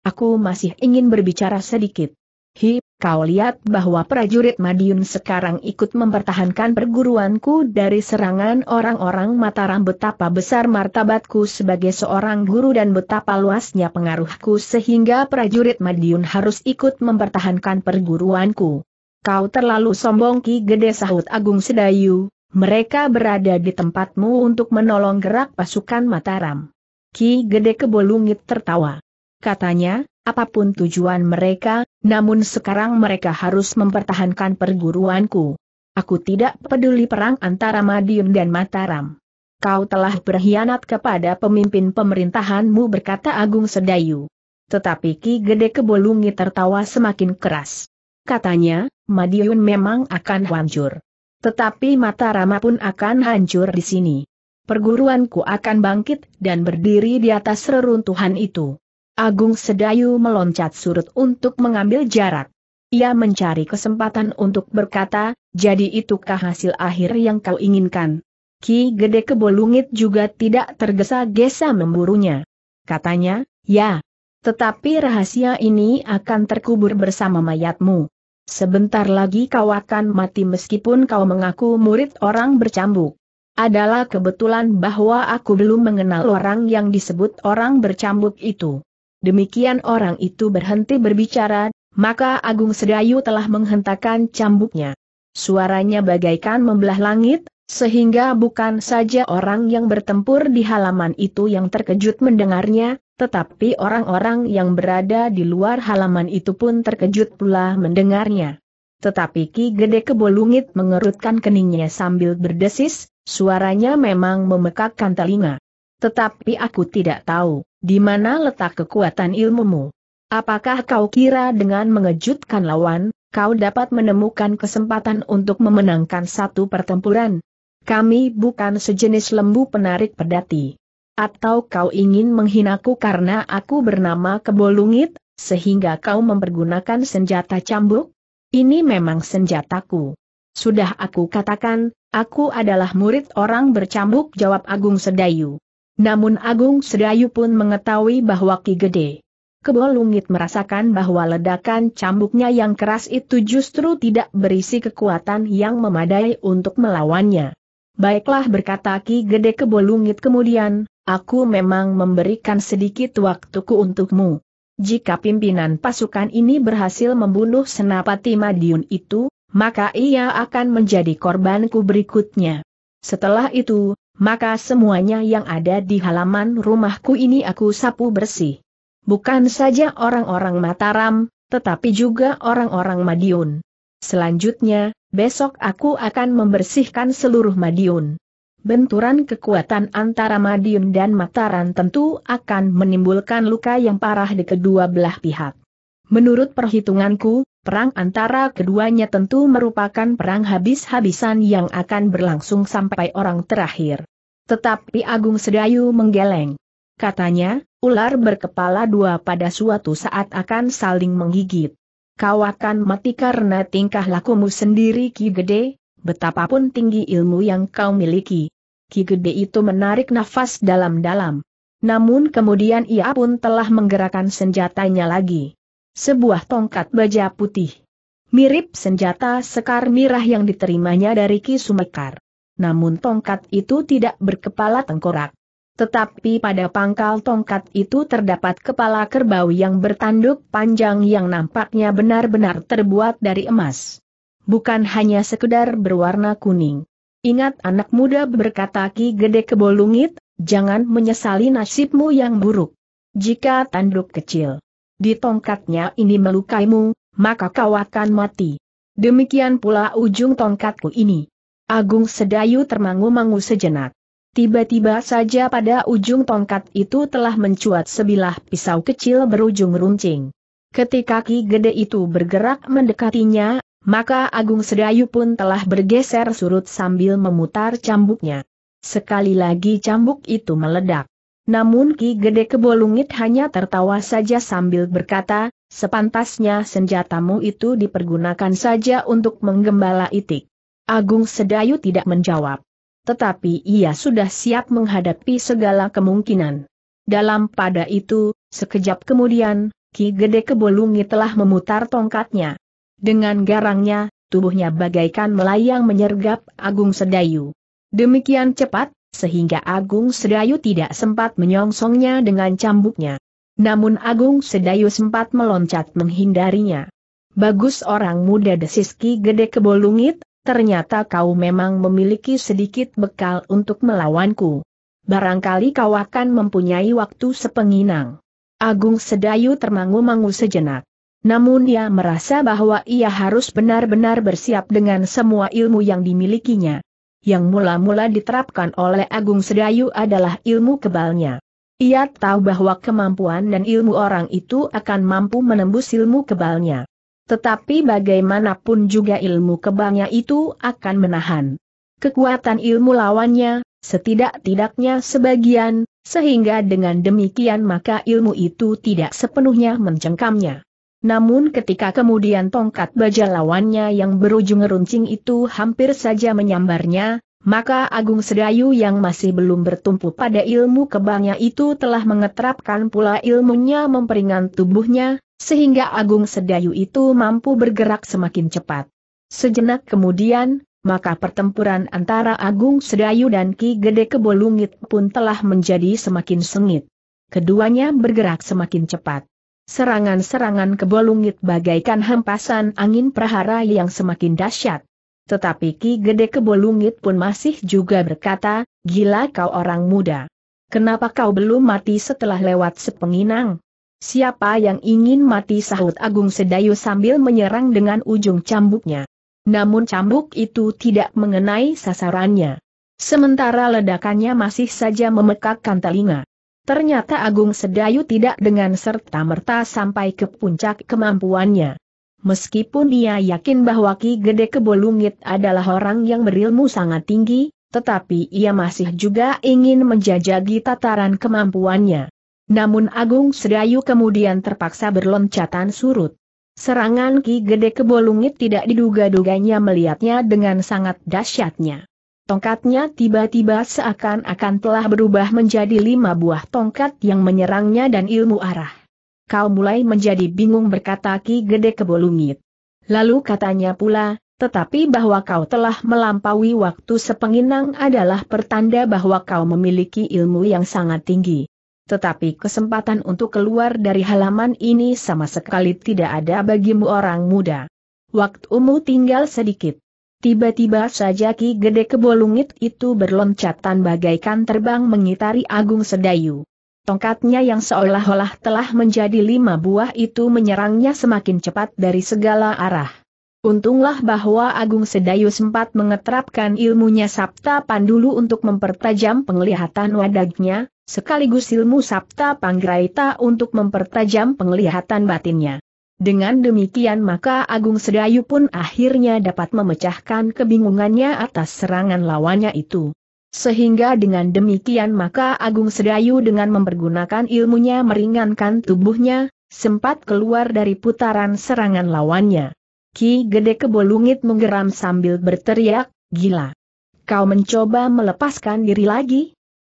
Aku masih ingin berbicara sedikit. Hi, Kau lihat bahwa prajurit Madiun sekarang ikut mempertahankan perguruanku dari serangan orang-orang Mataram betapa besar martabatku sebagai seorang guru dan betapa luasnya pengaruhku sehingga prajurit Madiun harus ikut mempertahankan perguruanku. Kau terlalu sombong Ki Gede sahut Agung Sedayu, mereka berada di tempatmu untuk menolong gerak pasukan Mataram. Ki Gede Kebolungit tertawa. Katanya, apapun tujuan mereka, namun sekarang mereka harus mempertahankan perguruanku. Aku tidak peduli perang antara Madiun dan Mataram. Kau telah berkhianat kepada pemimpin pemerintahanmu berkata Agung Sedayu. Tetapi Ki Gede Kebolungi tertawa semakin keras. Katanya, Madiun memang akan hancur. Tetapi Mataram pun akan hancur di sini. Perguruanku akan bangkit dan berdiri di atas reruntuhan itu. Agung Sedayu meloncat surut untuk mengambil jarak. Ia mencari kesempatan untuk berkata, jadi itukah hasil akhir yang kau inginkan? Ki Gede Kebolungit juga tidak tergesa-gesa memburunya. Katanya, ya. Tetapi rahasia ini akan terkubur bersama mayatmu. Sebentar lagi kau akan mati meskipun kau mengaku murid orang bercambuk. Adalah kebetulan bahwa aku belum mengenal orang yang disebut orang bercambuk itu. Demikian orang itu berhenti berbicara, maka Agung Sedayu telah menghentakkan cambuknya. Suaranya bagaikan membelah langit, sehingga bukan saja orang yang bertempur di halaman itu yang terkejut mendengarnya, tetapi orang-orang yang berada di luar halaman itu pun terkejut pula mendengarnya. Tetapi Ki Gede Kebolungit mengerutkan keningnya sambil berdesis, suaranya memang memekakkan telinga. Tetapi aku tidak tahu, di mana letak kekuatan ilmumu. Apakah kau kira dengan mengejutkan lawan, kau dapat menemukan kesempatan untuk memenangkan satu pertempuran? Kami bukan sejenis lembu penarik pedati. Atau kau ingin menghinaku karena aku bernama Kebolungit, sehingga kau mempergunakan senjata cambuk? Ini memang senjataku. Sudah aku katakan, aku adalah murid orang bercambuk jawab Agung Sedayu. Namun Agung Sedayu pun mengetahui bahwa Ki Gede Kebolungit merasakan bahwa ledakan cambuknya yang keras itu justru tidak berisi kekuatan yang memadai untuk melawannya. Baiklah berkata Ki Gede Kebolungit kemudian, aku memang memberikan sedikit waktuku untukmu. Jika pimpinan pasukan ini berhasil membunuh Senapati Madiun itu, maka ia akan menjadi korbanku berikutnya. Setelah itu, maka semuanya yang ada di halaman rumahku ini aku sapu bersih. Bukan saja orang-orang Mataram, tetapi juga orang-orang Madiun. Selanjutnya, besok aku akan membersihkan seluruh Madiun. Benturan kekuatan antara Madiun dan Mataram tentu akan menimbulkan luka yang parah di kedua belah pihak. Menurut perhitunganku, Perang antara keduanya tentu merupakan perang habis-habisan yang akan berlangsung sampai orang terakhir. Tetapi Agung Sedayu menggeleng. Katanya, ular berkepala dua pada suatu saat akan saling menggigit. Kau akan mati karena tingkah lakumu sendiri Ki Gede, betapapun tinggi ilmu yang kau miliki. Ki Gede itu menarik nafas dalam-dalam. Namun kemudian ia pun telah menggerakkan senjatanya lagi sebuah tongkat baja putih. Mirip senjata sekar mirah yang diterimanya dari Ki Sumekar. Namun tongkat itu tidak berkepala tengkorak. Tetapi pada pangkal tongkat itu terdapat kepala kerbau yang bertanduk panjang yang nampaknya benar-benar terbuat dari emas. Bukan hanya sekedar berwarna kuning. Ingat anak muda berkata Ki Gede Kebolungit, jangan menyesali nasibmu yang buruk. Jika tanduk kecil, di tongkatnya ini melukaimu, maka kau akan mati. Demikian pula ujung tongkatku ini. Agung Sedayu termangu-mangu sejenak. Tiba-tiba saja pada ujung tongkat itu telah mencuat sebilah pisau kecil berujung runcing. Ketika Ki Gede itu bergerak mendekatinya, maka Agung Sedayu pun telah bergeser surut sambil memutar cambuknya. Sekali lagi cambuk itu meledak. Namun Ki Gede Kebolungit hanya tertawa saja sambil berkata, sepantasnya senjatamu itu dipergunakan saja untuk menggembala itik. Agung Sedayu tidak menjawab. Tetapi ia sudah siap menghadapi segala kemungkinan. Dalam pada itu, sekejap kemudian, Ki Gede Kebolungit telah memutar tongkatnya. Dengan garangnya, tubuhnya bagaikan melayang menyergap Agung Sedayu. Demikian cepat, sehingga Agung Sedayu tidak sempat menyongsongnya dengan cambuknya. Namun Agung Sedayu sempat meloncat menghindarinya. Bagus orang muda Desiski, Gede Kebolungit, ternyata kau memang memiliki sedikit bekal untuk melawanku. Barangkali kau akan mempunyai waktu sepenginang. Agung Sedayu termangu-mangu sejenak. Namun dia merasa bahwa ia harus benar-benar bersiap dengan semua ilmu yang dimilikinya yang mula-mula diterapkan oleh Agung Sedayu adalah ilmu kebalnya. Ia tahu bahwa kemampuan dan ilmu orang itu akan mampu menembus ilmu kebalnya. Tetapi bagaimanapun juga ilmu kebalnya itu akan menahan kekuatan ilmu lawannya, setidak-tidaknya sebagian, sehingga dengan demikian maka ilmu itu tidak sepenuhnya mencengkamnya. Namun ketika kemudian tongkat baja lawannya yang berujung runcing itu hampir saja menyambarnya, maka Agung Sedayu yang masih belum bertumpu pada ilmu kebangnya itu telah mengetrapkan pula ilmunya memperingan tubuhnya, sehingga Agung Sedayu itu mampu bergerak semakin cepat. Sejenak kemudian, maka pertempuran antara Agung Sedayu dan Ki Gede Kebolungit pun telah menjadi semakin sengit. Keduanya bergerak semakin cepat. Serangan-serangan kebolungit bagaikan hempasan angin prahara yang semakin dahsyat. Tetapi Ki Gede Kebolungit pun masih juga berkata, gila kau orang muda. Kenapa kau belum mati setelah lewat sepenginang? Siapa yang ingin mati sahut Agung Sedayu sambil menyerang dengan ujung cambuknya. Namun cambuk itu tidak mengenai sasarannya. Sementara ledakannya masih saja memekakkan telinga. Ternyata Agung Sedayu tidak dengan serta-merta sampai ke puncak kemampuannya. Meskipun dia yakin bahwa Ki Gede Kebolungit adalah orang yang berilmu sangat tinggi, tetapi ia masih juga ingin menjajagi tataran kemampuannya. Namun Agung Sedayu kemudian terpaksa berloncatan surut. Serangan Ki Gede Kebolungit tidak diduga-duganya melihatnya dengan sangat dahsyatnya. Tongkatnya tiba-tiba seakan-akan telah berubah menjadi lima buah tongkat yang menyerangnya dan ilmu arah. Kau mulai menjadi bingung berkata Ki Gede Kebolungit. Lalu katanya pula, tetapi bahwa kau telah melampaui waktu sepenginang adalah pertanda bahwa kau memiliki ilmu yang sangat tinggi. Tetapi kesempatan untuk keluar dari halaman ini sama sekali tidak ada bagimu orang muda. Waktumu tinggal sedikit. Tiba-tiba saja Ki Gede Kebolungit itu berloncatan bagaikan terbang mengitari Agung Sedayu. Tongkatnya yang seolah-olah telah menjadi lima buah itu menyerangnya semakin cepat dari segala arah. Untunglah bahwa Agung Sedayu sempat mengeterapkan ilmunya Sabta Pandulu untuk mempertajam penglihatan wadagnya, sekaligus ilmu Sabta Panggraita untuk mempertajam penglihatan batinnya. Dengan demikian maka Agung Sedayu pun akhirnya dapat memecahkan kebingungannya atas serangan lawannya itu. Sehingga dengan demikian maka Agung Sedayu dengan mempergunakan ilmunya meringankan tubuhnya, sempat keluar dari putaran serangan lawannya. Ki Gede Kebolungit menggeram sambil berteriak, gila. Kau mencoba melepaskan diri lagi?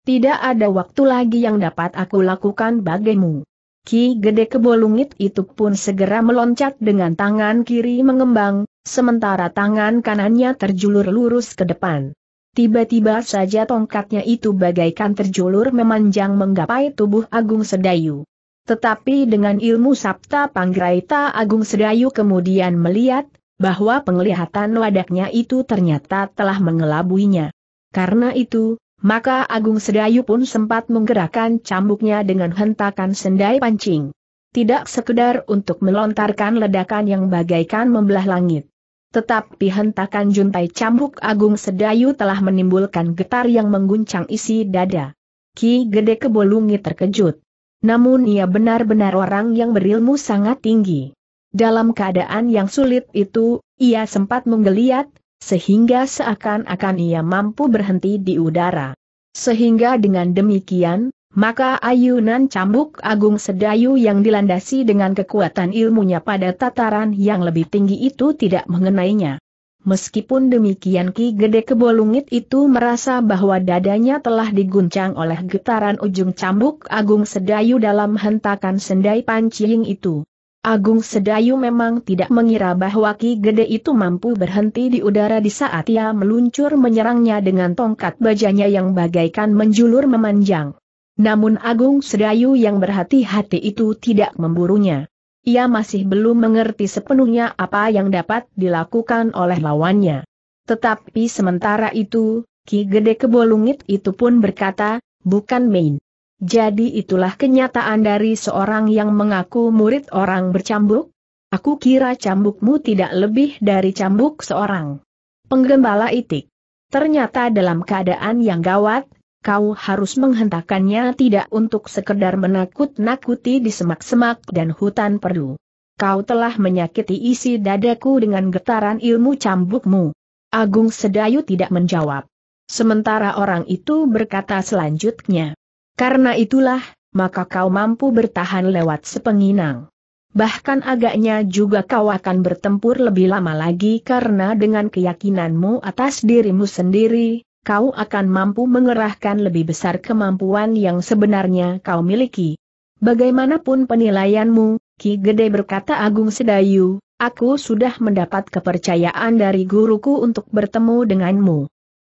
Tidak ada waktu lagi yang dapat aku lakukan bagimu. Ki Gede Kebolungit itu pun segera meloncat dengan tangan kiri mengembang, sementara tangan kanannya terjulur lurus ke depan. Tiba-tiba saja tongkatnya itu bagaikan terjulur memanjang menggapai tubuh Agung Sedayu. Tetapi dengan ilmu Sabta Panggraita Agung Sedayu kemudian melihat, bahwa penglihatan wadaknya itu ternyata telah mengelabuinya. Karena itu, maka Agung Sedayu pun sempat menggerakkan cambuknya dengan hentakan sendai pancing. Tidak sekedar untuk melontarkan ledakan yang bagaikan membelah langit. Tetapi hentakan juntai cambuk Agung Sedayu telah menimbulkan getar yang mengguncang isi dada. Ki Gede Kebolungi terkejut. Namun ia benar-benar orang yang berilmu sangat tinggi. Dalam keadaan yang sulit itu, ia sempat menggeliat, sehingga seakan-akan ia mampu berhenti di udara. Sehingga dengan demikian, maka ayunan cambuk agung sedayu yang dilandasi dengan kekuatan ilmunya pada tataran yang lebih tinggi itu tidak mengenainya. Meskipun demikian Ki Gede Kebolungit itu merasa bahwa dadanya telah diguncang oleh getaran ujung cambuk agung sedayu dalam hentakan sendai pancing itu. Agung Sedayu memang tidak mengira bahwa Ki Gede itu mampu berhenti di udara di saat ia meluncur menyerangnya dengan tongkat bajanya yang bagaikan menjulur memanjang. Namun Agung Sedayu yang berhati-hati itu tidak memburunya. Ia masih belum mengerti sepenuhnya apa yang dapat dilakukan oleh lawannya. Tetapi sementara itu, Ki Gede Kebolungit itu pun berkata, bukan main. Jadi itulah kenyataan dari seorang yang mengaku murid orang bercambuk? Aku kira cambukmu tidak lebih dari cambuk seorang penggembala itik. Ternyata dalam keadaan yang gawat, kau harus menghentakannya tidak untuk sekedar menakut-nakuti di semak-semak dan hutan perdu. Kau telah menyakiti isi dadaku dengan getaran ilmu cambukmu. Agung Sedayu tidak menjawab. Sementara orang itu berkata selanjutnya. Karena itulah, maka kau mampu bertahan lewat sepenginang. Bahkan agaknya juga kau akan bertempur lebih lama lagi karena dengan keyakinanmu atas dirimu sendiri, kau akan mampu mengerahkan lebih besar kemampuan yang sebenarnya kau miliki. Bagaimanapun penilaianmu, Ki Gede berkata Agung Sedayu, aku sudah mendapat kepercayaan dari guruku untuk bertemu denganmu.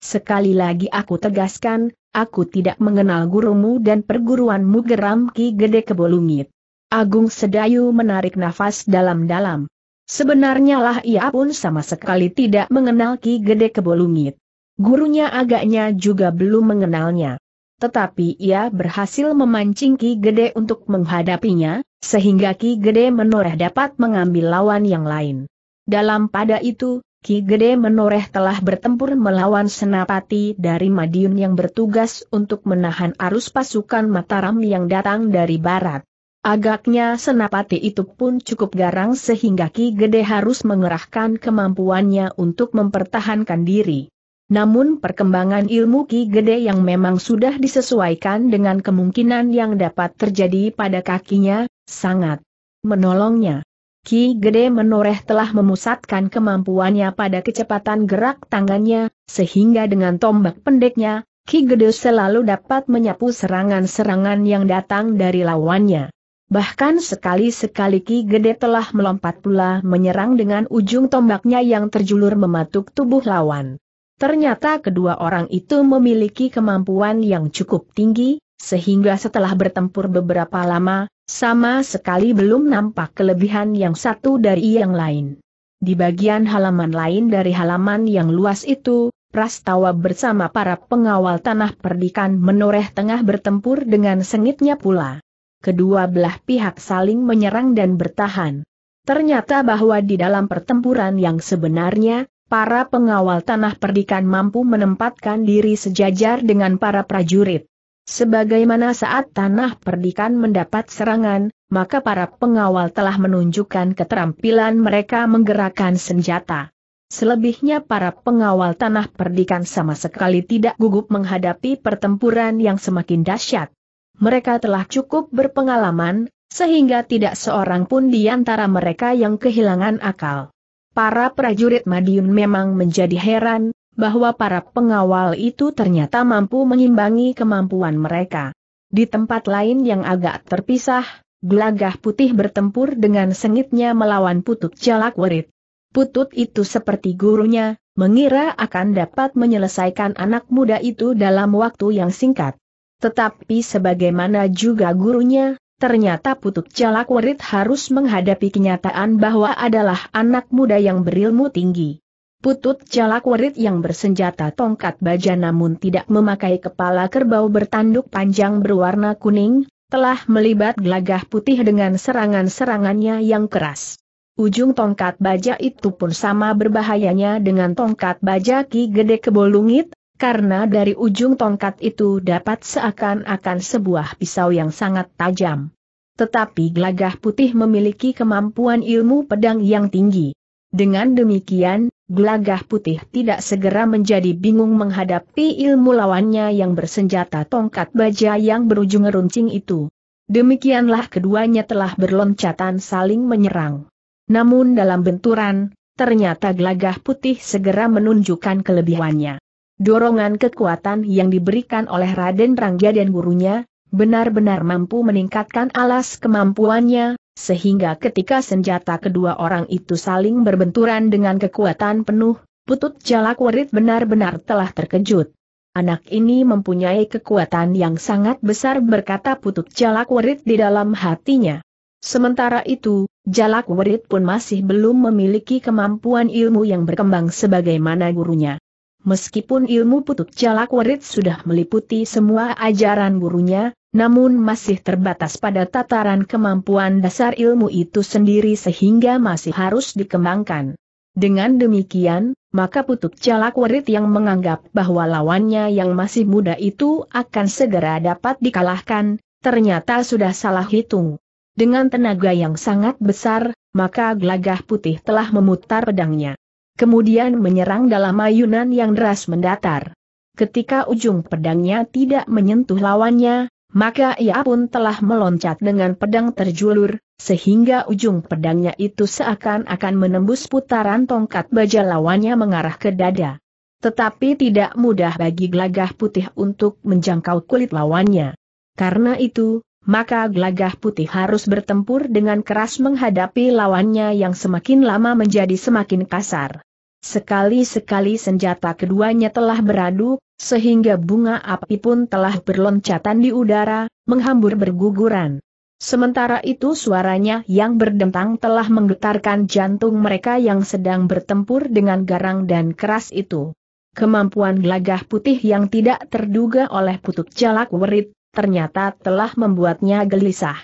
Sekali lagi aku tegaskan, aku tidak mengenal gurumu dan perguruanmu geram Ki Gede Kebolungit. Agung Sedayu menarik nafas dalam-dalam. Sebenarnya lah ia pun sama sekali tidak mengenal Ki Gede Kebolungit. Gurunya agaknya juga belum mengenalnya. Tetapi ia berhasil memancing Ki Gede untuk menghadapinya, sehingga Ki Gede menoreh dapat mengambil lawan yang lain. Dalam pada itu, Ki Gede Menoreh telah bertempur melawan senapati dari Madiun yang bertugas untuk menahan arus pasukan Mataram yang datang dari barat. Agaknya senapati itu pun cukup garang sehingga Ki Gede harus mengerahkan kemampuannya untuk mempertahankan diri. Namun perkembangan ilmu Ki Gede yang memang sudah disesuaikan dengan kemungkinan yang dapat terjadi pada kakinya, sangat menolongnya. Ki Gede Menoreh telah memusatkan kemampuannya pada kecepatan gerak tangannya, sehingga dengan tombak pendeknya, Ki Gede selalu dapat menyapu serangan-serangan yang datang dari lawannya. Bahkan sekali-sekali Ki Gede telah melompat pula menyerang dengan ujung tombaknya yang terjulur mematuk tubuh lawan. Ternyata kedua orang itu memiliki kemampuan yang cukup tinggi, sehingga setelah bertempur beberapa lama, sama sekali belum nampak kelebihan yang satu dari yang lain. Di bagian halaman lain dari halaman yang luas itu, Prastawa bersama para pengawal tanah perdikan menoreh tengah bertempur dengan sengitnya pula. Kedua belah pihak saling menyerang dan bertahan. Ternyata bahwa di dalam pertempuran yang sebenarnya, para pengawal tanah perdikan mampu menempatkan diri sejajar dengan para prajurit. Sebagaimana saat tanah perdikan mendapat serangan, maka para pengawal telah menunjukkan keterampilan mereka menggerakkan senjata. Selebihnya para pengawal tanah perdikan sama sekali tidak gugup menghadapi pertempuran yang semakin dahsyat. Mereka telah cukup berpengalaman, sehingga tidak seorang pun di antara mereka yang kehilangan akal. Para prajurit Madiun memang menjadi heran, bahwa para pengawal itu ternyata mampu mengimbangi kemampuan mereka. Di tempat lain yang agak terpisah, gelagah putih bertempur dengan sengitnya melawan putut jalak werit. Putut itu seperti gurunya, mengira akan dapat menyelesaikan anak muda itu dalam waktu yang singkat. Tetapi sebagaimana juga gurunya, ternyata putut jalak werit harus menghadapi kenyataan bahwa adalah anak muda yang berilmu tinggi. Putut jalak werit yang bersenjata tongkat baja namun tidak memakai kepala kerbau bertanduk panjang berwarna kuning, telah melibat gelagah putih dengan serangan-serangannya yang keras. Ujung tongkat baja itu pun sama berbahayanya dengan tongkat baja Ki Gede Kebolungit, karena dari ujung tongkat itu dapat seakan-akan sebuah pisau yang sangat tajam. Tetapi gelagah putih memiliki kemampuan ilmu pedang yang tinggi. Dengan demikian, gelagah putih tidak segera menjadi bingung menghadapi ilmu lawannya yang bersenjata tongkat baja yang berujung runcing itu. Demikianlah keduanya telah berloncatan saling menyerang. Namun dalam benturan, ternyata gelagah putih segera menunjukkan kelebihannya. Dorongan kekuatan yang diberikan oleh Raden Rangga dan gurunya, benar-benar mampu meningkatkan alas kemampuannya, sehingga ketika senjata kedua orang itu saling berbenturan dengan kekuatan penuh, putut jalak werit benar-benar telah terkejut. Anak ini mempunyai kekuatan yang sangat besar berkata putut jalak werit di dalam hatinya. Sementara itu, jalak werit pun masih belum memiliki kemampuan ilmu yang berkembang sebagaimana gurunya. Meskipun ilmu putut jalak werit sudah meliputi semua ajaran gurunya, namun masih terbatas pada tataran kemampuan dasar ilmu itu sendiri sehingga masih harus dikembangkan. Dengan demikian, maka Putuk Jalak warit yang menganggap bahwa lawannya yang masih muda itu akan segera dapat dikalahkan, ternyata sudah salah hitung. Dengan tenaga yang sangat besar, maka gelagah putih telah memutar pedangnya. Kemudian menyerang dalam ayunan yang deras mendatar. Ketika ujung pedangnya tidak menyentuh lawannya, maka ia pun telah meloncat dengan pedang terjulur, sehingga ujung pedangnya itu seakan-akan menembus putaran tongkat baja lawannya mengarah ke dada. Tetapi tidak mudah bagi gelagah putih untuk menjangkau kulit lawannya. Karena itu, maka gelagah putih harus bertempur dengan keras menghadapi lawannya yang semakin lama menjadi semakin kasar. Sekali-sekali senjata keduanya telah beradu, sehingga bunga api pun telah berloncatan di udara, menghambur berguguran. Sementara itu suaranya yang berdentang telah menggetarkan jantung mereka yang sedang bertempur dengan garang dan keras itu. Kemampuan gelagah putih yang tidak terduga oleh putut jalak werit, ternyata telah membuatnya gelisah.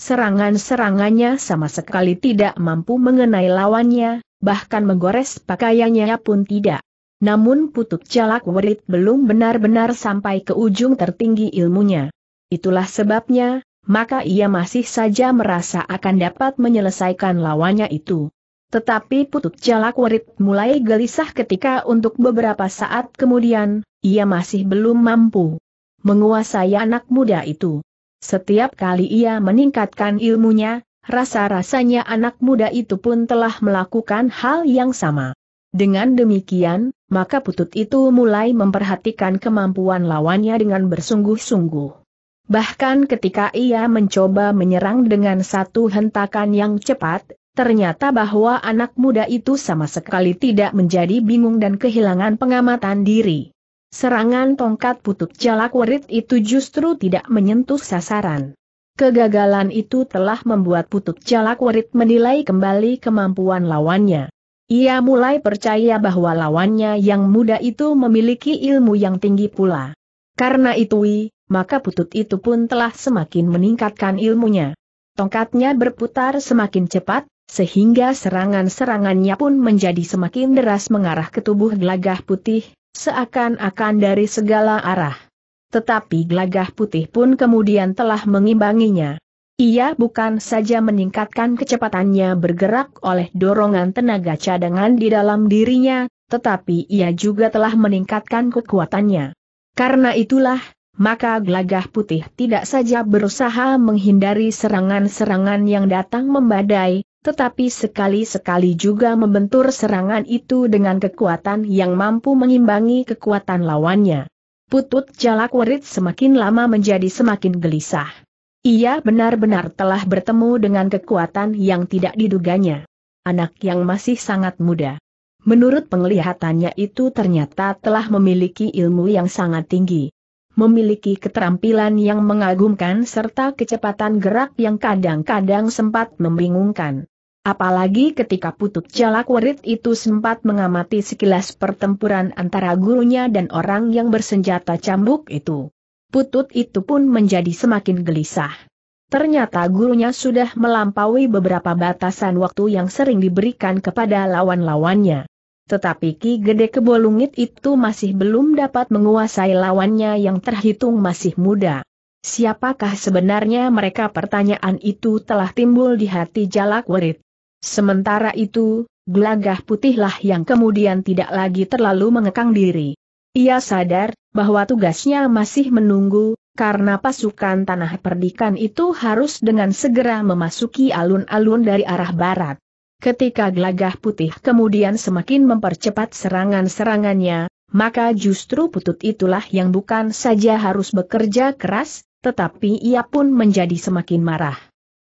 Serangan-serangannya sama sekali tidak mampu mengenai lawannya, bahkan menggores pakaiannya pun tidak. Namun putut jalak werit belum benar-benar sampai ke ujung tertinggi ilmunya. Itulah sebabnya, maka ia masih saja merasa akan dapat menyelesaikan lawannya itu. Tetapi putut jalak werit mulai gelisah ketika untuk beberapa saat kemudian, ia masih belum mampu menguasai anak muda itu. Setiap kali ia meningkatkan ilmunya, Rasa-rasanya anak muda itu pun telah melakukan hal yang sama. Dengan demikian, maka putut itu mulai memperhatikan kemampuan lawannya dengan bersungguh-sungguh. Bahkan ketika ia mencoba menyerang dengan satu hentakan yang cepat, ternyata bahwa anak muda itu sama sekali tidak menjadi bingung dan kehilangan pengamatan diri. Serangan tongkat putut jalak werit itu justru tidak menyentuh sasaran. Kegagalan itu telah membuat Putut Jalak warit menilai kembali kemampuan lawannya. Ia mulai percaya bahwa lawannya yang muda itu memiliki ilmu yang tinggi pula. Karena itu, maka Putut itu pun telah semakin meningkatkan ilmunya. Tongkatnya berputar semakin cepat, sehingga serangan-serangannya pun menjadi semakin deras mengarah ke tubuh gelagah putih, seakan-akan dari segala arah tetapi gelagah putih pun kemudian telah mengimbanginya. Ia bukan saja meningkatkan kecepatannya bergerak oleh dorongan tenaga cadangan di dalam dirinya, tetapi ia juga telah meningkatkan kekuatannya. Karena itulah, maka gelagah putih tidak saja berusaha menghindari serangan-serangan yang datang membadai, tetapi sekali-sekali juga membentur serangan itu dengan kekuatan yang mampu mengimbangi kekuatan lawannya. Putut Jalak Werit semakin lama menjadi semakin gelisah. Ia benar-benar telah bertemu dengan kekuatan yang tidak diduganya. Anak yang masih sangat muda. Menurut penglihatannya itu ternyata telah memiliki ilmu yang sangat tinggi. Memiliki keterampilan yang mengagumkan serta kecepatan gerak yang kadang-kadang sempat membingungkan. Apalagi ketika Putut werit itu sempat mengamati sekilas pertempuran antara gurunya dan orang yang bersenjata cambuk itu. Putut itu pun menjadi semakin gelisah. Ternyata gurunya sudah melampaui beberapa batasan waktu yang sering diberikan kepada lawan-lawannya. Tetapi Ki Gede Kebolungit itu masih belum dapat menguasai lawannya yang terhitung masih muda. Siapakah sebenarnya mereka pertanyaan itu telah timbul di hati Jalak Werit. Sementara itu, gelagah putihlah yang kemudian tidak lagi terlalu mengekang diri. Ia sadar bahwa tugasnya masih menunggu, karena pasukan tanah perdikan itu harus dengan segera memasuki alun-alun dari arah barat. Ketika gelagah putih kemudian semakin mempercepat serangan-serangannya, maka justru putut itulah yang bukan saja harus bekerja keras, tetapi ia pun menjadi semakin marah.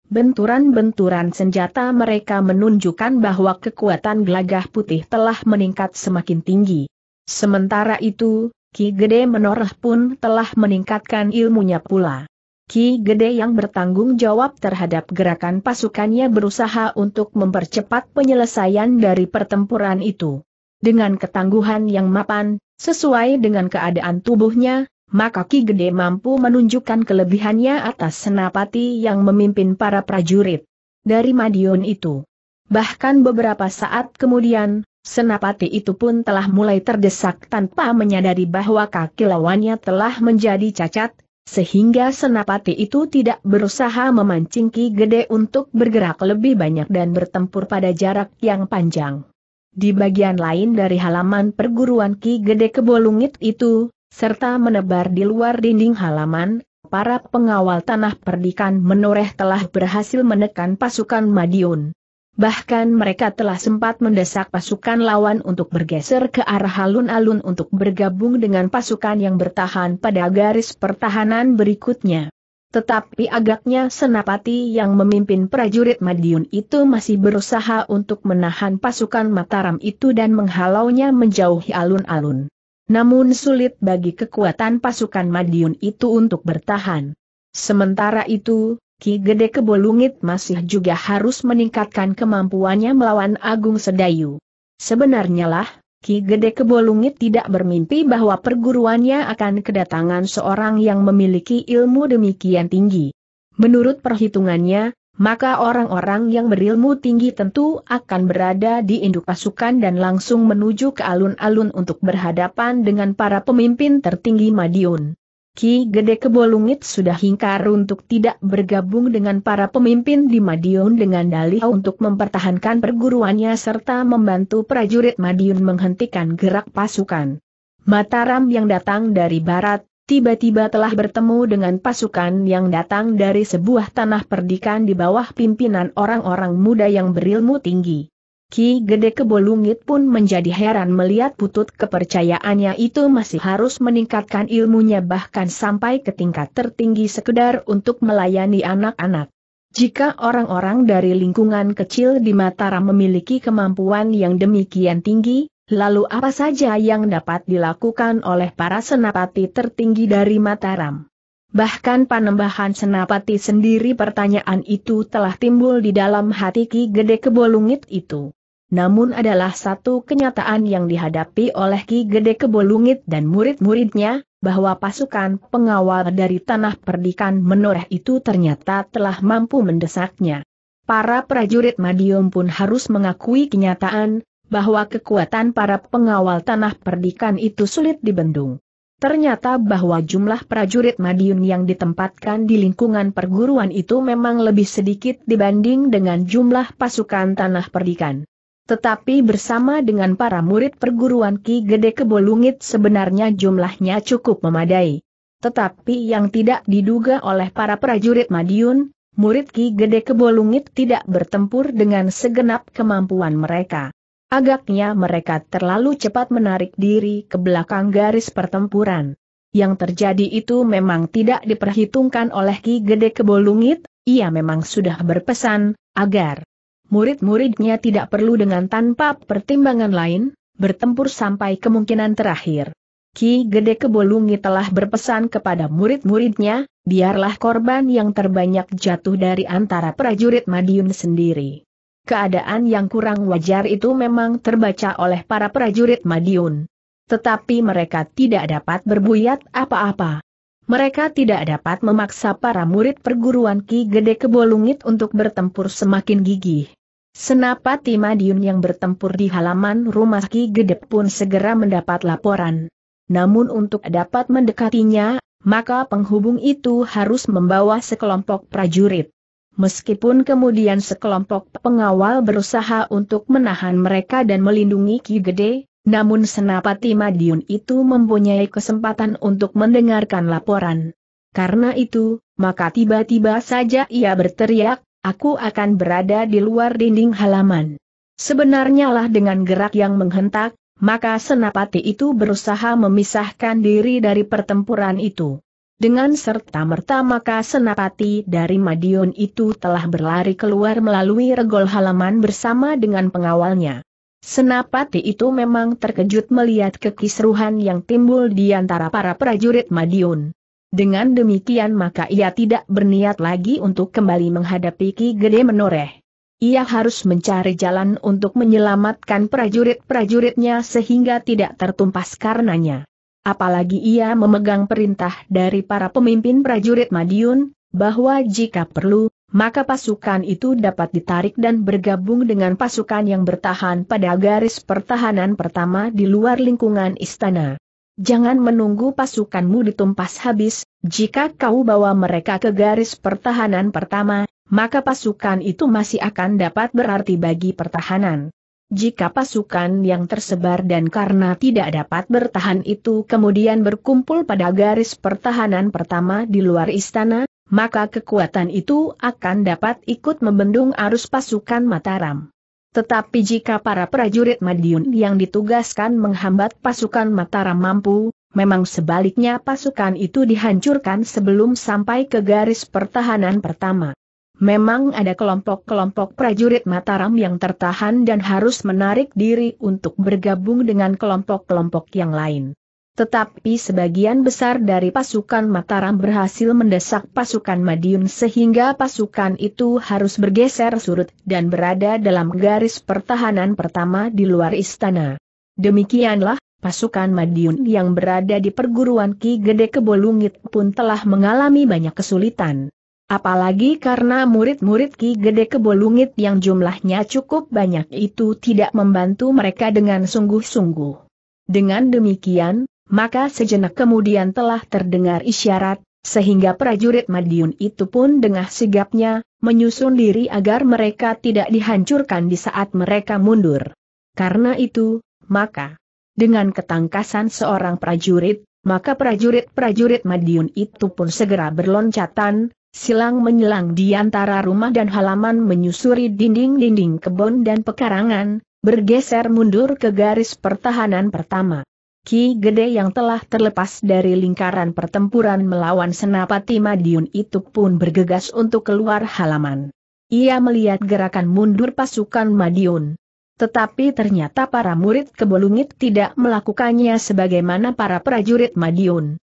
Benturan-benturan senjata mereka menunjukkan bahwa kekuatan gelagah putih telah meningkat semakin tinggi. Sementara itu, Ki Gede Menoreh pun telah meningkatkan ilmunya pula. Ki Gede yang bertanggung jawab terhadap gerakan pasukannya berusaha untuk mempercepat penyelesaian dari pertempuran itu. Dengan ketangguhan yang mapan, sesuai dengan keadaan tubuhnya, maka Ki Gede mampu menunjukkan kelebihannya atas Senapati yang memimpin para prajurit. Dari Madiun itu. Bahkan beberapa saat kemudian, Senapati itu pun telah mulai terdesak tanpa menyadari bahwa kaki lawannya telah menjadi cacat, sehingga Senapati itu tidak berusaha memancing Ki Gede untuk bergerak lebih banyak dan bertempur pada jarak yang panjang. Di bagian lain dari halaman perguruan Ki Gede Kebolungit itu, serta menebar di luar dinding halaman, para pengawal tanah perdikan menoreh telah berhasil menekan pasukan Madiun. Bahkan mereka telah sempat mendesak pasukan lawan untuk bergeser ke arah alun-alun untuk bergabung dengan pasukan yang bertahan pada garis pertahanan berikutnya. Tetapi agaknya Senapati yang memimpin prajurit Madiun itu masih berusaha untuk menahan pasukan Mataram itu dan menghalaunya menjauhi alun-alun. Namun sulit bagi kekuatan pasukan Madiun itu untuk bertahan. Sementara itu, Ki Gede Kebolungit masih juga harus meningkatkan kemampuannya melawan Agung Sedayu. Sebenarnya lah, Ki Gede Kebolungit tidak bermimpi bahwa perguruannya akan kedatangan seorang yang memiliki ilmu demikian tinggi. Menurut perhitungannya, maka orang-orang yang berilmu tinggi tentu akan berada di induk pasukan dan langsung menuju ke alun-alun untuk berhadapan dengan para pemimpin tertinggi Madiun. Ki Gede Kebolungit sudah hingkar untuk tidak bergabung dengan para pemimpin di Madiun dengan dalih untuk mempertahankan perguruannya serta membantu prajurit Madiun menghentikan gerak pasukan. Mataram yang datang dari barat, tiba-tiba telah bertemu dengan pasukan yang datang dari sebuah tanah perdikan di bawah pimpinan orang-orang muda yang berilmu tinggi. Ki Gede Kebolungit pun menjadi heran melihat putut kepercayaannya itu masih harus meningkatkan ilmunya bahkan sampai ke tingkat tertinggi sekedar untuk melayani anak-anak. Jika orang-orang dari lingkungan kecil di Mataram memiliki kemampuan yang demikian tinggi, Lalu apa saja yang dapat dilakukan oleh para senapati tertinggi dari Mataram? Bahkan panembahan senapati sendiri pertanyaan itu telah timbul di dalam hati Ki Gede Kebolungit itu. Namun adalah satu kenyataan yang dihadapi oleh Ki Gede Kebolungit dan murid-muridnya, bahwa pasukan pengawal dari tanah perdikan menoreh itu ternyata telah mampu mendesaknya. Para prajurit Madiun pun harus mengakui kenyataan, bahwa kekuatan para pengawal tanah perdikan itu sulit dibendung. Ternyata bahwa jumlah prajurit Madiun yang ditempatkan di lingkungan perguruan itu memang lebih sedikit dibanding dengan jumlah pasukan tanah perdikan. Tetapi bersama dengan para murid perguruan Ki Gede Kebolungit sebenarnya jumlahnya cukup memadai. Tetapi yang tidak diduga oleh para prajurit Madiun, murid Ki Gede Kebolungit tidak bertempur dengan segenap kemampuan mereka. Agaknya mereka terlalu cepat menarik diri ke belakang garis pertempuran. Yang terjadi itu memang tidak diperhitungkan oleh Ki Gede Kebolungit, ia memang sudah berpesan, agar murid-muridnya tidak perlu dengan tanpa pertimbangan lain, bertempur sampai kemungkinan terakhir. Ki Gede Kebolungit telah berpesan kepada murid-muridnya, biarlah korban yang terbanyak jatuh dari antara prajurit Madiun sendiri keadaan yang kurang wajar itu memang terbaca oleh para prajurit Madiun. Tetapi mereka tidak dapat berbuyat apa-apa. Mereka tidak dapat memaksa para murid perguruan Ki Gede Kebolungit untuk bertempur semakin gigih. Senapati Madiun yang bertempur di halaman rumah Ki Gede pun segera mendapat laporan. Namun untuk dapat mendekatinya, maka penghubung itu harus membawa sekelompok prajurit. Meskipun kemudian sekelompok pengawal berusaha untuk menahan mereka dan melindungi Ki Gede, namun Senapati Madiun itu mempunyai kesempatan untuk mendengarkan laporan. Karena itu, maka tiba-tiba saja ia berteriak, aku akan berada di luar dinding halaman. Sebenarnya lah dengan gerak yang menghentak, maka Senapati itu berusaha memisahkan diri dari pertempuran itu. Dengan serta merta maka senapati dari Madiun itu telah berlari keluar melalui regol halaman bersama dengan pengawalnya. Senapati itu memang terkejut melihat kekisruhan yang timbul di antara para prajurit Madiun. Dengan demikian maka ia tidak berniat lagi untuk kembali menghadapi Ki Gede Menoreh. Ia harus mencari jalan untuk menyelamatkan prajurit-prajuritnya sehingga tidak tertumpas karenanya. Apalagi ia memegang perintah dari para pemimpin prajurit Madiun, bahwa jika perlu, maka pasukan itu dapat ditarik dan bergabung dengan pasukan yang bertahan pada garis pertahanan pertama di luar lingkungan istana. Jangan menunggu pasukanmu ditumpas habis, jika kau bawa mereka ke garis pertahanan pertama, maka pasukan itu masih akan dapat berarti bagi pertahanan. Jika pasukan yang tersebar dan karena tidak dapat bertahan itu kemudian berkumpul pada garis pertahanan pertama di luar istana, maka kekuatan itu akan dapat ikut membendung arus pasukan Mataram. Tetapi jika para prajurit Madiun yang ditugaskan menghambat pasukan Mataram mampu, memang sebaliknya pasukan itu dihancurkan sebelum sampai ke garis pertahanan pertama. Memang ada kelompok-kelompok prajurit Mataram yang tertahan dan harus menarik diri untuk bergabung dengan kelompok-kelompok yang lain. Tetapi sebagian besar dari pasukan Mataram berhasil mendesak pasukan Madiun sehingga pasukan itu harus bergeser surut dan berada dalam garis pertahanan pertama di luar istana. Demikianlah, pasukan Madiun yang berada di perguruan Ki Gede Kebolungit pun telah mengalami banyak kesulitan. Apalagi karena murid-murid Ki Gede Kebolungit yang jumlahnya cukup banyak itu tidak membantu mereka dengan sungguh-sungguh. Dengan demikian, maka sejenak kemudian telah terdengar isyarat, sehingga prajurit Madiun itu pun dengan sigapnya, menyusun diri agar mereka tidak dihancurkan di saat mereka mundur. Karena itu, maka, dengan ketangkasan seorang prajurit, maka prajurit-prajurit Madiun itu pun segera berloncatan, silang menyelang di antara rumah dan halaman menyusuri dinding-dinding kebun dan pekarangan, bergeser mundur ke garis pertahanan pertama. Ki Gede yang telah terlepas dari lingkaran pertempuran melawan Senapati Madiun itu pun bergegas untuk keluar halaman. Ia melihat gerakan mundur pasukan Madiun. Tetapi ternyata para murid kebolungit tidak melakukannya sebagaimana para prajurit Madiun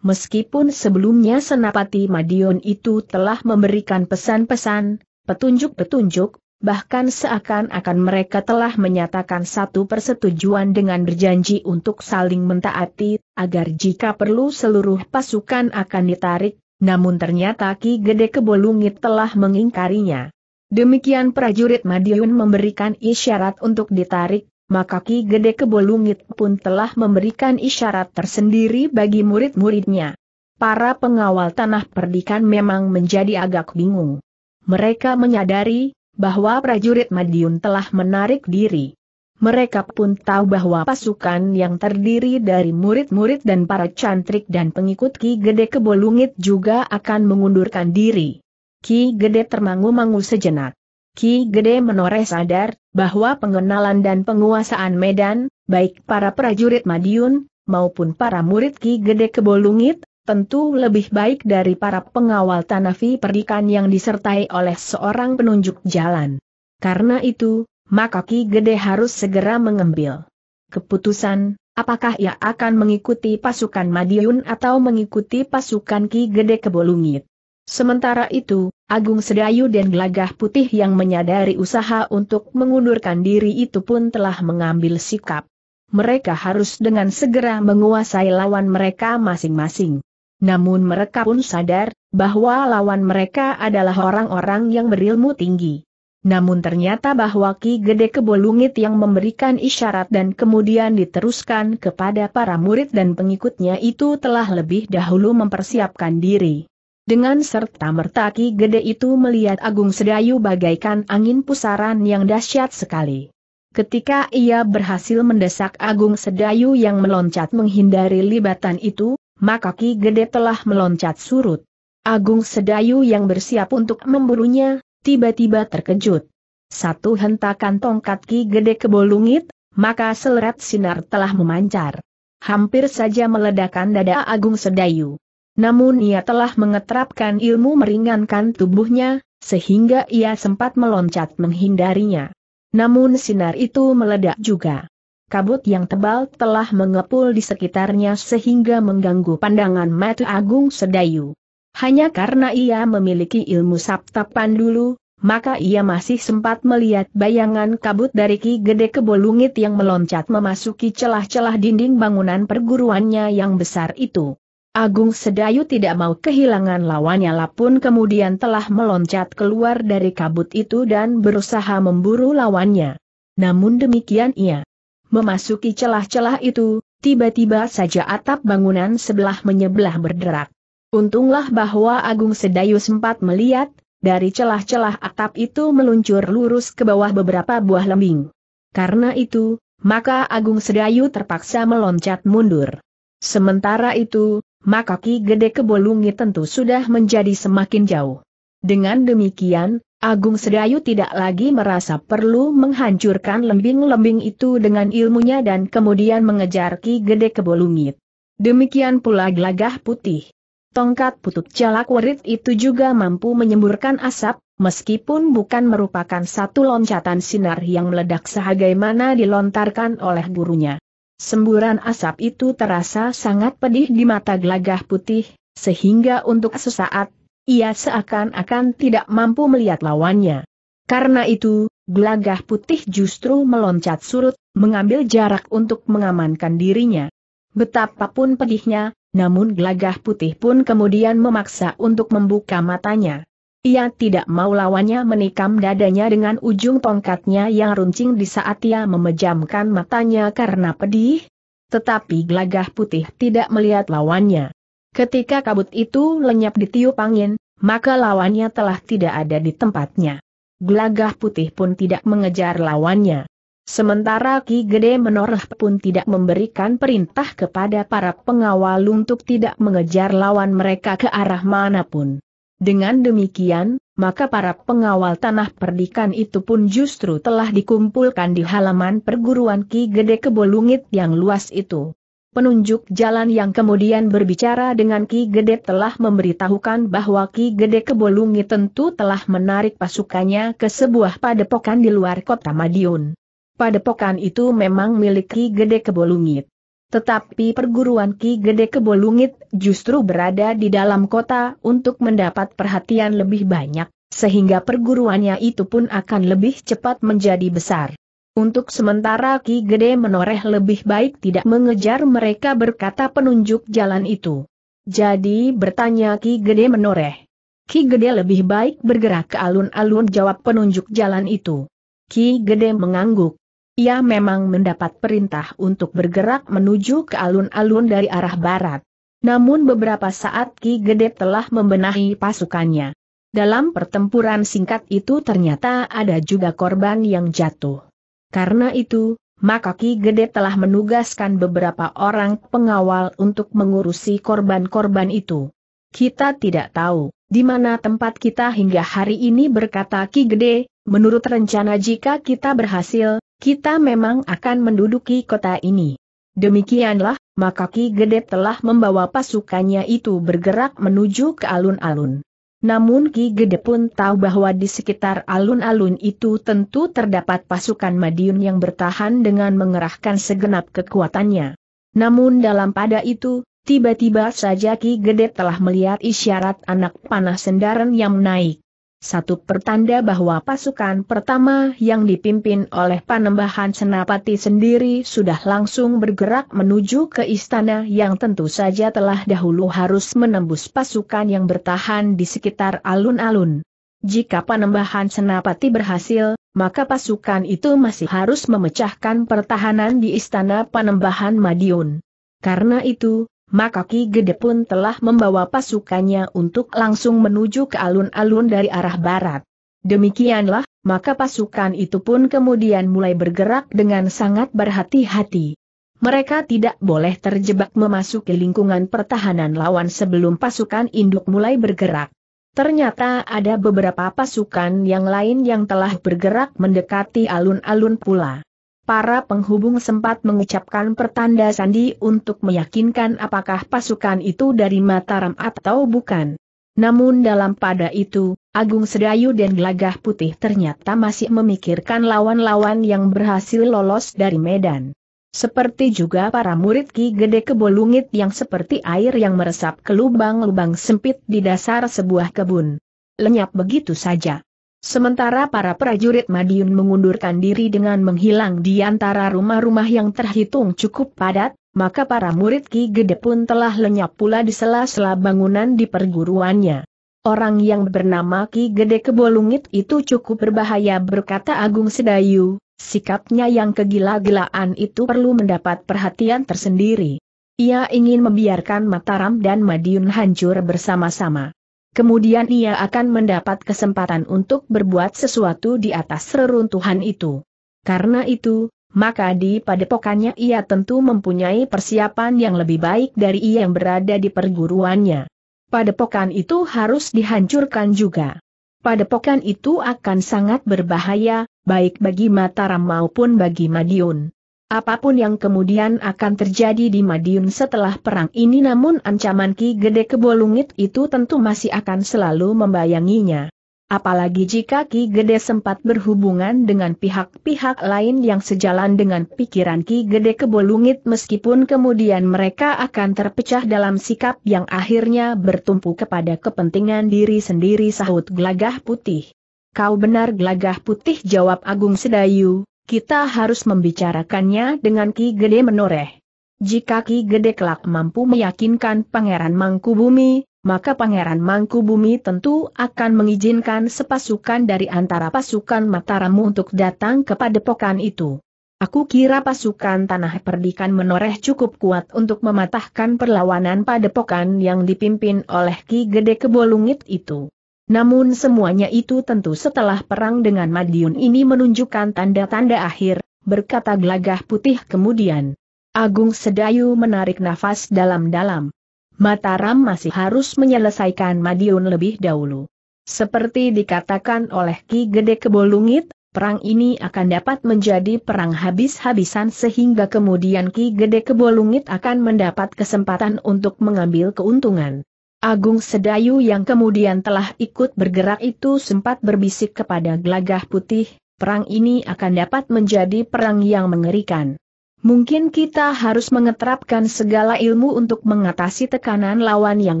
meskipun sebelumnya Senapati Madiun itu telah memberikan pesan-pesan, petunjuk-petunjuk, bahkan seakan-akan mereka telah menyatakan satu persetujuan dengan berjanji untuk saling mentaati, agar jika perlu seluruh pasukan akan ditarik, namun ternyata Ki Gede Kebolungit telah mengingkarinya. Demikian prajurit Madiun memberikan isyarat untuk ditarik, maka Ki Gede Kebolungit pun telah memberikan isyarat tersendiri bagi murid-muridnya. Para pengawal tanah perdikan memang menjadi agak bingung. Mereka menyadari bahwa prajurit Madiun telah menarik diri. Mereka pun tahu bahwa pasukan yang terdiri dari murid-murid dan para cantrik dan pengikut Ki Gede Kebolungit juga akan mengundurkan diri. Ki Gede termangu-mangu sejenak. Ki Gede menoreh sadar bahwa pengenalan dan penguasaan Medan, baik para prajurit Madiun, maupun para murid Ki Gede Kebolungit, tentu lebih baik dari para pengawal Tanafi Perdikan yang disertai oleh seorang penunjuk jalan. Karena itu, maka Ki Gede harus segera mengambil keputusan, apakah ia akan mengikuti pasukan Madiun atau mengikuti pasukan Ki Gede Kebolungit. Sementara itu, Agung Sedayu dan Gelagah Putih yang menyadari usaha untuk mengundurkan diri itu pun telah mengambil sikap. Mereka harus dengan segera menguasai lawan mereka masing-masing. Namun mereka pun sadar, bahwa lawan mereka adalah orang-orang yang berilmu tinggi. Namun ternyata bahwa Ki Gede Kebolungit yang memberikan isyarat dan kemudian diteruskan kepada para murid dan pengikutnya itu telah lebih dahulu mempersiapkan diri. Dengan serta merta Ki Gede itu melihat Agung Sedayu bagaikan angin pusaran yang dahsyat sekali. Ketika ia berhasil mendesak Agung Sedayu yang meloncat menghindari libatan itu, maka Ki Gede telah meloncat surut. Agung Sedayu yang bersiap untuk memburunya, tiba-tiba terkejut. Satu hentakan tongkat Ki Gede ke bolungit, maka seleret sinar telah memancar. Hampir saja meledakan dada Agung Sedayu. Namun ia telah mengeterapkan ilmu meringankan tubuhnya, sehingga ia sempat meloncat menghindarinya. Namun sinar itu meledak juga. Kabut yang tebal telah mengepul di sekitarnya sehingga mengganggu pandangan mata Agung Sedayu. Hanya karena ia memiliki ilmu saptapan dulu, maka ia masih sempat melihat bayangan kabut dari Ki Gede Kebolungit yang meloncat memasuki celah-celah dinding bangunan perguruannya yang besar itu. Agung Sedayu tidak mau kehilangan lawannya Lapun kemudian telah meloncat keluar dari kabut itu dan berusaha memburu lawannya. Namun demikian ia memasuki celah-celah itu, tiba-tiba saja atap bangunan sebelah menyebelah berderak. Untunglah bahwa Agung Sedayu sempat melihat, dari celah-celah atap itu meluncur lurus ke bawah beberapa buah lembing. Karena itu, maka Agung Sedayu terpaksa meloncat mundur. Sementara itu, maka Ki Gede Kebolungi tentu sudah menjadi semakin jauh. Dengan demikian, Agung Sedayu tidak lagi merasa perlu menghancurkan lembing-lembing itu dengan ilmunya dan kemudian mengejar Ki Gede Kebolungit. Demikian pula gelagah putih. Tongkat putut jalak werit itu juga mampu menyemburkan asap, meskipun bukan merupakan satu loncatan sinar yang meledak sebagaimana dilontarkan oleh gurunya. Semburan asap itu terasa sangat pedih di mata gelagah putih, sehingga untuk sesaat, ia seakan-akan tidak mampu melihat lawannya. Karena itu, gelagah putih justru meloncat surut, mengambil jarak untuk mengamankan dirinya. Betapapun pedihnya, namun gelagah putih pun kemudian memaksa untuk membuka matanya. Ia tidak mau lawannya menikam dadanya dengan ujung tongkatnya yang runcing di saat ia memejamkan matanya karena pedih. Tetapi gelagah putih tidak melihat lawannya. Ketika kabut itu lenyap ditiup angin, maka lawannya telah tidak ada di tempatnya. Gelagah putih pun tidak mengejar lawannya. Sementara Ki Gede Menoreh pun tidak memberikan perintah kepada para pengawal untuk tidak mengejar lawan mereka ke arah manapun. Dengan demikian, maka para pengawal tanah perdikan itu pun justru telah dikumpulkan di halaman perguruan Ki Gede Kebolungit yang luas itu. Penunjuk jalan yang kemudian berbicara dengan Ki Gede telah memberitahukan bahwa Ki Gede Kebolungit tentu telah menarik pasukannya ke sebuah padepokan di luar kota Madiun. Padepokan itu memang milik Ki Gede Kebolungit. Tetapi perguruan Ki Gede Kebolungit justru berada di dalam kota untuk mendapat perhatian lebih banyak, sehingga perguruannya itu pun akan lebih cepat menjadi besar. Untuk sementara Ki Gede menoreh lebih baik tidak mengejar mereka berkata penunjuk jalan itu. Jadi bertanya Ki Gede menoreh. Ki Gede lebih baik bergerak ke alun-alun jawab penunjuk jalan itu. Ki Gede mengangguk. Ia memang mendapat perintah untuk bergerak menuju ke alun-alun dari arah barat. Namun beberapa saat Ki Gede telah membenahi pasukannya. Dalam pertempuran singkat itu ternyata ada juga korban yang jatuh. Karena itu, maka Ki Gede telah menugaskan beberapa orang pengawal untuk mengurusi korban-korban itu. Kita tidak tahu di mana tempat kita hingga hari ini berkata Ki Gede, menurut rencana jika kita berhasil, kita memang akan menduduki kota ini. Demikianlah, maka Ki Gede telah membawa pasukannya itu bergerak menuju ke alun-alun. Namun Ki Gede pun tahu bahwa di sekitar alun-alun itu tentu terdapat pasukan Madiun yang bertahan dengan mengerahkan segenap kekuatannya. Namun dalam pada itu, tiba-tiba saja Ki Gede telah melihat isyarat anak panah sendaran yang naik satu pertanda bahwa pasukan pertama yang dipimpin oleh Panembahan Senapati sendiri sudah langsung bergerak menuju ke istana yang tentu saja telah dahulu harus menembus pasukan yang bertahan di sekitar alun-alun. Jika Panembahan Senapati berhasil, maka pasukan itu masih harus memecahkan pertahanan di istana Panembahan Madiun. Karena itu, maka Ki Gede pun telah membawa pasukannya untuk langsung menuju ke alun-alun dari arah barat. Demikianlah, maka pasukan itu pun kemudian mulai bergerak dengan sangat berhati-hati. Mereka tidak boleh terjebak memasuki lingkungan pertahanan lawan sebelum pasukan induk mulai bergerak. Ternyata ada beberapa pasukan yang lain yang telah bergerak mendekati alun-alun pula para penghubung sempat mengucapkan pertanda sandi untuk meyakinkan apakah pasukan itu dari Mataram atau bukan. Namun dalam pada itu, Agung Sedayu dan Gelagah Putih ternyata masih memikirkan lawan-lawan yang berhasil lolos dari Medan. Seperti juga para murid Ki Gede Kebolungit yang seperti air yang meresap ke lubang-lubang sempit di dasar sebuah kebun. Lenyap begitu saja. Sementara para prajurit Madiun mengundurkan diri dengan menghilang di antara rumah-rumah yang terhitung cukup padat, maka para murid Ki Gede pun telah lenyap pula di sela-sela bangunan di perguruannya. Orang yang bernama Ki Gede Kebolungit itu cukup berbahaya berkata Agung Sedayu, sikapnya yang kegila-gilaan itu perlu mendapat perhatian tersendiri. Ia ingin membiarkan Mataram dan Madiun hancur bersama-sama kemudian ia akan mendapat kesempatan untuk berbuat sesuatu di atas reruntuhan itu. Karena itu, maka di padepokannya ia tentu mempunyai persiapan yang lebih baik dari ia yang berada di perguruannya. Padepokan itu harus dihancurkan juga. Padepokan itu akan sangat berbahaya, baik bagi Mataram maupun bagi Madiun. Apapun yang kemudian akan terjadi di Madiun setelah perang ini namun ancaman Ki Gede Kebolungit itu tentu masih akan selalu membayanginya. Apalagi jika Ki Gede sempat berhubungan dengan pihak-pihak lain yang sejalan dengan pikiran Ki Gede Kebolungit meskipun kemudian mereka akan terpecah dalam sikap yang akhirnya bertumpu kepada kepentingan diri sendiri sahut gelagah putih. Kau benar gelagah putih jawab Agung Sedayu, kita harus membicarakannya dengan Ki Gede menoreh. Jika Ki Gede kelak mampu meyakinkan Pangeran Mangkubumi, maka Pangeran Mangkubumi tentu akan mengizinkan sepasukan dari antara pasukan Mataramu untuk datang kepada pokan itu. Aku kira pasukan Tanah Perdikan menoreh cukup kuat untuk mematahkan perlawanan pada pokan yang dipimpin oleh Ki Gede Kebolungit itu. Namun semuanya itu tentu setelah perang dengan Madiun ini menunjukkan tanda-tanda akhir, berkata gelagah putih kemudian. Agung Sedayu menarik nafas dalam-dalam. Mataram masih harus menyelesaikan Madiun lebih dahulu. Seperti dikatakan oleh Ki Gede Kebolungit, perang ini akan dapat menjadi perang habis-habisan sehingga kemudian Ki Gede Kebolungit akan mendapat kesempatan untuk mengambil keuntungan. Agung Sedayu yang kemudian telah ikut bergerak itu sempat berbisik kepada Glagah putih, perang ini akan dapat menjadi perang yang mengerikan. Mungkin kita harus mengeterapkan segala ilmu untuk mengatasi tekanan lawan yang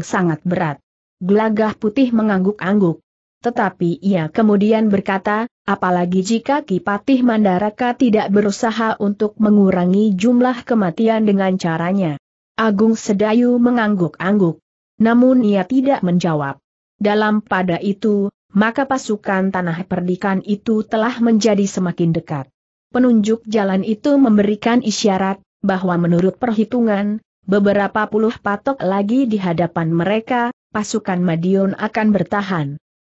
sangat berat. Glagah putih mengangguk-angguk. Tetapi ia kemudian berkata, apalagi jika Kipatih Mandaraka tidak berusaha untuk mengurangi jumlah kematian dengan caranya. Agung Sedayu mengangguk-angguk namun ia tidak menjawab. Dalam pada itu, maka pasukan tanah perdikan itu telah menjadi semakin dekat. Penunjuk jalan itu memberikan isyarat, bahwa menurut perhitungan, beberapa puluh patok lagi di hadapan mereka, pasukan Madiun akan bertahan.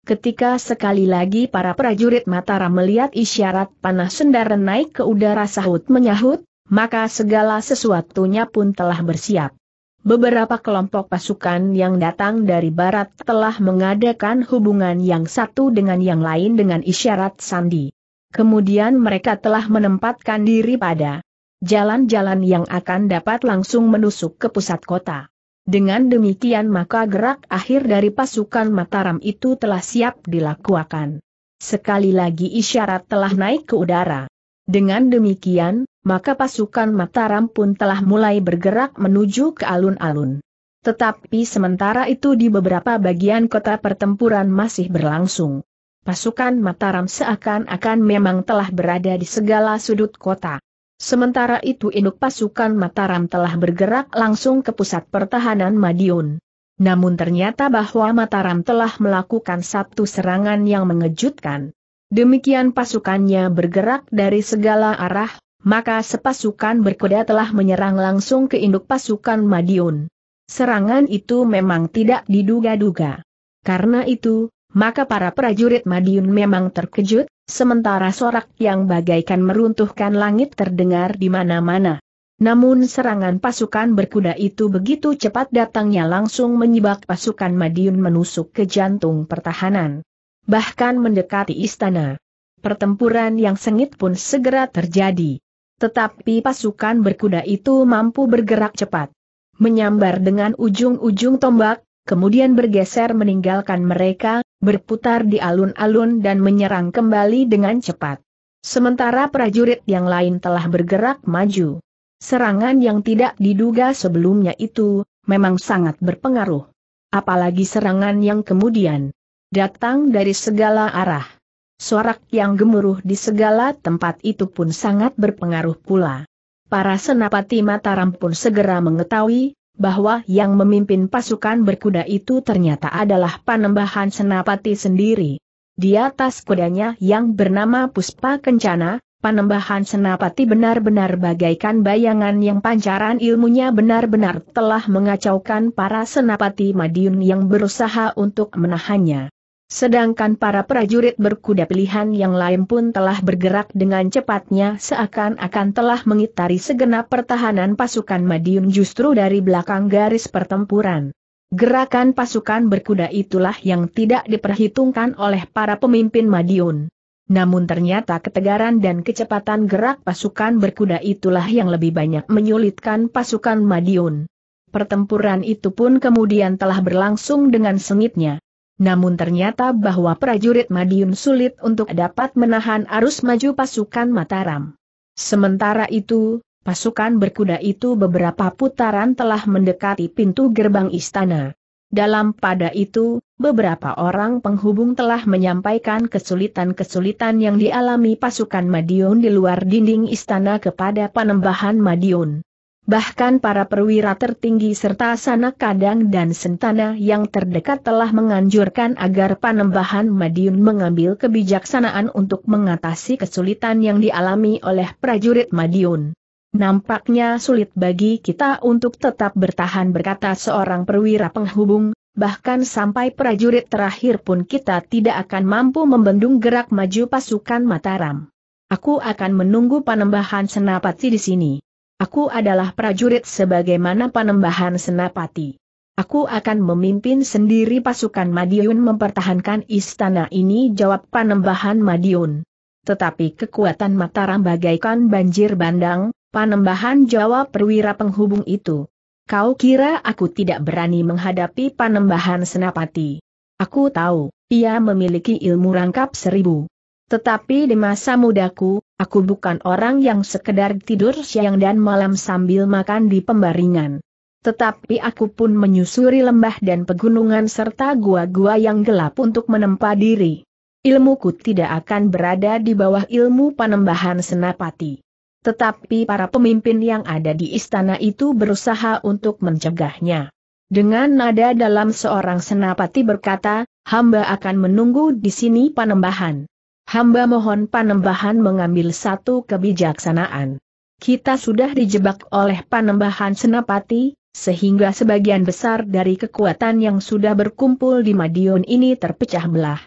Ketika sekali lagi para prajurit Mataram melihat isyarat panah sendara naik ke udara sahut menyahut, maka segala sesuatunya pun telah bersiap. Beberapa kelompok pasukan yang datang dari barat telah mengadakan hubungan yang satu dengan yang lain dengan isyarat sandi. Kemudian mereka telah menempatkan diri pada jalan-jalan yang akan dapat langsung menusuk ke pusat kota. Dengan demikian maka gerak akhir dari pasukan Mataram itu telah siap dilakukan. Sekali lagi isyarat telah naik ke udara. Dengan demikian, maka pasukan Mataram pun telah mulai bergerak menuju ke alun-alun. Tetapi sementara itu di beberapa bagian kota pertempuran masih berlangsung. Pasukan Mataram seakan-akan memang telah berada di segala sudut kota. Sementara itu induk pasukan Mataram telah bergerak langsung ke pusat pertahanan Madiun. Namun ternyata bahwa Mataram telah melakukan satu serangan yang mengejutkan. Demikian pasukannya bergerak dari segala arah, maka sepasukan berkuda telah menyerang langsung ke induk pasukan Madiun. Serangan itu memang tidak diduga-duga. Karena itu, maka para prajurit Madiun memang terkejut, sementara sorak yang bagaikan meruntuhkan langit terdengar di mana-mana. Namun serangan pasukan berkuda itu begitu cepat datangnya langsung menyebab pasukan Madiun menusuk ke jantung pertahanan bahkan mendekati istana. Pertempuran yang sengit pun segera terjadi. Tetapi pasukan berkuda itu mampu bergerak cepat. Menyambar dengan ujung-ujung tombak, kemudian bergeser meninggalkan mereka, berputar di alun-alun dan menyerang kembali dengan cepat. Sementara prajurit yang lain telah bergerak maju. Serangan yang tidak diduga sebelumnya itu, memang sangat berpengaruh. Apalagi serangan yang kemudian datang dari segala arah. Suarak yang gemuruh di segala tempat itu pun sangat berpengaruh pula. Para senapati Mataram pun segera mengetahui bahwa yang memimpin pasukan berkuda itu ternyata adalah panembahan senapati sendiri. Di atas kudanya yang bernama Puspa Kencana, panembahan senapati benar-benar bagaikan bayangan yang pancaran ilmunya benar-benar telah mengacaukan para senapati Madiun yang berusaha untuk menahannya. Sedangkan para prajurit berkuda pilihan yang lain pun telah bergerak dengan cepatnya seakan-akan telah mengitari segenap pertahanan pasukan Madiun justru dari belakang garis pertempuran. Gerakan pasukan berkuda itulah yang tidak diperhitungkan oleh para pemimpin Madiun. Namun ternyata ketegaran dan kecepatan gerak pasukan berkuda itulah yang lebih banyak menyulitkan pasukan Madiun. Pertempuran itu pun kemudian telah berlangsung dengan sengitnya namun ternyata bahwa prajurit Madiun sulit untuk dapat menahan arus maju pasukan Mataram. Sementara itu, pasukan berkuda itu beberapa putaran telah mendekati pintu gerbang istana. Dalam pada itu, beberapa orang penghubung telah menyampaikan kesulitan-kesulitan yang dialami pasukan Madiun di luar dinding istana kepada Panembahan Madiun. Bahkan para perwira tertinggi serta sanak kadang dan sentana yang terdekat telah menganjurkan agar Panembahan Madiun mengambil kebijaksanaan untuk mengatasi kesulitan yang dialami oleh prajurit Madiun. Nampaknya sulit bagi kita untuk tetap bertahan berkata seorang perwira penghubung, bahkan sampai prajurit terakhir pun kita tidak akan mampu membendung gerak maju pasukan Mataram. Aku akan menunggu panembahan senapati di sini. Aku adalah prajurit sebagaimana panembahan senapati. Aku akan memimpin sendiri pasukan Madiun mempertahankan istana ini jawab panembahan Madiun. Tetapi kekuatan Mataram bagaikan banjir bandang, panembahan jawab perwira penghubung itu. Kau kira aku tidak berani menghadapi panembahan senapati? Aku tahu, ia memiliki ilmu rangkap seribu. Tetapi di masa mudaku, aku bukan orang yang sekedar tidur siang dan malam sambil makan di pembaringan. Tetapi aku pun menyusuri lembah dan pegunungan serta gua-gua yang gelap untuk menempa diri. Ilmuku tidak akan berada di bawah ilmu panembahan senapati. Tetapi para pemimpin yang ada di istana itu berusaha untuk mencegahnya. Dengan nada dalam seorang senapati berkata, hamba akan menunggu di sini panembahan hamba mohon panembahan mengambil satu kebijaksanaan. Kita sudah dijebak oleh panembahan senapati, sehingga sebagian besar dari kekuatan yang sudah berkumpul di Madiun ini terpecah belah.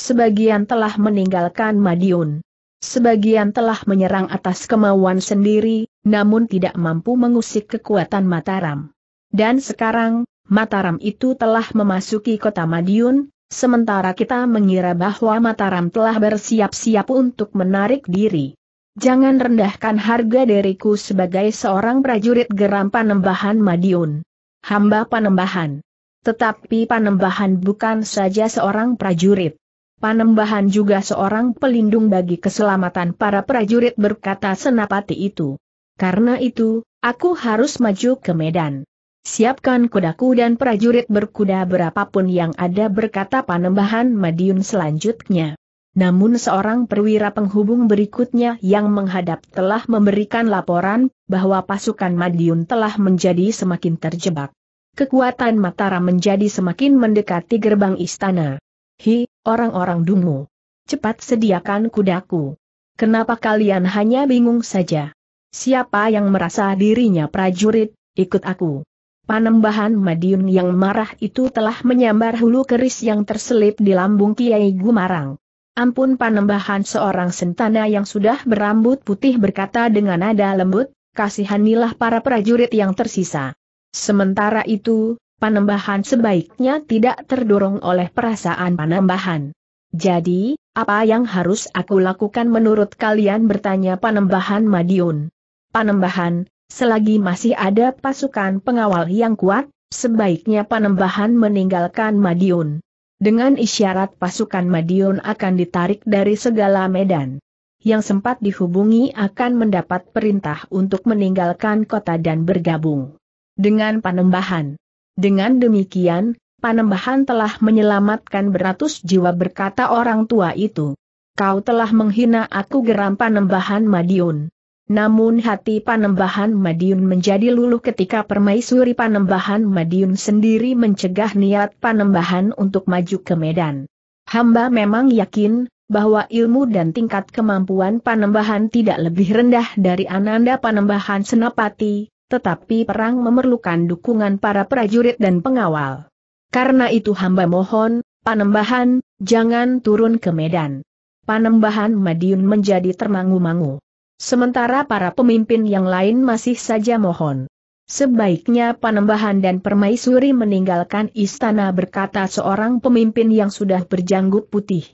Sebagian telah meninggalkan Madiun. Sebagian telah menyerang atas kemauan sendiri, namun tidak mampu mengusik kekuatan Mataram. Dan sekarang, Mataram itu telah memasuki kota Madiun, Sementara kita mengira bahwa Mataram telah bersiap-siap untuk menarik diri. Jangan rendahkan harga diriku sebagai seorang prajurit geram panembahan Madiun. Hamba panembahan. Tetapi panembahan bukan saja seorang prajurit. Panembahan juga seorang pelindung bagi keselamatan para prajurit berkata senapati itu. Karena itu, aku harus maju ke Medan. Siapkan kudaku dan prajurit berkuda berapapun yang ada berkata panembahan Madiun selanjutnya. Namun seorang perwira penghubung berikutnya yang menghadap telah memberikan laporan bahwa pasukan Madiun telah menjadi semakin terjebak. Kekuatan Mataram menjadi semakin mendekati gerbang istana. Hi, orang-orang dungu. Cepat sediakan kudaku. Kenapa kalian hanya bingung saja? Siapa yang merasa dirinya prajurit, ikut aku. Panembahan Madiun yang marah itu telah menyambar hulu keris yang terselip di lambung Kiai Gumarang. Ampun panembahan seorang sentana yang sudah berambut putih berkata dengan nada lembut, kasihanilah para prajurit yang tersisa. Sementara itu, panembahan sebaiknya tidak terdorong oleh perasaan panembahan. Jadi, apa yang harus aku lakukan menurut kalian bertanya panembahan Madiun. Panembahan, Selagi masih ada pasukan pengawal yang kuat, sebaiknya Panembahan meninggalkan Madiun. Dengan isyarat pasukan Madiun akan ditarik dari segala medan. Yang sempat dihubungi akan mendapat perintah untuk meninggalkan kota dan bergabung dengan Panembahan. Dengan demikian, Panembahan telah menyelamatkan beratus jiwa berkata orang tua itu. Kau telah menghina aku geram Panembahan Madiun. Namun hati Panembahan Madiun menjadi luluh ketika permaisuri Panembahan Madiun sendiri mencegah niat Panembahan untuk maju ke Medan. Hamba memang yakin, bahwa ilmu dan tingkat kemampuan Panembahan tidak lebih rendah dari Ananda Panembahan Senapati, tetapi perang memerlukan dukungan para prajurit dan pengawal. Karena itu hamba mohon, Panembahan, jangan turun ke Medan. Panembahan Madiun menjadi termangu-mangu. Sementara para pemimpin yang lain masih saja mohon. Sebaiknya Panembahan dan Permaisuri meninggalkan istana berkata seorang pemimpin yang sudah berjanggut putih.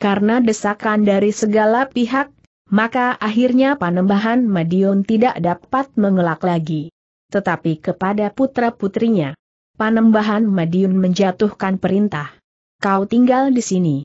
Karena desakan dari segala pihak, maka akhirnya Panembahan Madiun tidak dapat mengelak lagi. Tetapi kepada putra-putrinya, Panembahan Madiun menjatuhkan perintah. Kau tinggal di sini.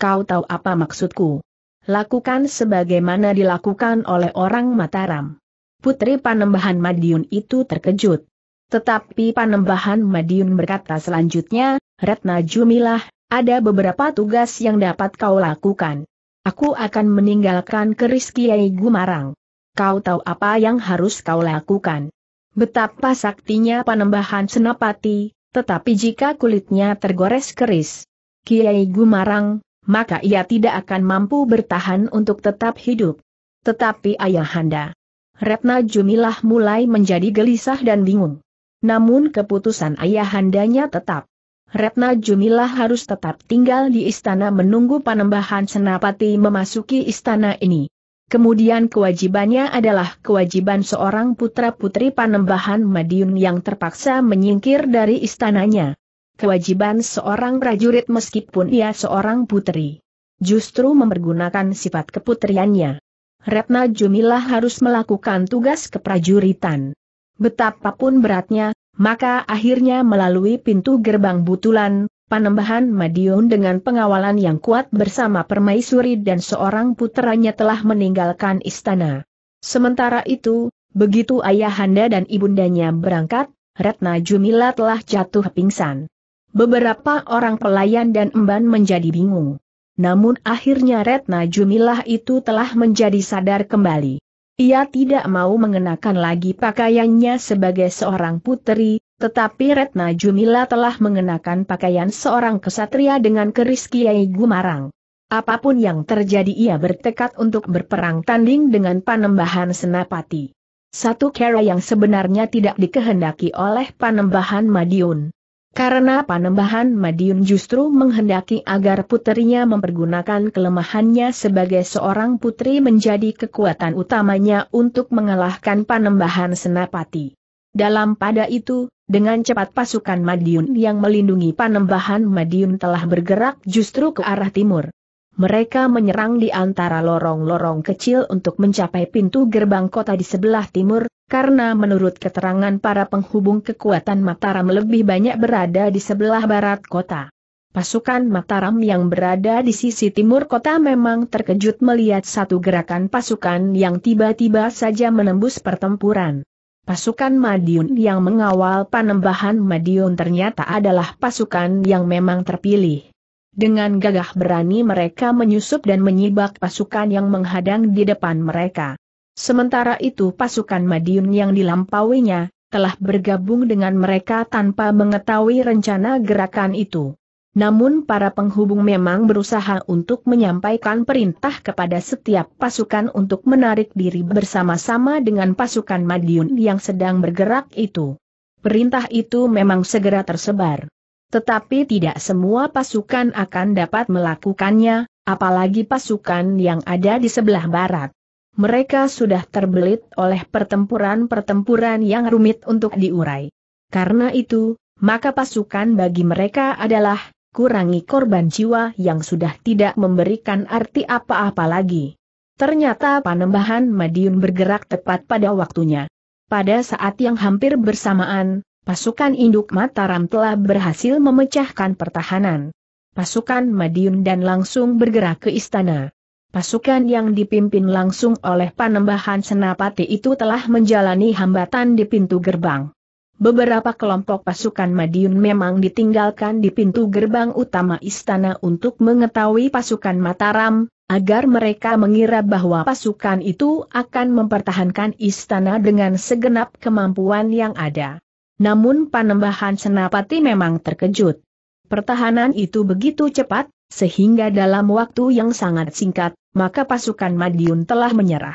Kau tahu apa maksudku? lakukan sebagaimana dilakukan oleh orang Mataram. Putri Panembahan Madiun itu terkejut. Tetapi Panembahan Madiun berkata selanjutnya, Retna Jumilah, ada beberapa tugas yang dapat kau lakukan. Aku akan meninggalkan keris Kiai Gumarang. Kau tahu apa yang harus kau lakukan. Betapa saktinya panembahan senapati, tetapi jika kulitnya tergores keris, Kiai Gumarang, maka ia tidak akan mampu bertahan untuk tetap hidup. Tetapi ayahanda, Retna Jumilah mulai menjadi gelisah dan bingung. Namun keputusan ayahandanya tetap. Retna Jumilah harus tetap tinggal di istana menunggu panembahan Senapati memasuki istana ini. Kemudian kewajibannya adalah kewajiban seorang putra-putri panembahan Madiun yang terpaksa menyingkir dari istananya kewajiban seorang prajurit meskipun ia seorang putri. Justru mempergunakan sifat keputriannya. Retna Jumilah harus melakukan tugas keprajuritan. Betapapun beratnya, maka akhirnya melalui pintu gerbang butulan, Panembahan Madiun dengan pengawalan yang kuat bersama permaisuri dan seorang putranya telah meninggalkan istana. Sementara itu, begitu ayahanda dan ibundanya berangkat, Ratna Jumila telah jatuh pingsan. Beberapa orang pelayan dan emban menjadi bingung. Namun akhirnya Retna Jumilah itu telah menjadi sadar kembali. Ia tidak mau mengenakan lagi pakaiannya sebagai seorang putri, tetapi Retna Jumila telah mengenakan pakaian seorang kesatria dengan keris Kiai Gumarang. Apapun yang terjadi ia bertekad untuk berperang tanding dengan panembahan Senapati. Satu kera yang sebenarnya tidak dikehendaki oleh panembahan Madiun. Karena Panembahan Madiun justru menghendaki agar putrinya mempergunakan kelemahannya sebagai seorang putri menjadi kekuatan utamanya untuk mengalahkan Panembahan Senapati. Dalam pada itu, dengan cepat pasukan Madiun yang melindungi Panembahan Madiun telah bergerak justru ke arah timur. Mereka menyerang di antara lorong-lorong kecil untuk mencapai pintu gerbang kota di sebelah timur, karena menurut keterangan para penghubung kekuatan Mataram lebih banyak berada di sebelah barat kota. Pasukan Mataram yang berada di sisi timur kota memang terkejut melihat satu gerakan pasukan yang tiba-tiba saja menembus pertempuran. Pasukan Madiun yang mengawal panembahan Madiun ternyata adalah pasukan yang memang terpilih. Dengan gagah berani mereka menyusup dan menyibak pasukan yang menghadang di depan mereka. Sementara itu pasukan Madiun yang dilampauinya, telah bergabung dengan mereka tanpa mengetahui rencana gerakan itu. Namun para penghubung memang berusaha untuk menyampaikan perintah kepada setiap pasukan untuk menarik diri bersama-sama dengan pasukan Madiun yang sedang bergerak itu. Perintah itu memang segera tersebar. Tetapi tidak semua pasukan akan dapat melakukannya, apalagi pasukan yang ada di sebelah barat. Mereka sudah terbelit oleh pertempuran-pertempuran yang rumit untuk diurai. Karena itu, maka pasukan bagi mereka adalah kurangi korban jiwa yang sudah tidak memberikan arti apa-apa lagi. Ternyata panembahan Madiun bergerak tepat pada waktunya. Pada saat yang hampir bersamaan, pasukan induk Mataram telah berhasil memecahkan pertahanan. Pasukan Madiun dan langsung bergerak ke istana. Pasukan yang dipimpin langsung oleh Panembahan Senapati itu telah menjalani hambatan di pintu gerbang. Beberapa kelompok pasukan Madiun memang ditinggalkan di pintu gerbang utama istana untuk mengetahui pasukan Mataram, agar mereka mengira bahwa pasukan itu akan mempertahankan istana dengan segenap kemampuan yang ada. Namun panembahan Senapati memang terkejut. Pertahanan itu begitu cepat, sehingga dalam waktu yang sangat singkat, maka pasukan Madiun telah menyerah.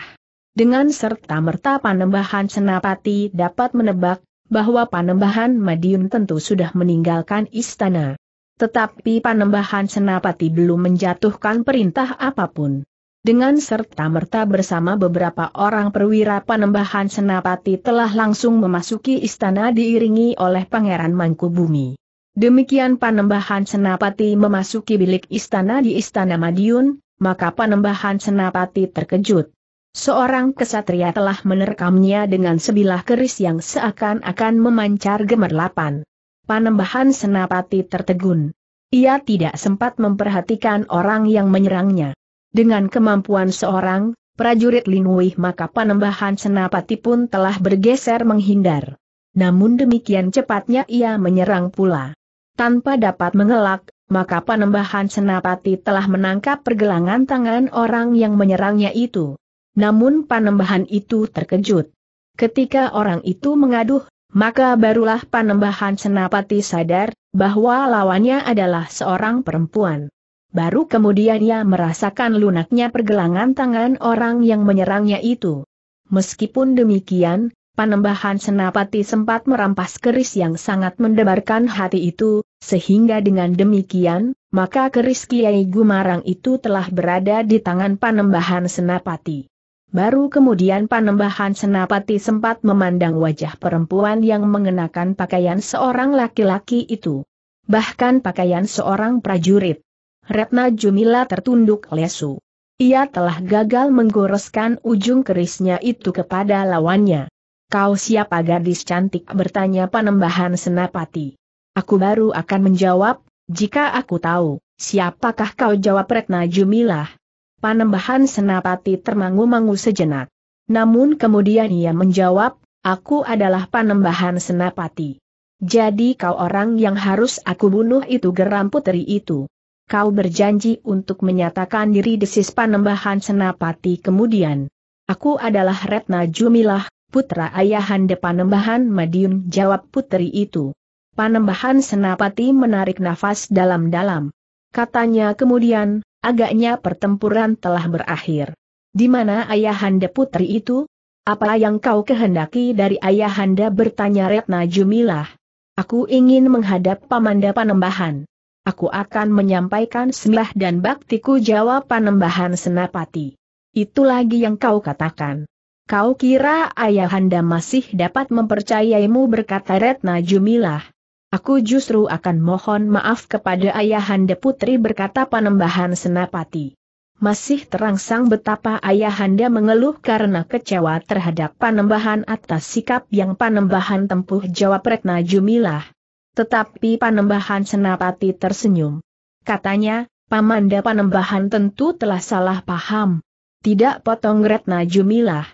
Dengan serta-merta panembahan Senapati dapat menebak bahwa panembahan Madiun tentu sudah meninggalkan istana. Tetapi panembahan Senapati belum menjatuhkan perintah apapun dengan serta-merta bersama beberapa orang perwira Panembahan senapati telah langsung memasuki istana diiringi oleh Pangeran Mangkubumi. Demikian panembahan senapati memasuki bilik istana di Istana Madiun, maka panembahan senapati terkejut. Seorang kesatria telah menerkamnya dengan sebilah keris yang seakan-akan memancar gemerlapan. Panembahan senapati tertegun. Ia tidak sempat memperhatikan orang yang menyerangnya. Dengan kemampuan seorang, prajurit Linwih maka Panembahan senapati pun telah bergeser menghindar. Namun demikian cepatnya ia menyerang pula. Tanpa dapat mengelak, maka Panembahan senapati telah menangkap pergelangan tangan orang yang menyerangnya itu. Namun panembahan itu terkejut. Ketika orang itu mengaduh, maka barulah panembahan senapati sadar, bahwa lawannya adalah seorang perempuan. Baru kemudian ia merasakan lunaknya pergelangan tangan orang yang menyerangnya itu. Meskipun demikian, panembahan senapati sempat merampas keris yang sangat mendebarkan hati itu, sehingga dengan demikian, maka keris Kiai Gumarang itu telah berada di tangan panembahan senapati. Baru kemudian panembahan senapati sempat memandang wajah perempuan yang mengenakan pakaian seorang laki-laki itu. Bahkan pakaian seorang prajurit. Retna Jumila tertunduk lesu. Ia telah gagal menggoreskan ujung kerisnya itu kepada lawannya. Kau siapa gadis cantik bertanya Panembahan senapati. Aku baru akan menjawab, jika aku tahu, siapakah kau jawab Retna Jumila. Panembahan senapati termangu-mangu sejenak. Namun kemudian ia menjawab, aku adalah panembahan senapati. Jadi kau orang yang harus aku bunuh itu geram putri itu kau berjanji untuk menyatakan diri desis panembahan senapati kemudian. Aku adalah Retna Jumilah, putra ayahanda panembahan Madiun jawab putri itu. Panembahan senapati menarik nafas dalam-dalam. Katanya kemudian, agaknya pertempuran telah berakhir. Di mana ayahanda putri itu? Apa yang kau kehendaki dari ayahanda bertanya Retna Jumilah? Aku ingin menghadap pamanda panembahan aku akan menyampaikan sembah dan baktiku jawab panembahan senapati. Itu lagi yang kau katakan. Kau kira ayahanda masih dapat mempercayaimu berkata Retna Jumilah. Aku justru akan mohon maaf kepada ayahanda putri berkata panembahan senapati. Masih terangsang betapa ayahanda mengeluh karena kecewa terhadap panembahan atas sikap yang panembahan tempuh jawab Retna Jumilah. Tetapi Panembahan Senapati tersenyum. Katanya, Pamanda Panembahan tentu telah salah paham. Tidak potong Retna Jumilah.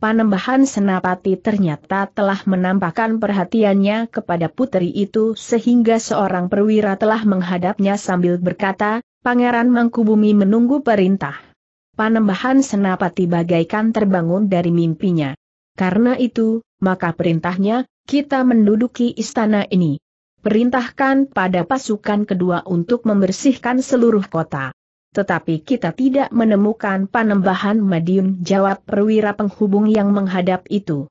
Panembahan Senapati ternyata telah menampakkan perhatiannya kepada putri itu sehingga seorang perwira telah menghadapnya sambil berkata, Pangeran Mangkubumi menunggu perintah. Panembahan Senapati bagaikan terbangun dari mimpinya. Karena itu, maka perintahnya, kita menduduki istana ini perintahkan pada pasukan kedua untuk membersihkan seluruh kota. Tetapi kita tidak menemukan panembahan Madiun jawab perwira penghubung yang menghadap itu.